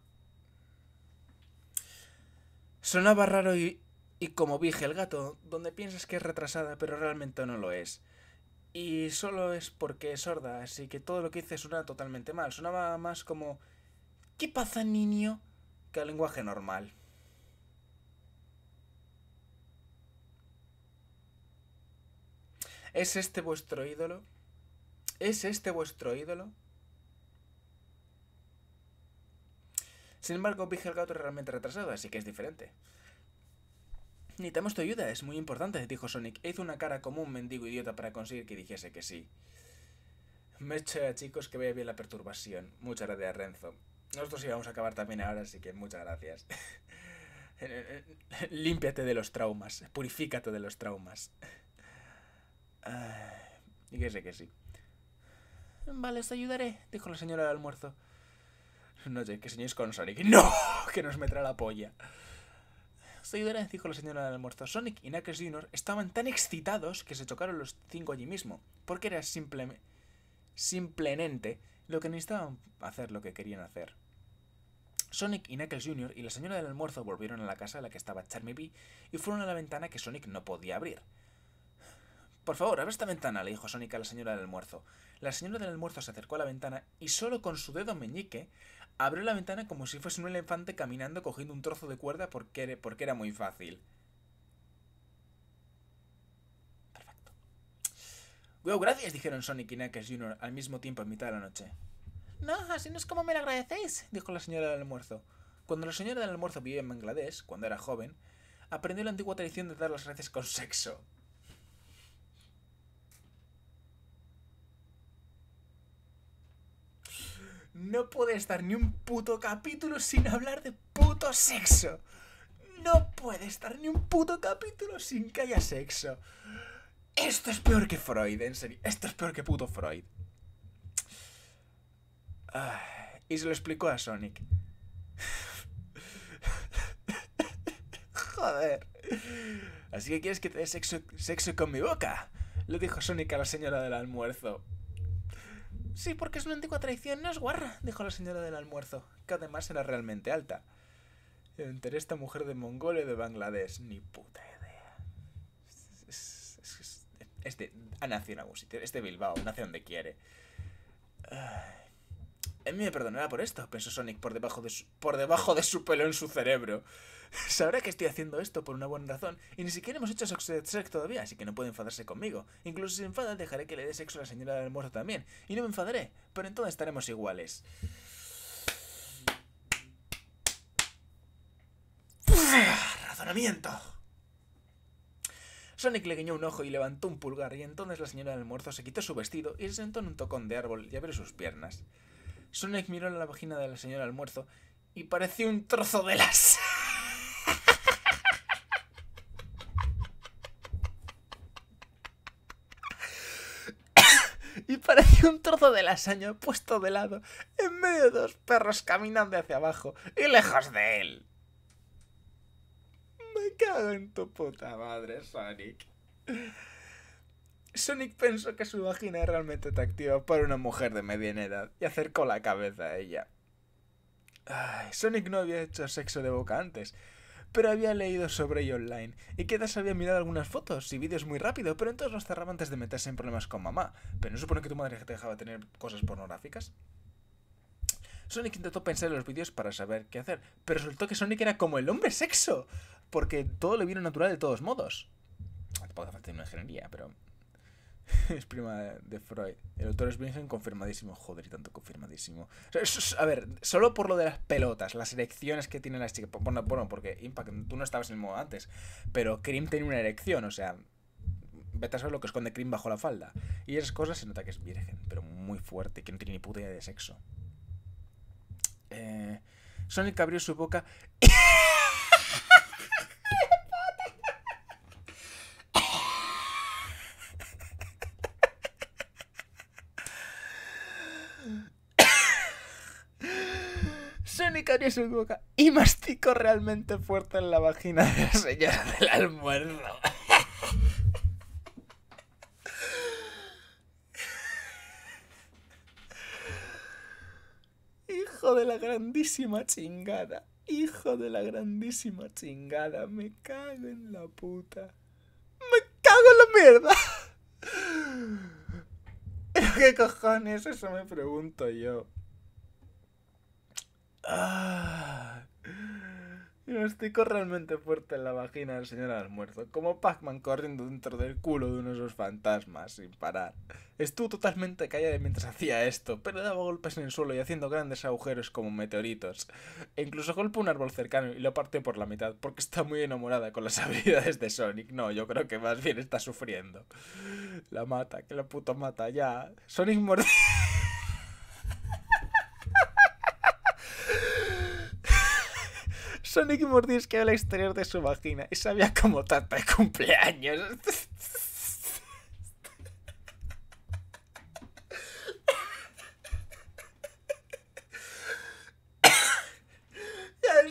Sonaba raro y y como dije, el gato, donde piensas que es retrasada pero realmente no lo es. Y solo es porque es sorda, así que todo lo que hice suena totalmente mal. Sonaba más como ¿Qué pasa, niño? que al lenguaje normal. ¿Es este vuestro ídolo? ¿Es este vuestro ídolo? Sin embargo, vije el gato es realmente retrasado, así que es diferente. Necesitamos tu ayuda, es muy importante, dijo Sonic e hizo una cara como un mendigo idiota para conseguir que dijese que sí. Me a chicos, que vea bien la perturbación. Muchas gracias, Renzo. Nosotros íbamos a acabar también ahora, así que muchas gracias. Eh, eh, eh, límpiate de los traumas, purifícate de los traumas. y que sé que sí. Vale, os ayudaré, dijo la señora del almuerzo. No sé, que señáis con Sonic. ¡No! Que nos metrá la polla seguidores, dijo la señora del almuerzo, Sonic y Knuckles Jr. estaban tan excitados que se chocaron los cinco allí mismo, porque era simplemente, simplemente lo que necesitaban hacer lo que querían hacer. Sonic y Knuckles Jr. y la señora del almuerzo volvieron a la casa en la que estaba Charmy B y fueron a la ventana que Sonic no podía abrir. Por favor, abre esta ventana, le dijo Sonic a la señora del almuerzo. La señora del almuerzo se acercó a la ventana y solo con su dedo meñique abrió la ventana como si fuese un elefante caminando cogiendo un trozo de cuerda porque, era muy fácil. Perfecto. gracias, dijeron Sonic y Knuckles Jr. al mismo tiempo en mitad de la noche. No, así no es como me lo agradecéis, dijo la señora del almuerzo. Cuando la señora del almuerzo vivía en Bangladesh, cuando era joven, aprendió la antigua tradición de dar las gracias con sexo. no puede estar ni un puto capítulo sin hablar de puto sexo. No puede estar ni un puto capítulo sin que haya sexo. Esto es peor que Freud, en serio. Esto es peor que puto Freud. y se lo explicó a Sonic. Joder. Así que quieres que te dé sexo, sexo con mi boca. Lo dijo Sonic a la señora del almuerzo. Sí, porque es una antigua traición, no es guarra, dijo la señora del almuerzo, que además era realmente alta. Entre esta mujer de Mongolia y de Bangladesh, ni puta idea. Este, ha nacido en algún sitio, Este Bilbao, nace donde quiere. En mí me perdonará por esto, pensó Sonic por debajo de su, por debajo de su pelo en su cerebro. Sabrá que estoy haciendo esto por una buena razón y ni siquiera hemos hecho sex todavía, así que no puede enfadarse conmigo. Incluso si se enfada, dejaré que le dé sexo a la señora del almuerzo también. Y no me enfadaré, pero entonces estaremos iguales. ¡Razonamiento! Sonic le guiñó un ojo y levantó un pulgar, y entonces la señora del almuerzo se quitó su vestido y se sentó en un tocón de árbol y abrió sus piernas. Sonic miró la vagina de la señora almuerzo y pareció un trozo de las... trozo de lasaña puesto de lado en medio de dos perros caminando hacia abajo y lejos de él. Me cago en tu puta madre, Sonic. Sonic pensó que su vagina era realmente atractiva para una mujer de mediana edad y acercó la cabeza a ella. Sonic no había hecho sexo de boca antes, pero había leído sobre ello online y quizás había mirado algunas fotos y vídeos muy rápido, pero entonces los cerraba antes de meterse en problemas con mamá. ¿Pero no supone que tu madre te dejaba tener cosas pornográficas? Sonic intentó pensar en los vídeos para saber qué hacer, pero resultó que Sonic era como el hombre sexo, porque todo le vino natural de todos modos. te puedo hacer una ingeniería, pero es prima de Freud. El autor es virgen, confirmadísimo. Joder, y tanto confirmadísimo. A ver, solo por lo de las pelotas, las erecciones que tiene la chica Bueno, bueno porque Impact, tú no estabas en el modo antes. Pero Krim tiene una erección, o sea. Vete a saber lo que esconde Krim bajo la falda. Y esas cosas se nota que es virgen, pero muy fuerte, que no tiene ni puta idea de sexo. Eh, Sonic abrió su boca. boca y mastico realmente fuerte en la vagina de la señora del almuerzo. Hijo de la grandísima chingada. Hijo de la grandísima chingada. Me cago en la puta. Me cago en la mierda. ¿Qué cojones? Eso me pregunto yo. Ah, me corriendo realmente fuerte en la vagina del señor almuerzo, como Pac-Man corriendo dentro del culo de uno de esos fantasmas sin parar. Estuvo totalmente callado mientras hacía esto, pero daba golpes en el suelo y haciendo grandes agujeros como meteoritos. E incluso golpeó un árbol cercano y lo partió por la mitad, porque está muy enamorada con las habilidades de Sonic. No, yo creo que más bien está sufriendo. La mata, que la puta mata ya. Sonic mordió. Sonic mordisqueó el exterior de su vagina y sabía como tarta de cumpleaños. ya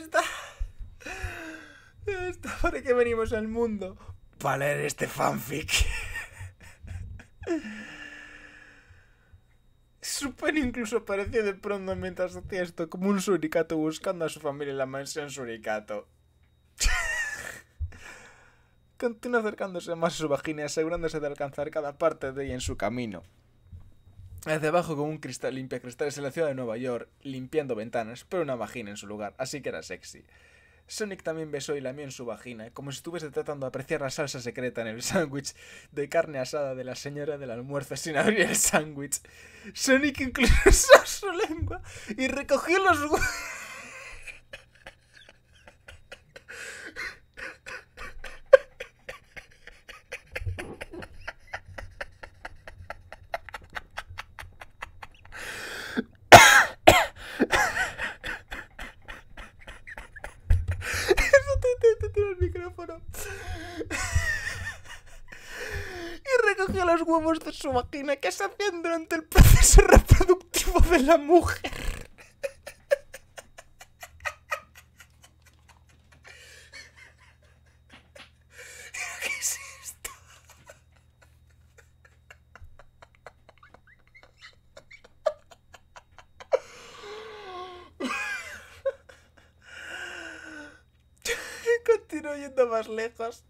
está. Ya está. ¿Para qué venimos al mundo? Para leer este fanfic. Super incluso apareció de pronto mientras hacía esto, como un suricato buscando a su familia en la mansión suricato. Continuó acercándose más a su vagina, asegurándose de alcanzar cada parte de ella en su camino. Hacia abajo con un cristal, limpia cristales en la ciudad de Nueva York, limpiando ventanas, pero una vagina en su lugar, así que era sexy. Sonic también besó y lamió en su vagina, como si estuviese tratando de apreciar la salsa secreta en el sándwich de carne asada de la señora del almuerzo sin abrir el sándwich. Sonic incluso su lengua y recogió los huevos. huevos de su vagina que se hacían durante el proceso reproductivo de la mujer. ¿Qué yendo más lejos.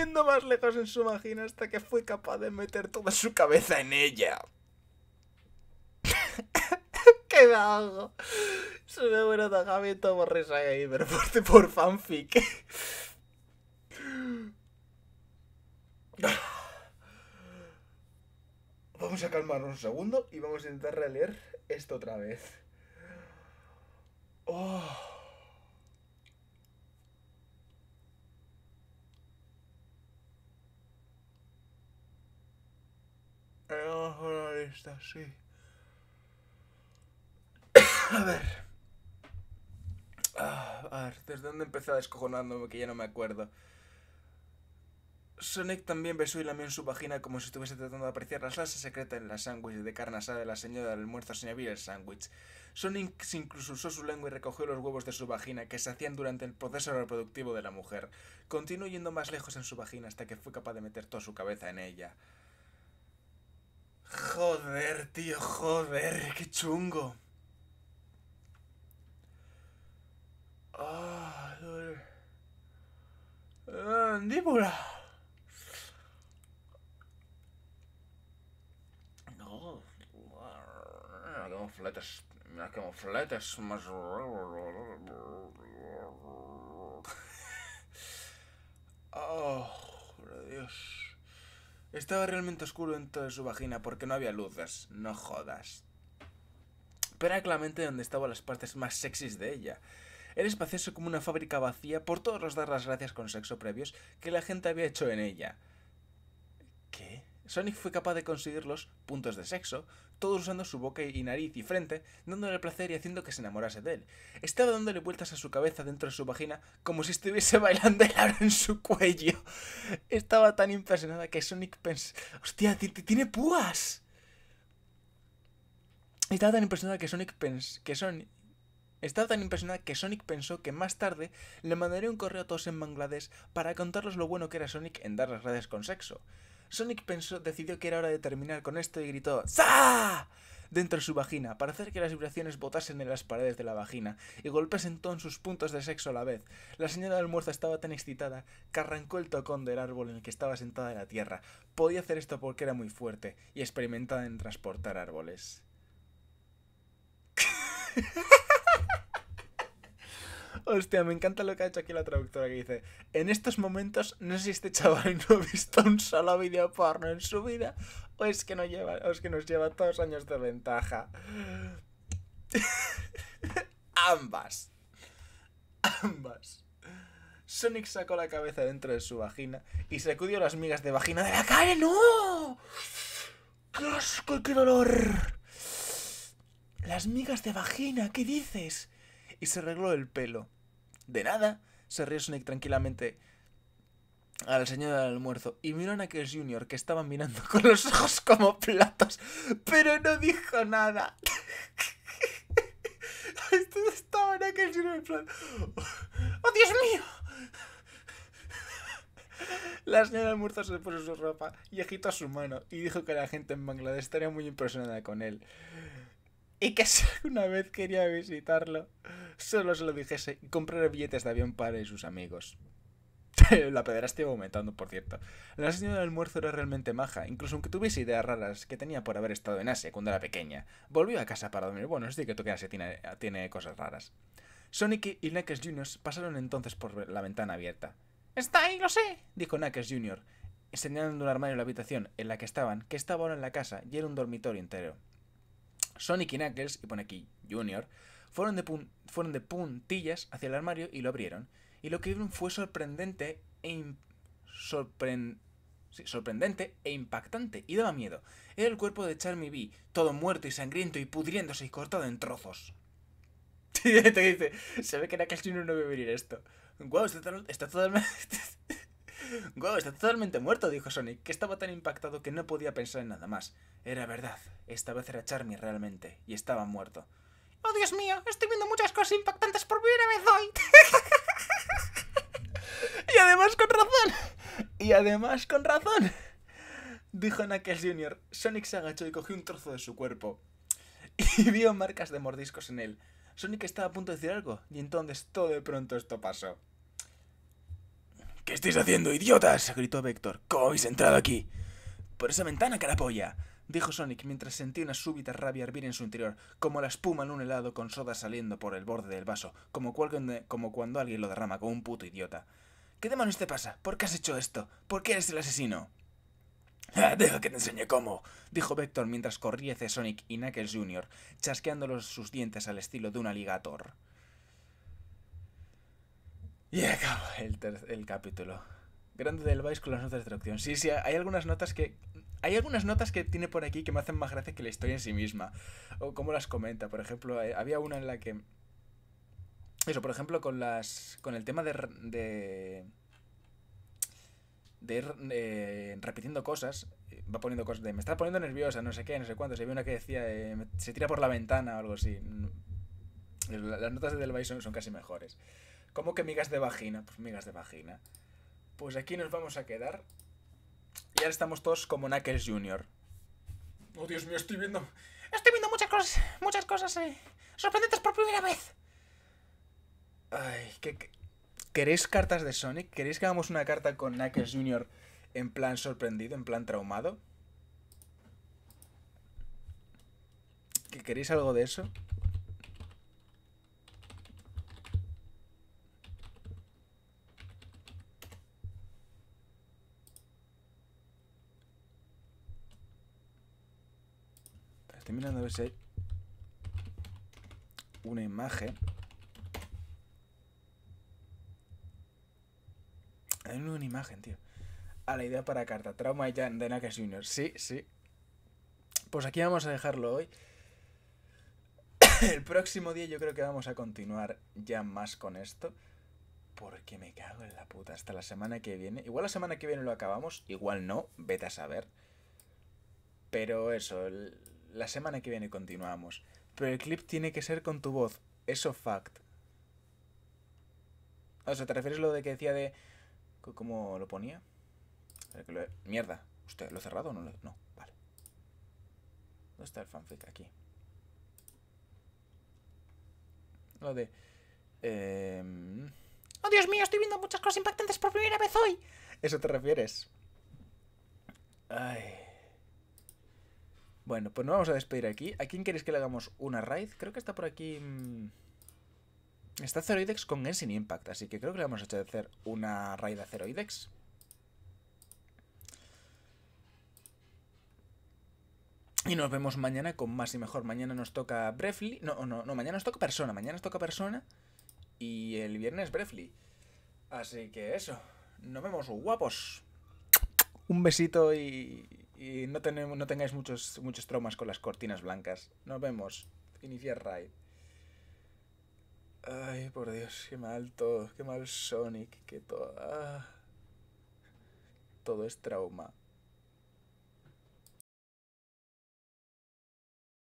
yendo más lejos en su vagina hasta que fue capaz de meter toda su cabeza en ella. ¡Qué me Soy de buena todo por risa pero por, por fanfic. Vamos a calmarnos un segundo y vamos a intentar releer esto otra vez. Oh. a ver. Ah, a ver, ¿desde dónde a descojonándome que ya no me acuerdo? Sonic también besó y lamió en su vagina como si estuviese tratando de apreciar la salsa secreta en la sándwich de carne asada de la señora del almuerzo sin abrir el sándwich. Sonic incluso usó su lengua y recogió los huevos de su vagina que se hacían durante el proceso reproductivo de la mujer. Continuó yendo más lejos en su vagina hasta que fue capaz de meter toda su cabeza en ella. Joder, tío, joder, qué chungo. Ah, mandíbula. Ah, no. Mira qué Mira fletas más. Oh, Dios. Estaba realmente oscuro dentro de su vagina porque no había luces, no jodas. Pero era claramente donde estaban las partes más sexys de ella. Era espacioso como una fábrica vacía por todos los dar las gracias con sexo previos que la gente había hecho en ella. Sonic fue capaz de conseguir los puntos de sexo, todos usando su boca y nariz y frente, dándole placer y haciendo que se enamorase de él. Estaba dándole vueltas a su cabeza dentro de su vagina como si estuviese bailando el aro en su cuello. Estaba tan impresionada que Sonic pensó... ¡Hostia, tiene púas! Estaba tan impresionada que Sonic Que Sonic... Estaba tan impresionada que Sonic pensó que más tarde le mandaría un correo a todos en Bangladesh para contarles lo bueno que era Sonic en dar las gracias con sexo. Sonic pensó, decidió que era hora de terminar con esto y gritó ¡Za! dentro de su vagina, para hacer que las vibraciones botasen en las paredes de la vagina y en todos sus puntos de sexo a la vez. La señora de almuerzo estaba tan excitada que arrancó el tocón del árbol en el que estaba sentada en la tierra. Podía hacer esto porque era muy fuerte y experimentada en transportar árboles. Hostia, me encanta lo que ha hecho aquí la traductora que dice: En estos momentos, no sé si este chaval no ha visto un solo video porno en su vida, o es que, lleva, que nos lleva todos años de ventaja. Ambas. Ambas. Sonic sacó la cabeza dentro de su vagina y sacudió las migas de vagina de la cara. ¡No! ¡Qué asco y qué dolor! Las migas de vagina, ¿qué dices? y se arregló el pelo. De nada, se rió Sonic tranquilamente al señor del almuerzo y miró a Knuckles Junior que estaba mirando con los ojos como platos, pero no dijo nada. estaba Knuckles Jr. en plan... Oh, ¡Oh, Dios mío! La señora del almuerzo se puso su ropa y agitó su mano y dijo que la gente en Bangladesh estaría muy impresionada con él y que si alguna vez quería visitarlo, solo se lo dijese y comprara billetes de avión para sus amigos. la pederastia iba aumentando, por cierto. La señora del almuerzo era realmente maja, incluso aunque tuviese ideas raras que tenía por haber estado en Asia cuando era pequeña. Volvió a casa para dormir. Bueno, es decir, que toque Asia tiene, tiene cosas raras. Sonic y Knuckles Jr. pasaron entonces por la ventana abierta. ¡Está ahí, lo sé! dijo Knuckles Jr., señalando un armario en la habitación en la que estaban, que estaba ahora en la casa y era un dormitorio entero. Sonic y Knuckles, y pone aquí Junior, fueron de, fueron de puntillas hacia el armario y lo abrieron. Y lo que vieron fue sorprendente e, sorprendente e impactante, y daba miedo. Era el cuerpo de Charmy B, todo muerto y sangriento y pudriéndose y cortado en trozos. Te dice, se ve que Knuckles Jr. no a venir esto. Wow, está, está totalmente... Wow, está totalmente muerto, dijo Sonic, que estaba tan impactado que no podía pensar en nada más. Era verdad, esta vez era Charmy realmente, y estaba muerto. ¡Oh, Dios mío! Estoy viendo muchas cosas impactantes por primera vez hoy. y además con razón. Y además con razón. Dijo Knuckles Jr. Sonic se agachó y cogió un trozo de su cuerpo. Y vio marcas de mordiscos en él. Sonic estaba a punto de decir algo, y entonces todo de pronto esto pasó. ¿Qué estáis haciendo, idiotas? gritó Vector. ¿Cómo habéis entrado aquí? Por esa ventana, carapolla. dijo Sonic mientras sentía una súbita rabia hervir en su interior, como la espuma en un helado con soda saliendo por el borde del vaso, como, como cuando alguien lo derrama con un puto idiota. ¿Qué demonios te pasa? ¿Por qué has hecho esto? ¿Por qué eres el asesino? Ah, deja que te enseñe cómo, dijo Vector mientras corría hacia Sonic y Knuckles Jr., chasqueándolos sus dientes al estilo de un aligator. Y acabo el, el capítulo. Grande del Vice con las notas de traducción. Sí, sí, hay algunas notas que. Hay algunas notas que tiene por aquí que me hacen más gracia que la historia en sí misma. O cómo las comenta. Por ejemplo, eh, había una en la que. Eso, por ejemplo, con las. Con el tema de. de. ir eh, repitiendo cosas. Eh, va poniendo cosas de. Me está poniendo nerviosa, no sé qué, no sé cuánto. Se había una que decía. se tira por la ventana o algo así. Las notas de Del Vice son casi mejores. ¿Cómo que migas de vagina? Pues migas de vagina. Pues aquí nos vamos a quedar. Y ahora estamos todos como Knuckles Jr. Oh, Dios mío, estoy viendo... Estoy viendo muchas cosas, muchas cosas eh, sorprendentes por primera vez. Ay, ¿qué, queréis cartas de Sonic? ¿Queréis que hagamos una carta con Knuckles Jr. en plan sorprendido, en plan traumado? ¿Que queréis algo de eso? Terminando mirando a una imagen. Hay una imagen, tío. A ah, la idea para carta. Trauma y de Nakes Jr. Sí, sí. Pues aquí vamos a dejarlo hoy. El próximo día yo creo que vamos a continuar ya más con esto. Porque me cago en la puta. Hasta la semana que viene. Igual la semana que viene lo acabamos. Igual no. Vete a saber. Pero eso. El la semana que viene continuamos. Pero el clip tiene que ser con tu voz. Eso fact. O sea, ¿te refieres a lo de que decía de... ¿Cómo lo ponía? Mierda. ¿Usted lo he cerrado o no? No, vale. ¿Dónde está el fanfic? Aquí. Lo de... Em, ¡Oh, Dios mío! Estoy viendo muchas cosas impactantes por primera vez hoy. ¿Eso te refieres? Ay... Bueno, pues nos vamos a despedir aquí. ¿A quién queréis que le hagamos una raid? Creo que está por aquí... Mm, está Zeroidex con Genshin Impact, así que creo que le vamos a hacer una raid a Zeroidex. Y nos vemos mañana con más y mejor. Mañana nos toca Brefly. No, no, no, mañana nos toca persona. Mañana nos toca persona. Y el viernes Brefly. Así que eso. Nos vemos guapos. Un besito y. Y no, no tengáis muchos, muchos traumas con las cortinas blancas. Nos vemos. Iniciar raid. Ay, por Dios, qué mal todo. Qué mal Sonic, qué todo... Ah. Todo es trauma.